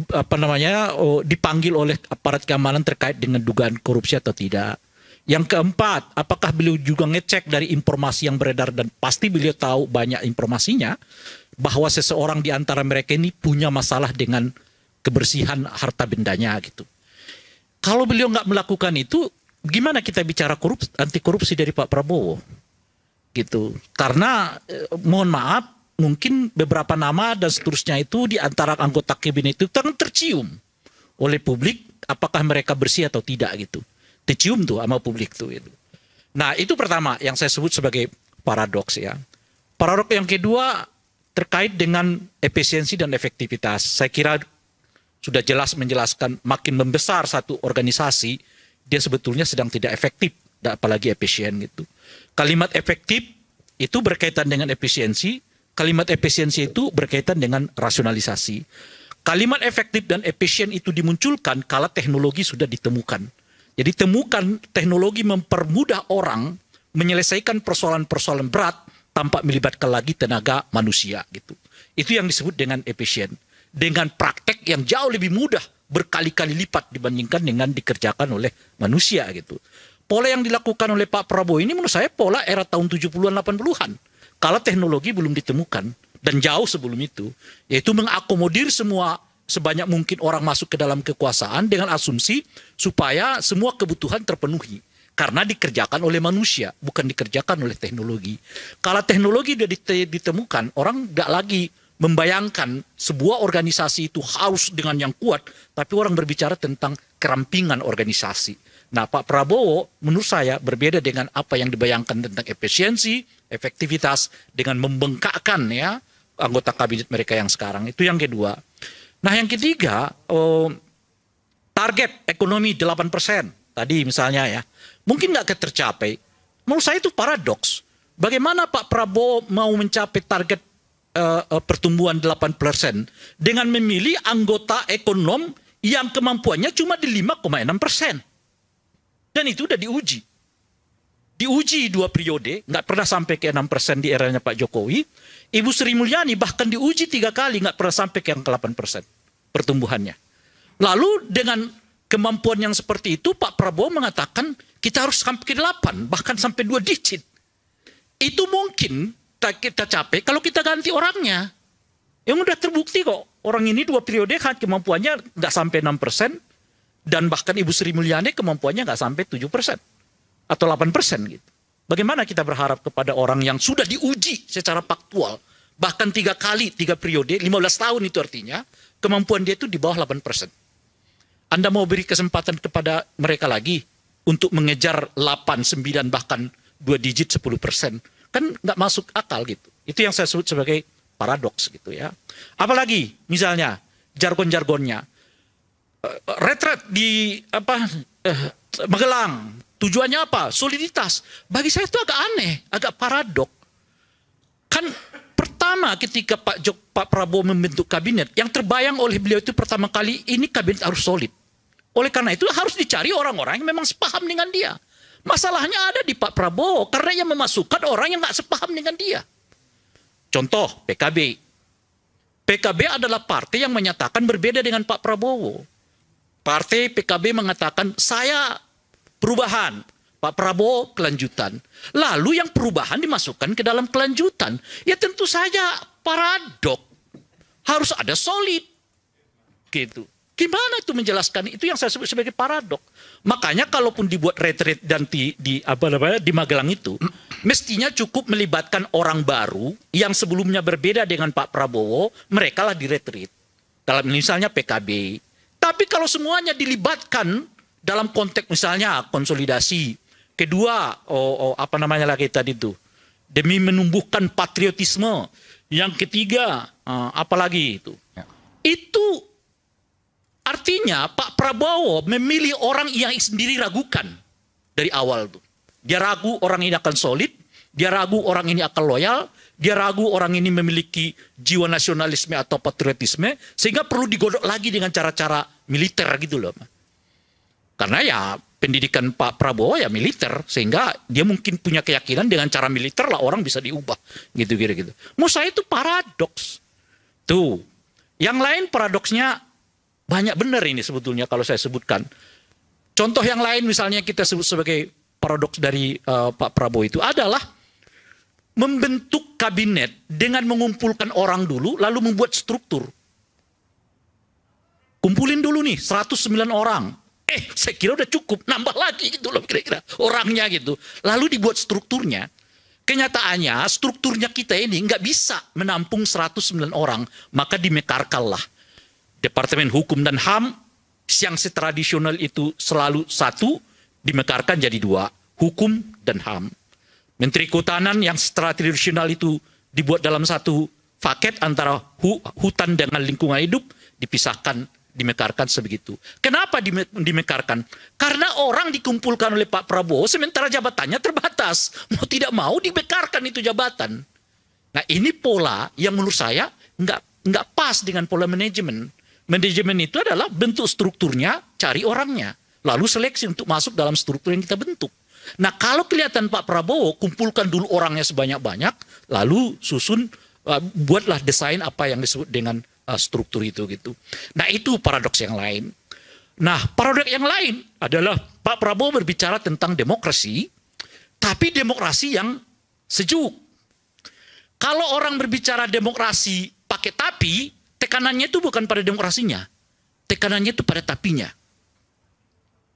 Speaker 9: apa namanya oh, dipanggil oleh aparat keamanan terkait dengan dugaan korupsi atau tidak. Yang keempat, apakah beliau juga ngecek dari informasi yang beredar dan pasti beliau tahu banyak informasinya bahwa seseorang di antara mereka ini punya masalah dengan kebersihan harta bendanya gitu. Kalau beliau nggak melakukan itu, gimana kita bicara korupsi, anti korupsi dari Pak Prabowo? Gitu. Karena eh, mohon maaf, mungkin beberapa nama dan seterusnya itu di antara anggota kabinet itu kan tercium oleh publik apakah mereka bersih atau tidak gitu. Tercium tuh sama publik tuh itu. Nah, itu pertama yang saya sebut sebagai paradoks ya. Paradoks yang kedua terkait dengan efisiensi dan efektivitas. Saya kira sudah jelas menjelaskan makin membesar satu organisasi, dia sebetulnya sedang tidak efektif, apalagi efisien gitu. Kalimat efektif itu berkaitan dengan efisiensi, Kalimat efisiensi itu berkaitan dengan rasionalisasi. Kalimat efektif dan efisien itu dimunculkan kala teknologi sudah ditemukan. Jadi temukan teknologi mempermudah orang menyelesaikan persoalan-persoalan berat tanpa melibatkan lagi tenaga manusia gitu. Itu yang disebut dengan efisien. Dengan praktek yang jauh lebih mudah berkali-kali lipat dibandingkan dengan dikerjakan oleh manusia gitu. Pola yang dilakukan oleh Pak Prabowo ini menurut saya pola era tahun 70-an 80-an kalau teknologi belum ditemukan dan jauh sebelum itu, yaitu mengakomodir semua sebanyak mungkin orang masuk ke dalam kekuasaan dengan asumsi supaya semua kebutuhan terpenuhi karena dikerjakan oleh manusia bukan dikerjakan oleh teknologi. Kalau teknologi sudah ditemukan, orang tidak lagi membayangkan sebuah organisasi itu haus dengan yang kuat, tapi orang berbicara tentang kerampingan organisasi. Nah, Pak Prabowo menurut saya berbeda dengan apa yang dibayangkan tentang efisiensi, efektivitas dengan membengkakkan ya anggota kabinet mereka yang sekarang. Itu yang kedua. Nah, yang ketiga, oh, target ekonomi 8% tadi misalnya ya. Mungkin nggak tercapai. Menurut saya itu paradoks. Bagaimana Pak Prabowo mau mencapai target uh, delapan pertumbuhan 8% dengan memilih anggota ekonom yang kemampuannya cuma di 5,6 persen. Dan itu udah diuji. Diuji dua periode, nggak pernah sampai ke 6 persen di eranya Pak Jokowi. Ibu Sri Mulyani bahkan diuji tiga kali, nggak pernah sampai ke yang ke 8 persen pertumbuhannya. Lalu dengan kemampuan yang seperti itu, Pak Prabowo mengatakan kita harus sampai ke 8, bahkan sampai dua digit. Itu mungkin kita capek kalau kita ganti orangnya. Yang udah terbukti kok, orang ini dua periode kan kemampuannya nggak sampai 6 persen, dan bahkan Ibu Sri Mulyani kemampuannya nggak sampai 7 persen. Atau 8 persen gitu. Bagaimana kita berharap kepada orang yang sudah diuji secara faktual. Bahkan tiga kali, tiga periode, 15 tahun itu artinya. Kemampuan dia itu di bawah 8 persen. Anda mau beri kesempatan kepada mereka lagi untuk mengejar 8, 9, bahkan dua digit 10 persen. Kan nggak masuk akal gitu. Itu yang saya sebut sebagai paradoks gitu ya. Apalagi misalnya jargon-jargonnya retret di apa eh, Magelang. Tujuannya apa? Soliditas. Bagi saya itu agak aneh, agak paradok. Kan pertama ketika Pak Jok, Pak Prabowo membentuk kabinet, yang terbayang oleh beliau itu pertama kali ini kabinet harus solid. Oleh karena itu harus dicari orang-orang yang memang sepaham dengan dia. Masalahnya ada di Pak Prabowo karena yang memasukkan orang yang nggak sepaham dengan dia. Contoh PKB. PKB adalah partai yang menyatakan berbeda dengan Pak Prabowo. Partai PKB mengatakan saya perubahan, Pak Prabowo kelanjutan. Lalu yang perubahan dimasukkan ke dalam kelanjutan. Ya tentu saja paradok. Harus ada solid. Gitu. Gimana itu menjelaskan? Itu yang saya sebut sebagai paradok. Makanya kalaupun dibuat retreat dan di, di apa namanya di Magelang itu, mestinya cukup melibatkan orang baru yang sebelumnya berbeda dengan Pak Prabowo, mereka lah di retreat. Dalam misalnya PKB, tapi kalau semuanya dilibatkan dalam konteks misalnya konsolidasi, kedua oh, oh apa namanya lagi tadi itu demi menumbuhkan patriotisme, yang ketiga uh, eh, apalagi itu. Ya. Itu artinya Pak Prabowo memilih orang yang sendiri ragukan dari awal tuh. Dia ragu orang ini akan solid, dia ragu orang ini akan loyal, dia ragu orang ini memiliki jiwa nasionalisme atau patriotisme, sehingga perlu digodok lagi dengan cara-cara militer gitu loh. Karena ya pendidikan Pak Prabowo ya militer, sehingga dia mungkin punya keyakinan dengan cara militer lah orang bisa diubah gitu-gitu. gitu. gitu. Musa itu paradoks. Tuh, yang lain paradoksnya banyak benar ini sebetulnya kalau saya sebutkan. Contoh yang lain misalnya kita sebut sebagai paradoks dari uh, Pak Prabowo itu adalah membentuk kabinet dengan mengumpulkan orang dulu lalu membuat struktur. Kumpulin dulu nih 109 orang. Eh, saya kira udah cukup, nambah lagi gitu loh kira-kira orangnya gitu. Lalu dibuat strukturnya. Kenyataannya strukturnya kita ini nggak bisa menampung 109 orang, maka dimekarkanlah. Departemen Hukum dan HAM yang tradisional itu selalu satu, dimekarkan jadi dua, hukum dan HAM. Menteri Kehutanan yang secara tradisional itu dibuat dalam satu paket antara hu hutan dengan lingkungan hidup dipisahkan, dimekarkan sebegitu. Kenapa dimekarkan? Karena orang dikumpulkan oleh Pak Prabowo sementara jabatannya terbatas. Mau tidak mau dimekarkan itu jabatan. Nah ini pola yang menurut saya nggak nggak pas dengan pola manajemen. Manajemen itu adalah bentuk strukturnya, cari orangnya, lalu seleksi untuk masuk dalam struktur yang kita bentuk. Nah kalau kelihatan Pak Prabowo kumpulkan dulu orangnya sebanyak-banyak, lalu susun eh, buatlah desain apa yang disebut dengan eh, struktur itu gitu. Nah itu paradoks yang lain. Nah paradoks yang lain adalah Pak Prabowo berbicara tentang demokrasi, tapi demokrasi yang sejuk. Kalau orang berbicara demokrasi pakai tapi, tekanannya itu bukan pada demokrasinya, tekanannya itu pada tapinya.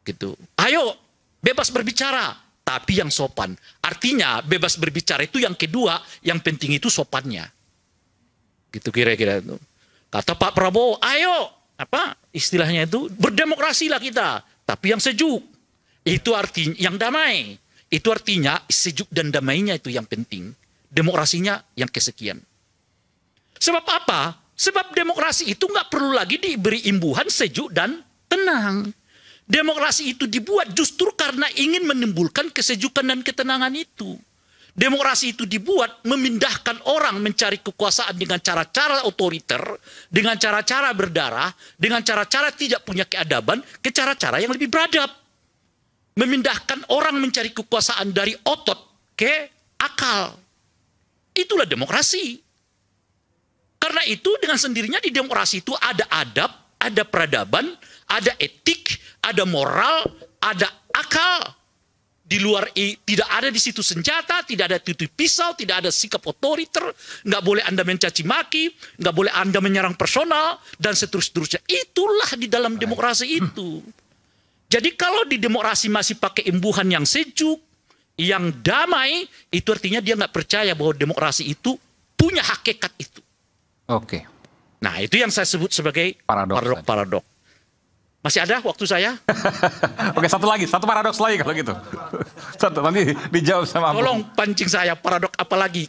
Speaker 9: Gitu. Ayo bebas berbicara, tapi yang sopan. Artinya bebas berbicara itu yang kedua, yang penting itu sopannya. Gitu kira-kira itu. Kata Pak Prabowo, ayo apa istilahnya itu berdemokrasi berdemokrasilah kita, tapi yang sejuk. Itu artinya yang damai. Itu artinya sejuk dan damainya itu yang penting. Demokrasinya yang kesekian. Sebab apa? Sebab demokrasi itu nggak perlu lagi diberi imbuhan sejuk dan tenang. Demokrasi itu dibuat justru karena ingin menimbulkan kesejukan dan ketenangan itu. Demokrasi itu dibuat memindahkan orang mencari kekuasaan dengan cara-cara otoriter, dengan cara-cara berdarah, dengan cara-cara tidak punya keadaban, ke cara-cara yang lebih beradab. Memindahkan orang mencari kekuasaan dari otot ke akal. Itulah demokrasi. Karena itu dengan sendirinya di demokrasi itu ada adab, ada peradaban, ada etik, ada moral, ada akal. Di luar tidak ada di situ senjata, tidak ada titik pisau, tidak ada sikap otoriter, nggak boleh Anda mencaci maki, nggak boleh Anda menyerang personal dan seterusnya. Itulah di dalam demokrasi hmm. itu. Jadi kalau di demokrasi masih pakai imbuhan yang sejuk, yang damai, itu artinya dia nggak percaya bahwa demokrasi itu punya hakikat itu. Oke. Nah, itu yang
Speaker 6: saya sebut sebagai paradoks. paradok.
Speaker 9: Masih ada waktu saya?
Speaker 6: *laughs* Oke, satu lagi, satu paradoks lagi kalau gitu. *laughs* Satu nanti dijawab sama Tolong Abu. pancing saya paradoks apa lagi?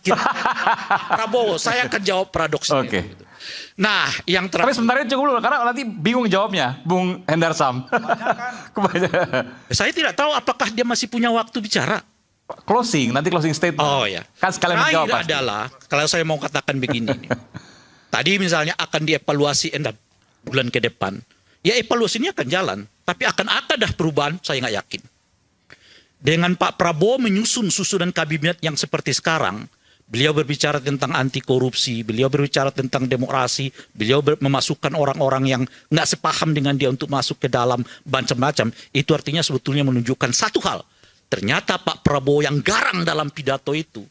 Speaker 6: *laughs* Prabowo, saya akan jawab paradoks. Oke. Okay. Gitu. Nah, yang terakhir. Tapi sebenarnya cukup dulu karena nanti bingung jawabnya, Bung Hendarsam. Kebanyakan. Saya tidak tahu apakah dia masih punya waktu bicara. Closing, nanti closing statement. Oh ya.
Speaker 9: Kan sekalian nah, menjawab. Pasti. adalah kalau saya mau katakan begini. nih. Tadi misalnya akan dievaluasi enam bulan ke depan ya evaluasi ini akan jalan. Tapi akan ada dah perubahan, saya nggak yakin. Dengan Pak Prabowo menyusun susunan kabinet yang seperti sekarang, beliau berbicara tentang anti korupsi, beliau berbicara tentang demokrasi, beliau memasukkan orang-orang yang nggak sepaham dengan dia untuk masuk ke dalam macam-macam. Itu artinya sebetulnya menunjukkan satu hal. Ternyata Pak Prabowo yang garang dalam pidato itu,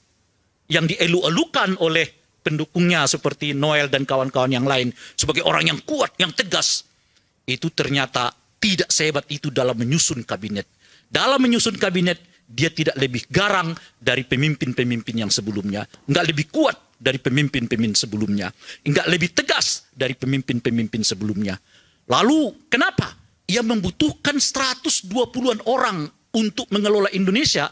Speaker 9: yang dielu-elukan oleh pendukungnya seperti Noel dan kawan-kawan yang lain sebagai orang yang kuat, yang tegas, itu ternyata tidak sehebat itu dalam menyusun kabinet. Dalam menyusun kabinet, dia tidak lebih garang dari pemimpin-pemimpin yang sebelumnya. Enggak lebih kuat dari pemimpin-pemimpin sebelumnya. Enggak lebih tegas dari pemimpin-pemimpin sebelumnya. Lalu kenapa? Ia membutuhkan 120-an orang untuk mengelola Indonesia.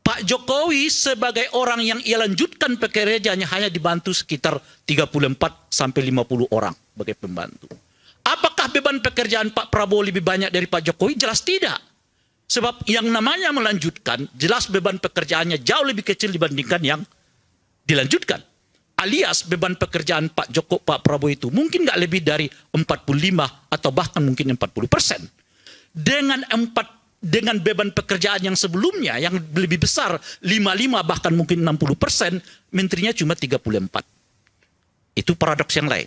Speaker 9: Pak Jokowi sebagai orang yang ia lanjutkan pekerjaannya hanya dibantu sekitar 34 sampai 50 orang sebagai pembantu. Apakah beban pekerjaan Pak Prabowo lebih banyak dari Pak Jokowi? Jelas tidak. Sebab yang namanya melanjutkan, jelas beban pekerjaannya jauh lebih kecil dibandingkan yang dilanjutkan. Alias beban pekerjaan Pak Joko, Pak Prabowo itu mungkin nggak lebih dari 45 atau bahkan mungkin 40 persen. Dengan empat dengan beban pekerjaan yang sebelumnya yang lebih besar 55 bahkan mungkin 60 persen, menterinya cuma 34. Itu paradoks yang lain.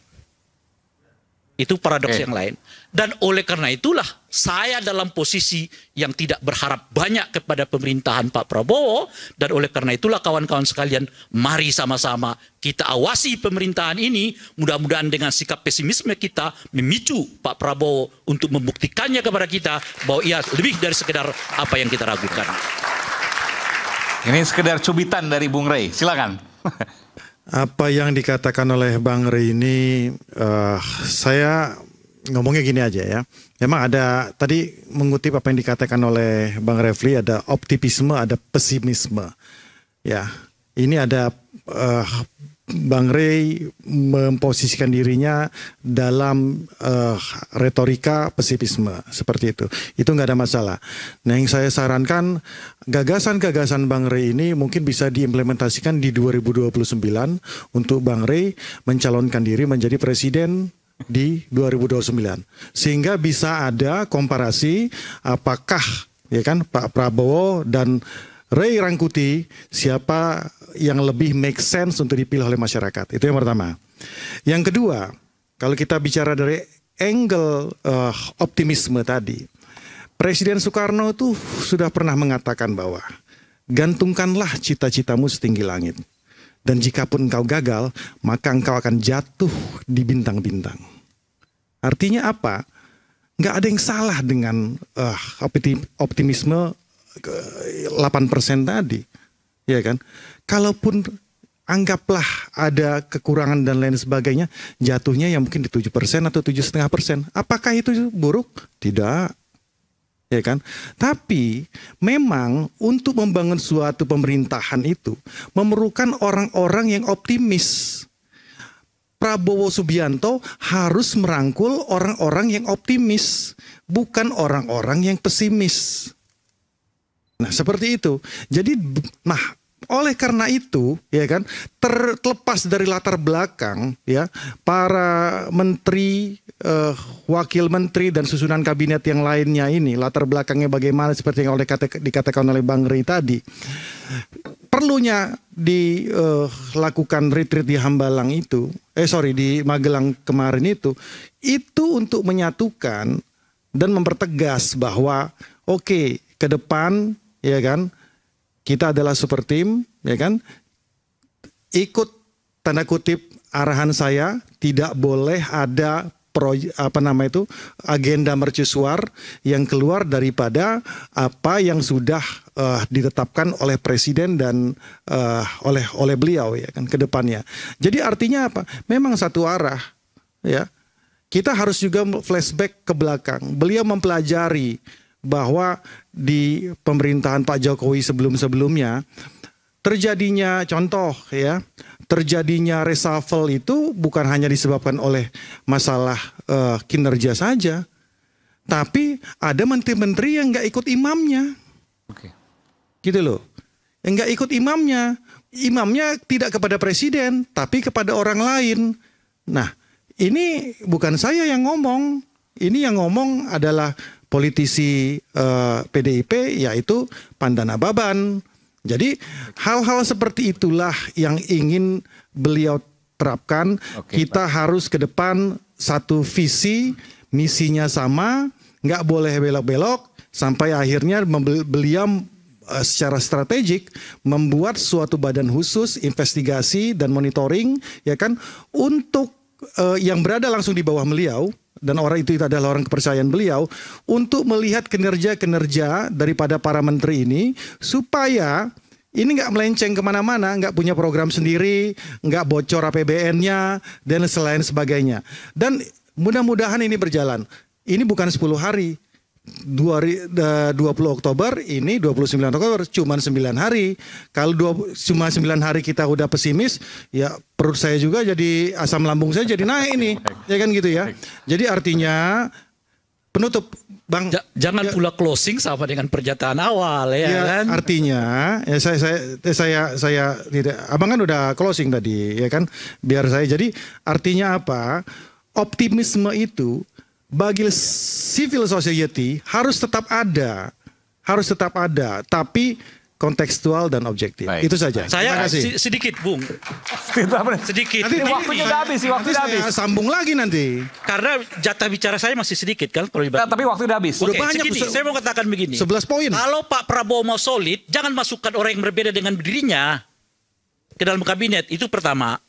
Speaker 9: Itu paradoks yang lain. Dan oleh karena itulah saya dalam posisi yang tidak berharap banyak kepada pemerintahan Pak Prabowo dan oleh karena itulah kawan-kawan sekalian mari sama-sama kita awasi pemerintahan ini mudah-mudahan dengan sikap pesimisme kita memicu Pak Prabowo untuk membuktikannya kepada kita bahwa ia lebih
Speaker 6: dari sekedar apa yang kita ragukan. Ini sekedar cubitan dari Bung Rey. Silakan. *laughs*
Speaker 4: Apa yang dikatakan oleh Bang Rini, uh, saya ngomongnya gini aja ya. Memang ada tadi mengutip apa yang dikatakan oleh Bang Refli ada optimisme, ada pesimisme. Ya, ini ada uh, Bang Rey memposisikan dirinya dalam uh, retorika pesimisme seperti itu. Itu nggak ada masalah. Nah yang saya sarankan gagasan-gagasan Bang Rey ini mungkin bisa diimplementasikan di 2029 untuk Bang Rey mencalonkan diri menjadi presiden di 2029 sehingga bisa ada komparasi apakah ya kan Pak Prabowo dan Ray Rangkuti siapa yang lebih make sense untuk dipilih oleh masyarakat. Itu yang pertama. Yang kedua, kalau kita bicara dari angle uh, optimisme tadi, Presiden Soekarno itu sudah pernah mengatakan bahwa gantungkanlah cita-citamu setinggi langit. Dan jikapun kau gagal, maka engkau akan jatuh di bintang-bintang. Artinya apa? Nggak ada yang salah dengan uh, optimisme 8% eh, tadi. Ya kan? kalaupun anggaplah ada kekurangan dan lain sebagainya, jatuhnya yang mungkin di persen atau setengah persen. Apakah itu buruk? Tidak. Ya kan? Tapi memang untuk membangun suatu pemerintahan itu memerlukan orang-orang yang optimis. Prabowo Subianto harus merangkul orang-orang yang optimis, bukan orang-orang yang pesimis. Nah, seperti itu. Jadi nah oleh karena itu, ya kan, terlepas dari latar belakang, ya, para menteri, uh, wakil menteri dan susunan kabinet yang lainnya ini, latar belakangnya bagaimana seperti yang oleh kata, dikatakan oleh Bang Rey tadi, perlunya dilakukan eh, uh, retreat di Hambalang itu, eh sorry di Magelang kemarin itu, itu untuk menyatukan dan mempertegas bahwa, oke, okay, ke depan, ya kan kita adalah super team, ya kan? Ikut tanda kutip arahan saya, tidak boleh ada pro, apa nama itu agenda mercusuar yang keluar daripada apa yang sudah uh, ditetapkan oleh presiden dan uh, oleh oleh beliau ya kan ke depannya. Jadi artinya apa? Memang satu arah ya. Kita harus juga flashback ke belakang. Beliau mempelajari bahwa di pemerintahan Pak Jokowi sebelum-sebelumnya terjadinya contoh ya terjadinya reshuffle itu bukan hanya disebabkan oleh masalah uh, kinerja saja tapi ada menteri-menteri yang nggak ikut imamnya Oke. gitu loh yang nggak ikut imamnya imamnya tidak kepada presiden tapi kepada orang lain nah ini bukan saya yang ngomong ini yang ngomong adalah politisi uh, eh, PDIP yaitu Pandana Baban. Jadi hal-hal seperti itulah yang ingin beliau terapkan. Okay, Kita baik. harus ke depan satu visi, misinya sama, nggak boleh belok-belok sampai akhirnya beliau eh, secara strategik membuat suatu badan khusus investigasi dan monitoring ya kan untuk uh, yang berada langsung di bawah beliau dan orang itu, itu adalah orang kepercayaan beliau untuk melihat kinerja-kinerja daripada para menteri ini supaya ini nggak melenceng kemana-mana, nggak punya program sendiri, nggak bocor APBN-nya, dan selain sebagainya. Dan mudah-mudahan ini berjalan. Ini bukan 10 hari, 20 Oktober ini 29 Oktober cuma 9 hari. Kalau dua, cuma 9 hari kita udah pesimis, ya perut saya juga jadi asam lambung saya jadi naik ini. Ya kan
Speaker 9: gitu ya. Jadi artinya penutup Bang ja, jangan ya, pula closing sama dengan pernyataan awal ya, ya kan.
Speaker 4: Artinya ya saya saya eh, saya saya tidak Abang kan udah closing tadi ya kan biar saya jadi artinya apa? Optimisme itu bagi civil society harus tetap ada, harus tetap ada, tapi kontekstual dan objektif. Baik. Itu saja. Saya si,
Speaker 9: sedikit, Bung. sedikit. Nanti, nanti waktunya sudah habis, waktu sudah habis. Sambung
Speaker 4: lagi nanti.
Speaker 9: Karena jatah bicara saya masih sedikit kan kalau nah, tapi waktu sudah habis. Udah banyak. Segini, saya mau katakan begini. 11 poin. Kalau Pak Prabowo mau solid, jangan masukkan orang yang berbeda dengan dirinya ke dalam kabinet. Itu pertama.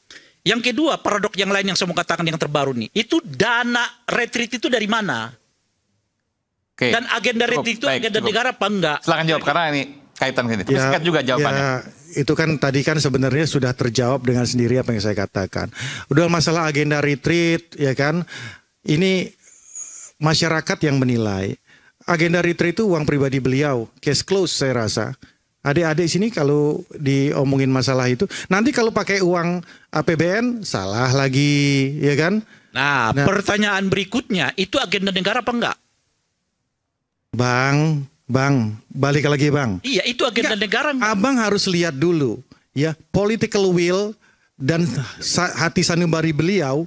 Speaker 9: Yang kedua, paradok yang lain yang saya mau katakan yang terbaru nih, itu dana retreat itu dari mana? Oke. Dan agenda cukup, retreat itu baik, agenda cukup.
Speaker 6: negara apa enggak? Silahkan jawab karena ini kaitan ini. ya, singkat juga jawabannya. Ya,
Speaker 4: itu kan tadi kan sebenarnya sudah terjawab dengan sendiri apa yang saya katakan. Udah masalah agenda retreat ya kan. Ini masyarakat yang menilai. Agenda retreat itu uang pribadi beliau, case close saya rasa. Adik-adik sini kalau diomongin masalah itu, nanti kalau pakai uang APBN salah lagi, ya kan? Nah,
Speaker 9: nah, pertanyaan berikutnya itu agenda negara apa enggak?
Speaker 4: Bang, Bang, balik lagi Bang.
Speaker 9: Iya, itu agenda enggak, negara. Enggak? Abang harus lihat dulu ya,
Speaker 4: political will dan hati sanubari beliau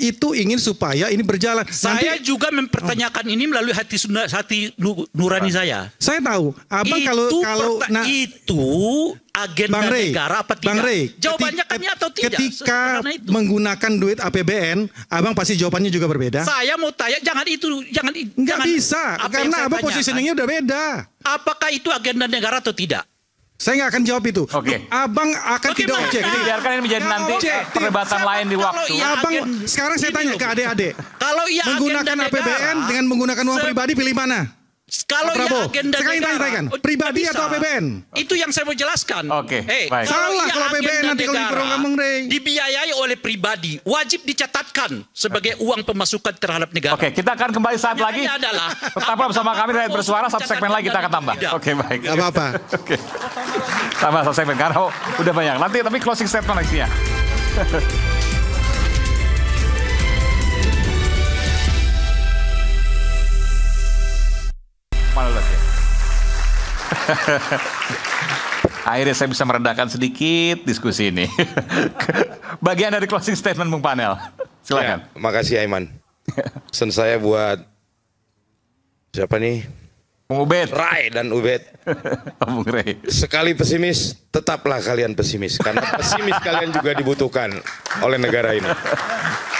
Speaker 4: itu ingin supaya ini berjalan. Saya Nanti,
Speaker 9: juga mempertanyakan oh. ini melalui hati hati
Speaker 4: nurani saya. Saya tahu. Abang itu kalau kalau nah, itu agenda Bang Ray, negara apa tidak? Bang Ray.
Speaker 1: jawabannya atau tidak? Ketika
Speaker 4: menggunakan duit APBN, Abang pasti jawabannya juga berbeda.
Speaker 9: Saya mau tanya, jangan itu, jangan nggak jangan, bisa karena apa posisinya udah beda. Apakah itu agenda negara atau tidak? Saya nggak akan jawab itu. Oke. Okay. Abang akan okay, tidak objek. Biarkan
Speaker 6: ini menjadi nanti perdebatan lain di waktu. iya abang, agen,
Speaker 9: sekarang saya
Speaker 4: tanya ke adik-adik. Kalau iya menggunakan APBN dengan menggunakan uang pribadi pilih mana? Kalau ya agenda Sekarang negara, tanya. Oh, pribadi atau APBN?
Speaker 9: Itu yang saya mau jelaskan. Oke. Okay, hey, Salah ya kalau APBN nanti kalau diperongkang Dibiayai oleh pribadi, wajib dicatatkan sebagai okay. uang pemasukan terhadap negara. Oke, okay, kita akan kembali saat lagi. adalah apa bersama kami rakyat bersuara satu segmen lagi kita akan tambah. Oke,
Speaker 6: okay, baik. Gak apa-apa. *laughs* Oke. Tambah satu segmen karena udah banyak. Nanti tapi closing statement lagi ya. *laughs* malu lagi. *laughs* Akhirnya saya bisa meredakan sedikit diskusi ini. *laughs* Bagian dari closing statement Bung Panel. Silakan. Ya,
Speaker 7: makasih Aiman. Sen saya buat siapa nih? Bung Ubed. Rai dan Ubed. *laughs* Bung Rai. Sekali pesimis, tetaplah kalian pesimis. Karena pesimis kalian juga dibutuhkan oleh negara ini.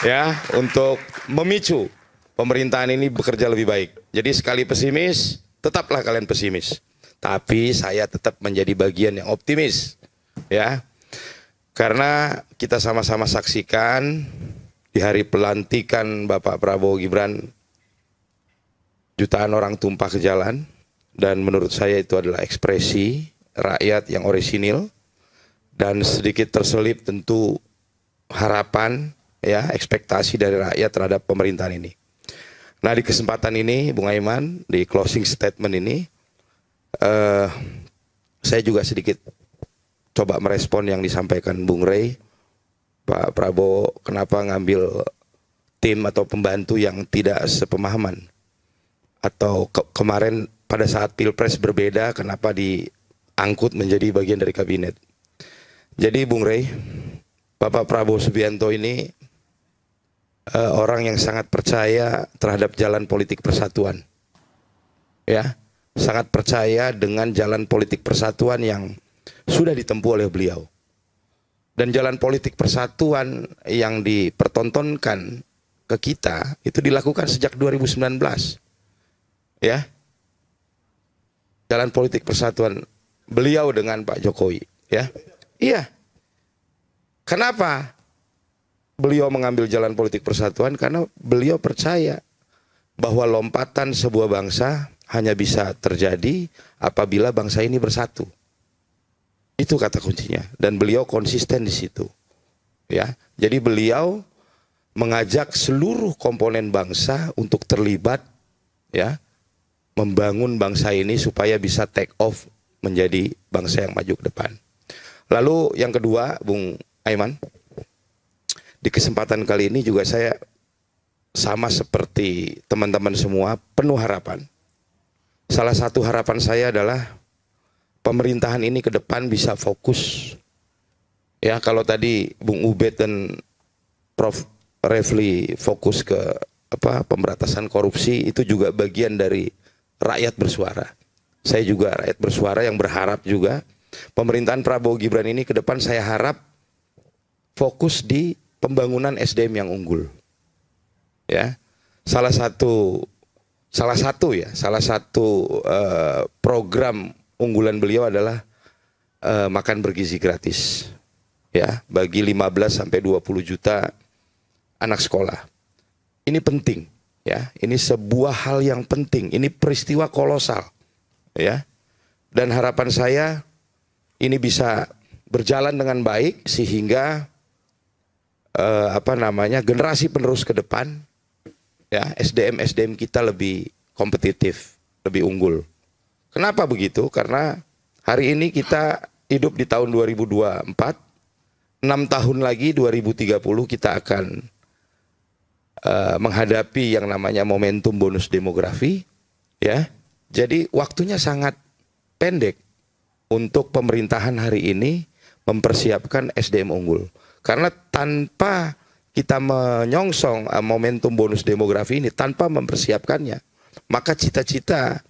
Speaker 7: Ya, untuk memicu pemerintahan ini bekerja lebih baik. Jadi sekali pesimis, Tetaplah kalian pesimis. Tapi saya tetap menjadi bagian yang optimis. Ya. Karena kita sama-sama saksikan di hari pelantikan Bapak Prabowo Gibran jutaan orang tumpah ke jalan dan menurut saya itu adalah ekspresi rakyat yang orisinil dan sedikit terselip tentu harapan ya ekspektasi dari rakyat terhadap pemerintahan ini. Nah di kesempatan ini Bung Aiman di closing statement ini uh, saya juga sedikit coba merespon yang disampaikan Bung Rey Pak Prabowo kenapa ngambil tim atau pembantu yang tidak sepemahaman atau ke kemarin pada saat pilpres berbeda kenapa diangkut menjadi bagian dari kabinet. Jadi Bung Rey, Bapak Prabowo Subianto ini uh, orang yang sangat percaya terhadap jalan politik persatuan. Ya, sangat percaya dengan jalan politik persatuan yang sudah ditempuh oleh beliau. Dan jalan politik persatuan yang dipertontonkan ke kita itu dilakukan sejak 2019. Ya. Jalan politik persatuan beliau dengan Pak Jokowi, ya. Iya. Kenapa? beliau mengambil jalan politik persatuan karena beliau percaya bahwa lompatan sebuah bangsa hanya bisa terjadi apabila bangsa ini bersatu. Itu kata kuncinya dan beliau konsisten di situ. Ya. Jadi beliau mengajak seluruh komponen bangsa untuk terlibat ya membangun bangsa ini supaya bisa take off menjadi bangsa yang maju ke depan. Lalu yang kedua, Bung Aiman, di kesempatan kali ini juga saya sama seperti teman-teman semua penuh harapan. Salah satu harapan saya adalah pemerintahan ini ke depan bisa fokus. Ya kalau tadi Bung Ubed dan Prof Refli fokus ke apa pemberantasan korupsi itu juga bagian dari rakyat bersuara. Saya juga rakyat bersuara yang berharap juga pemerintahan Prabowo Gibran ini ke depan saya harap fokus di pembangunan SDM yang unggul. Ya. Salah satu salah satu ya, salah satu uh, program unggulan beliau adalah uh, makan bergizi gratis. Ya, bagi 15 sampai 20 juta anak sekolah. Ini penting, ya. Ini sebuah hal yang penting. Ini peristiwa kolosal, ya. Dan harapan saya ini bisa berjalan dengan baik sehingga eh, apa namanya generasi penerus ke depan ya SDM SDM kita lebih kompetitif, lebih unggul. Kenapa begitu? Karena hari ini kita hidup di tahun 2024, 6 tahun lagi 2030 kita akan uh, menghadapi yang namanya momentum bonus demografi ya. Jadi waktunya sangat pendek untuk pemerintahan hari ini mempersiapkan SDM unggul. Karena tanpa kita menyongsong eh, momentum bonus demografi ini tanpa mempersiapkannya, maka cita-cita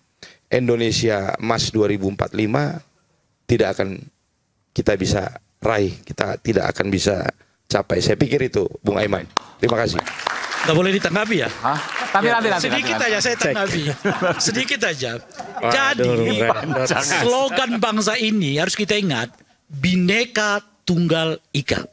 Speaker 7: Indonesia Emas 2045 tidak akan kita bisa raih, kita tidak akan bisa capai. Saya pikir itu, Bung Aiman. Terima kasih.
Speaker 9: Gak boleh ditanggapi ya? Hah? Tapi ya, nanti, nanti, sedikit nanti, aja saya tanggapi. sedikit aja.
Speaker 1: Jadi slogan
Speaker 9: bangsa ini harus kita ingat, bineka tunggal ika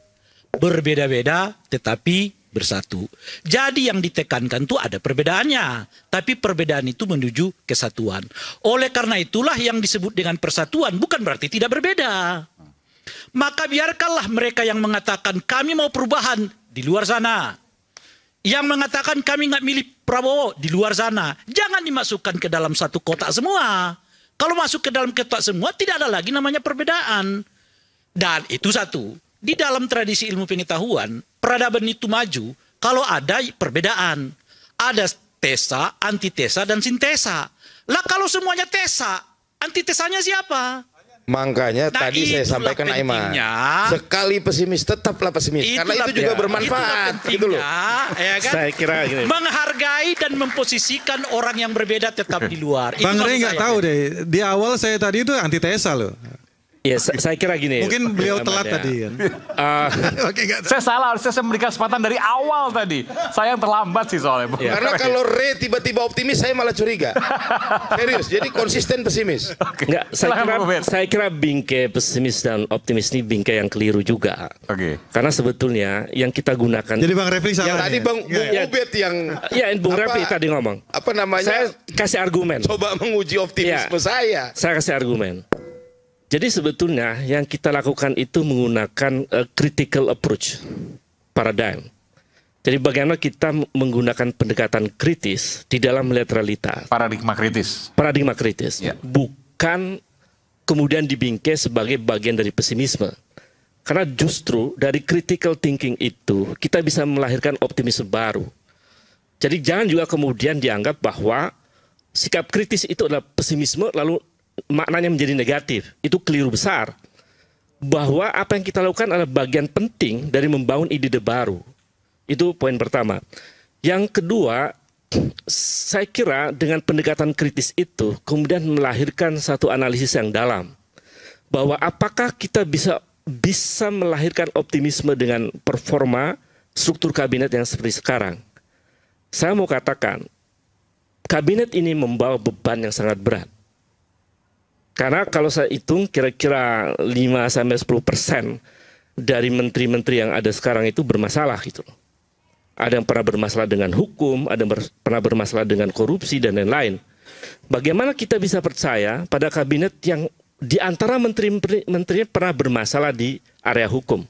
Speaker 9: berbeda-beda tetapi bersatu. Jadi yang ditekankan itu ada perbedaannya, tapi perbedaan itu menuju kesatuan. Oleh karena itulah yang disebut dengan persatuan bukan berarti tidak berbeda. Maka biarkanlah mereka yang mengatakan kami mau perubahan di luar sana. Yang mengatakan kami nggak milih Prabowo di luar sana. Jangan dimasukkan ke dalam satu kotak semua. Kalau masuk ke dalam kotak semua tidak ada lagi namanya perbedaan. Dan itu satu di dalam tradisi ilmu pengetahuan, peradaban itu maju kalau ada perbedaan. Ada tesa, antitesa, dan sintesa. Lah kalau semuanya tesa, antitesanya siapa?
Speaker 7: mangkanya nah, tadi saya sampaikan Aiman, sekali pesimis tetaplah pesimis itulah, karena itu juga ya, bermanfaat gitu loh. Ya kan? saya kira gini.
Speaker 9: menghargai dan memposisikan orang yang berbeda tetap di luar. Bang Rey nggak tahu
Speaker 4: deh, di awal saya tadi itu antitesa loh. Ya, saya kira gini. Mungkin beliau telat ya. tadi kan.
Speaker 6: Uh, *laughs* *laughs* Oke, saya salah, harusnya saya memberikan kesempatan dari awal tadi. Saya yang terlambat sih soalnya. Ya. Karena kalau Re tiba-tiba optimis, saya malah curiga. *laughs* Serius, jadi
Speaker 7: konsisten pesimis. Okay. Enggak,
Speaker 8: saya kira, saya kira bingke pesimis dan optimis ini bingke yang keliru juga. Oke. Karena sebetulnya yang kita gunakan. Jadi Bang Refli salah. Yang tadi Bang ya. ya.
Speaker 7: Ubed yang. Ya, Bung Refli tadi ngomong. Apa namanya? Saya kasih argumen. Coba menguji optimisme ya. saya.
Speaker 8: Saya kasih argumen. Jadi sebetulnya yang kita lakukan itu menggunakan eh, critical approach paradigm. Jadi bagaimana kita menggunakan pendekatan kritis di dalam melihat realita. Paradigma kritis. Paradigma kritis. Yeah. Bukan kemudian dibingkai sebagai bagian dari pesimisme. Karena justru dari critical thinking itu kita bisa melahirkan optimisme baru. Jadi jangan juga kemudian dianggap bahwa sikap kritis itu adalah pesimisme lalu maknanya menjadi negatif. Itu keliru besar. Bahwa apa yang kita lakukan adalah bagian penting dari membangun ide baru. Itu poin pertama. Yang kedua, saya kira dengan pendekatan kritis itu kemudian melahirkan satu analisis yang dalam bahwa apakah kita bisa bisa melahirkan optimisme dengan performa struktur kabinet yang seperti sekarang. Saya mau katakan, kabinet ini membawa beban yang sangat berat. Karena kalau saya hitung kira-kira 5 sampai 10 persen dari menteri-menteri yang ada sekarang itu bermasalah gitu Ada yang pernah bermasalah dengan hukum, ada yang pernah bermasalah dengan korupsi dan lain-lain. Bagaimana kita bisa percaya pada kabinet yang di antara menteri-menteri pernah bermasalah di area hukum,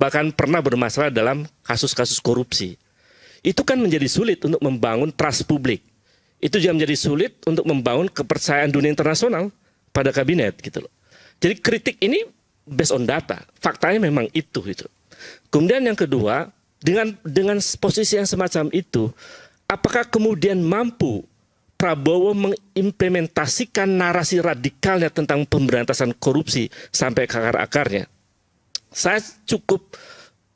Speaker 8: bahkan pernah bermasalah dalam kasus-kasus korupsi. Itu kan menjadi sulit untuk membangun trust publik. Itu juga menjadi sulit untuk membangun kepercayaan dunia internasional pada kabinet gitu loh. Jadi kritik ini based on data, faktanya memang itu gitu. Kemudian yang kedua, dengan dengan posisi yang semacam itu, apakah kemudian mampu Prabowo mengimplementasikan narasi radikalnya tentang pemberantasan korupsi sampai ke akar-akarnya? Saya cukup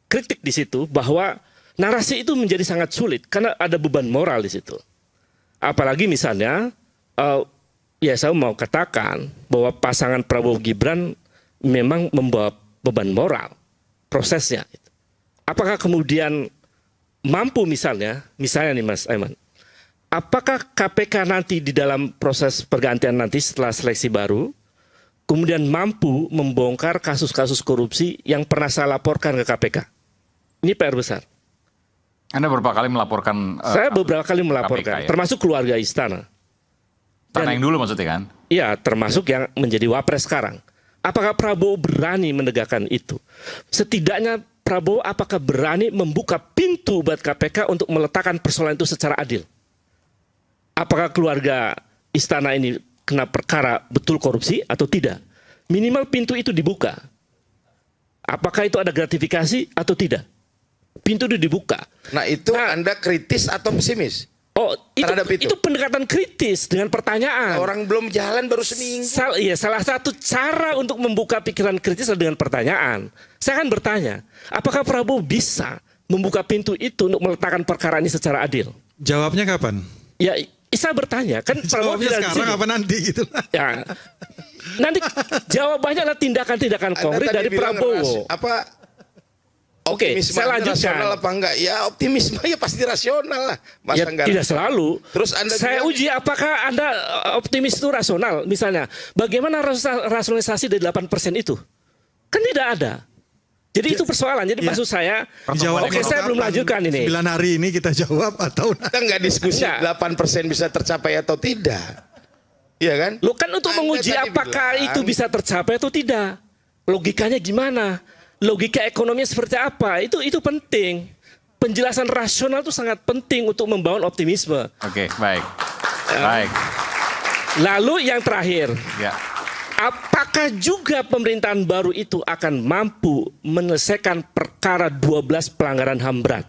Speaker 8: kritik di situ bahwa narasi itu menjadi sangat sulit karena ada beban moral di situ. Apalagi misalnya uh, ya saya mau katakan bahwa pasangan Prabowo Gibran memang membawa beban moral prosesnya. Apakah kemudian mampu misalnya, misalnya nih Mas Aiman, apakah KPK nanti di dalam proses pergantian nanti setelah seleksi baru kemudian mampu membongkar kasus-kasus korupsi
Speaker 6: yang pernah saya laporkan ke KPK? Ini PR besar. Anda berapa kali melaporkan? Uh, saya beberapa kali melaporkan, eh, KPK, ya? termasuk keluarga istana. Tanah yang dulu maksudnya kan?
Speaker 8: Iya, termasuk yang menjadi wapres sekarang. Apakah Prabowo berani menegakkan itu? Setidaknya Prabowo apakah berani membuka pintu buat KPK untuk meletakkan persoalan itu secara adil? Apakah keluarga istana ini kena perkara betul korupsi atau tidak? Minimal pintu itu dibuka. Apakah itu ada gratifikasi atau tidak? Pintu itu dibuka. Nah itu nah, Anda kritis atau pesimis? Oh, itu, itu. itu pendekatan kritis dengan pertanyaan. Nah, orang belum jalan baru seminggu. Sal, iya, salah satu cara untuk membuka pikiran kritis adalah dengan pertanyaan. Saya akan bertanya, apakah Prabowo bisa membuka pintu itu untuk meletakkan perkara ini secara adil? Jawabnya kapan? Ya, saya bertanya, kan *laughs* Prabowo tidak sekarang apa nanti gitu. *laughs* Ya. Nanti jawabannya adalah tindakan-tindakan konkret dari Prabowo.
Speaker 7: Apa Oke, okay, saya lanjutkan. Rasional apa enggak? Ya optimisme ya pasti rasional lah. Mas ya, tidak
Speaker 8: selalu. Terus Anda saya bilang, uji apakah Anda eh, optimis itu rasional? Misalnya, bagaimana rasionalisasi dari 8% itu? Kan tidak ada.
Speaker 7: Jadi itu persoalan. Jadi ya. maksud saya, dijawab oke saya belum lanjutkan ini. 9 hari ini kita jawab atau kita enggak diskusi enggak. 8% bisa tercapai atau tidak. Iya kan?
Speaker 8: Lu kan untuk Anda menguji apakah bilang, itu bisa tercapai
Speaker 7: atau tidak. Logikanya gimana?
Speaker 8: logika ekonominya seperti apa itu itu penting penjelasan rasional itu sangat penting untuk membangun optimisme oke okay, baik uh, baik lalu yang terakhir ya. apakah juga pemerintahan baru itu akan mampu menyelesaikan perkara 12 pelanggaran ham berat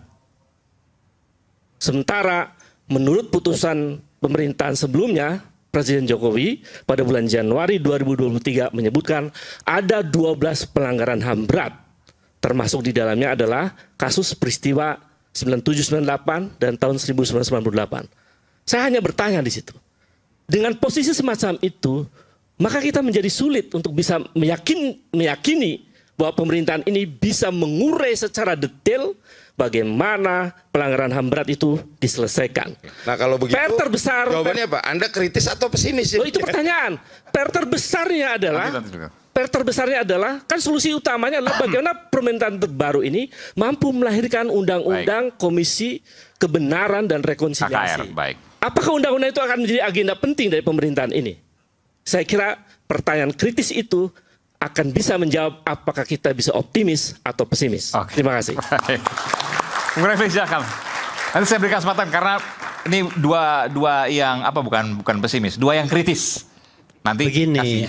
Speaker 8: sementara menurut putusan pemerintahan sebelumnya Presiden Jokowi pada bulan Januari 2023 menyebutkan ada 12 pelanggaran HAM berat termasuk di dalamnya adalah kasus peristiwa 9798 dan tahun 1998. Saya hanya bertanya di situ. Dengan posisi semacam itu, maka kita menjadi sulit untuk bisa meyakin, meyakini bahwa pemerintahan ini bisa mengurai secara detail bagaimana pelanggaran HAM berat itu diselesaikan. Nah kalau begitu, PR terbesar, jawabannya apa? Anda kritis atau pesimis? Oh, itu pertanyaan. PR terbesarnya adalah, PR terbesarnya adalah, kan solusi utamanya adalah bagaimana permintaan terbaru ini mampu melahirkan undang-undang komisi kebenaran dan rekonsiliasi. KKR, baik. Apakah undang-undang itu akan menjadi agenda penting dari pemerintahan ini? Saya kira pertanyaan kritis itu akan bisa menjawab apakah kita bisa
Speaker 6: optimis atau pesimis. Okay. Terima kasih. *laughs* Bung Refli Nanti saya berikan kesempatan karena ini dua dua yang apa bukan bukan pesimis, dua yang kritis. Nanti begini.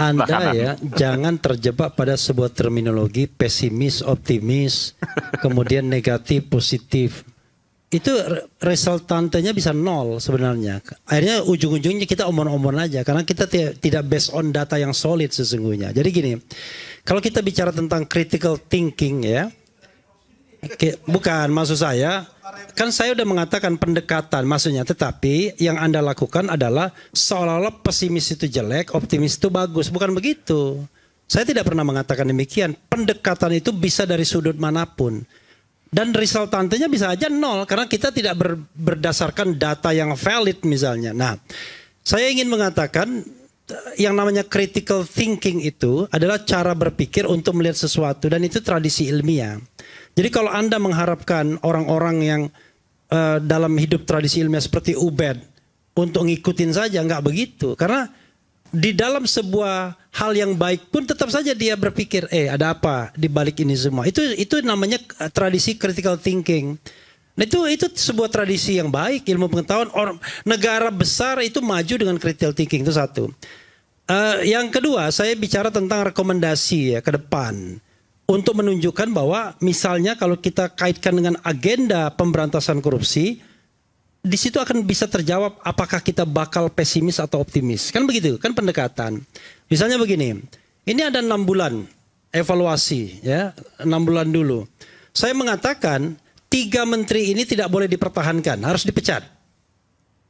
Speaker 1: anda bahkanan. ya *laughs* jangan terjebak pada sebuah terminologi pesimis, optimis, *laughs* kemudian negatif, positif itu resultantenya bisa nol sebenarnya. Akhirnya ujung-ujungnya kita omon-omon aja karena kita tidak based on data yang solid sesungguhnya. Jadi gini, kalau kita bicara tentang critical thinking ya, bukan maksud saya, kan saya udah mengatakan pendekatan maksudnya, tetapi yang Anda lakukan adalah seolah-olah pesimis itu jelek, optimis itu bagus, bukan begitu. Saya tidak pernah mengatakan demikian. Pendekatan itu bisa dari sudut manapun dan resultantenya bisa aja nol karena kita tidak ber, berdasarkan data yang valid misalnya. Nah, saya ingin mengatakan eh, yang namanya critical thinking itu adalah cara berpikir untuk melihat sesuatu dan itu tradisi ilmiah. Jadi kalau Anda mengharapkan orang-orang yang uh, dalam hidup tradisi ilmiah seperti Ubed untuk ngikutin saja nggak begitu karena di dalam sebuah hal yang baik pun tetap saja dia berpikir eh ada apa di balik ini semua. Itu itu namanya eh, tradisi critical thinking. Nah, itu itu sebuah tradisi yang baik ilmu pengetahuan orang negara besar itu maju dengan critical thinking itu satu. Uh, yang kedua, saya bicara tentang rekomendasi ya ke depan untuk menunjukkan bahwa misalnya kalau kita kaitkan dengan agenda pemberantasan korupsi, di situ akan bisa terjawab apakah kita bakal pesimis atau optimis. Kan begitu, kan pendekatan. Misalnya begini, ini ada enam bulan evaluasi, ya enam bulan dulu. Saya mengatakan tiga menteri ini tidak boleh dipertahankan, harus dipecat.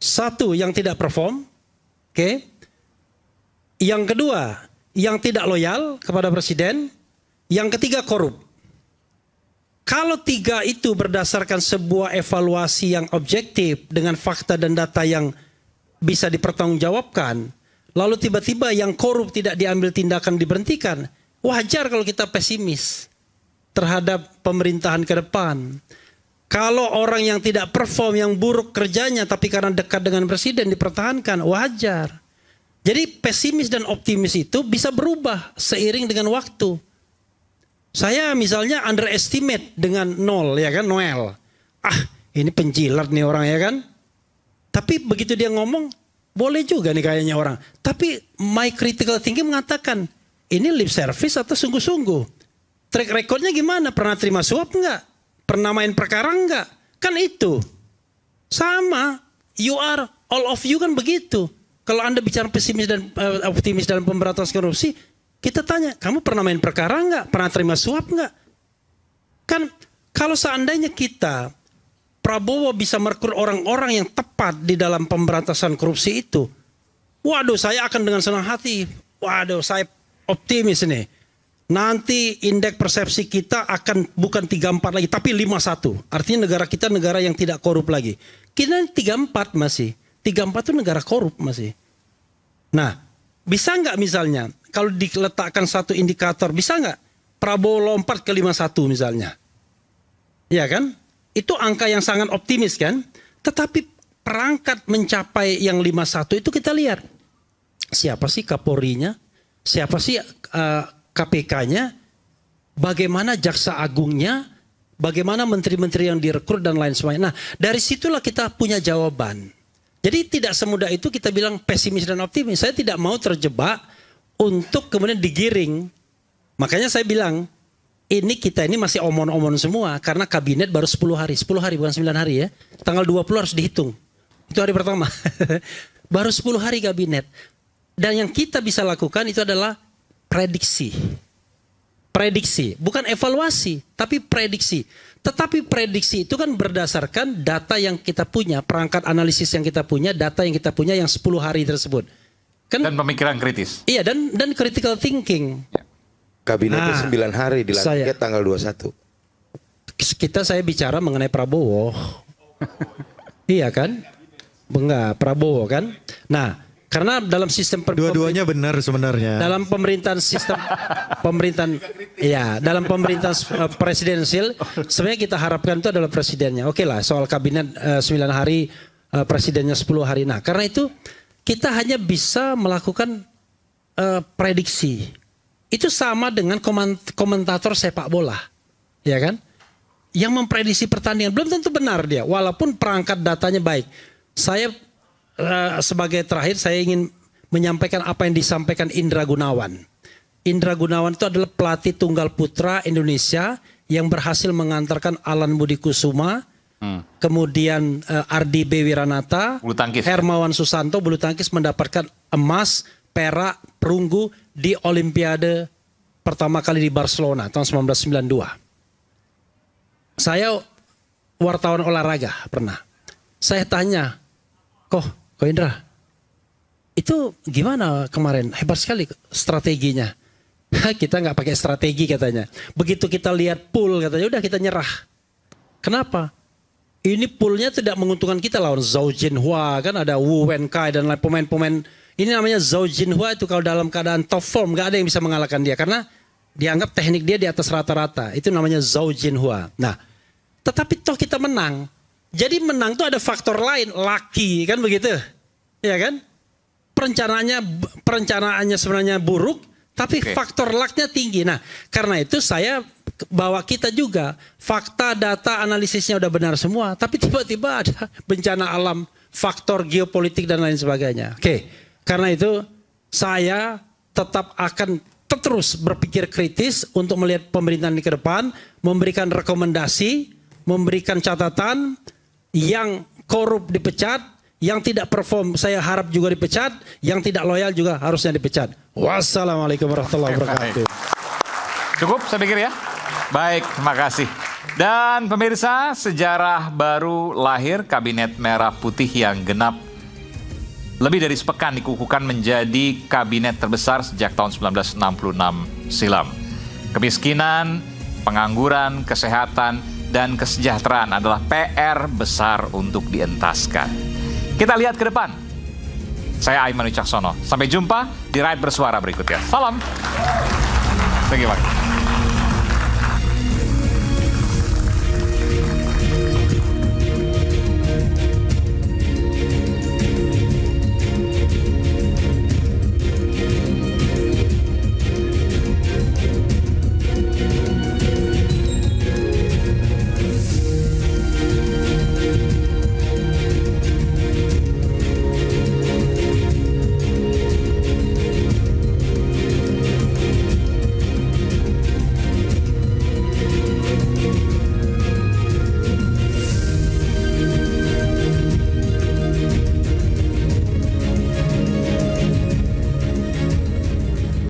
Speaker 1: Satu yang tidak perform, oke. Okay. Yang kedua yang tidak loyal kepada presiden. Yang ketiga korup. Kalau tiga itu berdasarkan sebuah evaluasi yang objektif dengan fakta dan data yang bisa dipertanggungjawabkan, lalu tiba-tiba yang korup tidak diambil tindakan diberhentikan, wajar kalau kita pesimis terhadap pemerintahan ke depan. Kalau orang yang tidak perform, yang buruk kerjanya, tapi karena dekat dengan presiden dipertahankan, wajar. Jadi pesimis dan optimis itu bisa berubah seiring dengan waktu. Saya misalnya underestimate dengan nol ya kan Noel. Ah ini penjilat nih orang ya kan. Tapi begitu dia ngomong boleh juga nih kayaknya orang. Tapi my critical thinking mengatakan ini lip service atau sungguh-sungguh. Track recordnya gimana? Pernah terima suap enggak? Pernah main perkara enggak? Kan itu. Sama. You are, all of you kan begitu. Kalau Anda bicara pesimis dan uh, optimis dalam pemberantasan korupsi, kita tanya, kamu pernah main perkara nggak? Pernah terima suap nggak? Kan kalau seandainya kita Prabowo bisa merekrut orang-orang yang tepat di dalam pemberantasan korupsi itu, waduh saya akan dengan senang hati, waduh saya optimis nih. Nanti indeks persepsi kita akan bukan 34 lagi, tapi 51. Artinya negara kita negara yang tidak korup lagi. Kita 34 masih. 34 itu negara korup masih. Nah, bisa nggak misalnya kalau diletakkan satu indikator bisa nggak Prabowo lompat ke 51 misalnya? Ya kan? Itu angka yang sangat optimis kan? Tetapi perangkat mencapai yang 51 itu kita lihat. Siapa sih Kapolrinya? Siapa sih uh, eh, KPK-nya? Bagaimana jaksa agungnya? Bagaimana menteri-menteri yang direkrut dan lain sebagainya. Nah, dari situlah kita punya jawaban. Jadi tidak semudah itu kita bilang pesimis dan optimis. Saya tidak mau terjebak untuk kemudian digiring. Makanya saya bilang, ini kita ini masih omon-omon semua karena kabinet baru 10 hari. 10 hari bukan 9 hari ya. Tanggal 20 harus dihitung. Itu hari pertama. *laughs* baru 10 hari kabinet. Dan yang kita bisa lakukan itu adalah prediksi prediksi, bukan evaluasi, tapi prediksi. Tetapi prediksi itu kan berdasarkan data yang kita punya, perangkat analisis yang kita punya, data yang kita punya yang 10 hari tersebut. Kan,
Speaker 6: dan pemikiran kritis.
Speaker 1: Iya, dan dan critical thinking. Ya.
Speaker 7: Kabinetnya nah, 9 hari dilantiknya
Speaker 1: saya, tanggal 21. Kita saya bicara mengenai Prabowo. *laughs* iya kan? Enggak, Prabowo kan? Nah, karena dalam sistem dua-duanya benar sebenarnya. Dalam pemerintahan sistem *laughs* pemerintahan ya, dalam pemerintahan presidensial eh, presidensil sebenarnya kita harapkan itu adalah presidennya. Oke okay lah, soal kabinet uh, eh, 9 hari uh, presidennya 10 hari. Nah, karena itu kita hanya bisa melakukan uh, prediksi. Itu sama dengan komentator sepak bola. Ya kan? Yang memprediksi pertandingan belum tentu benar dia walaupun perangkat datanya baik. Saya Eh, sebagai terakhir saya ingin menyampaikan apa yang disampaikan Indra Gunawan. Indra Gunawan itu adalah pelatih tunggal putra Indonesia yang berhasil mengantarkan Alan Budi Kusuma, hmm. kemudian uh, eh, Ardi B. Wiranata, Hermawan Susanto, bulu tangkis mendapatkan emas, perak, perunggu di Olimpiade pertama kali di Barcelona tahun 1992. Saya wartawan olahraga pernah. Saya tanya, kok Ko Indra, itu gimana kemarin? Hebat sekali strateginya. *laughs* kita nggak pakai strategi katanya. Begitu kita lihat pool katanya, udah kita nyerah. Kenapa? Ini poolnya tidak menguntungkan kita lawan Zhao Jinhua kan ada Wu Wenkai dan lain pemain-pemain. Ini namanya Zhao Jinhua itu kalau dalam keadaan top form nggak ada yang bisa mengalahkan dia karena dianggap teknik dia di atas rata-rata. Itu namanya Zhao Jinhua. Nah, tetapi toh kita menang. Jadi menang tuh ada faktor lain, laki kan begitu, ya kan? Perencanaannya perencanaannya sebenarnya buruk, tapi okay. faktor lucknya tinggi. Nah, karena itu saya bawa kita juga fakta, data, analisisnya udah benar semua, tapi tiba-tiba ada *laughs* bencana alam, faktor geopolitik dan lain sebagainya. Oke, okay. karena itu saya tetap akan terus berpikir kritis untuk melihat pemerintahan di ke depan, memberikan rekomendasi, memberikan catatan, yang korup dipecat, yang tidak perform saya harap juga dipecat, yang tidak loyal juga harusnya dipecat. Wassalamualaikum warahmatullahi wabarakatuh. Cukup saya pikir ya.
Speaker 6: Baik, terima kasih. Dan pemirsa, sejarah baru lahir Kabinet Merah Putih yang genap lebih dari sepekan dikukuhkan menjadi kabinet terbesar sejak tahun 1966 silam. Kemiskinan, pengangguran, kesehatan, dan kesejahteraan adalah PR besar untuk dientaskan. Kita lihat ke depan. Saya Aiman Wicaksono. Sampai jumpa di Ride Bersuara berikutnya. Salam. Terima kasih.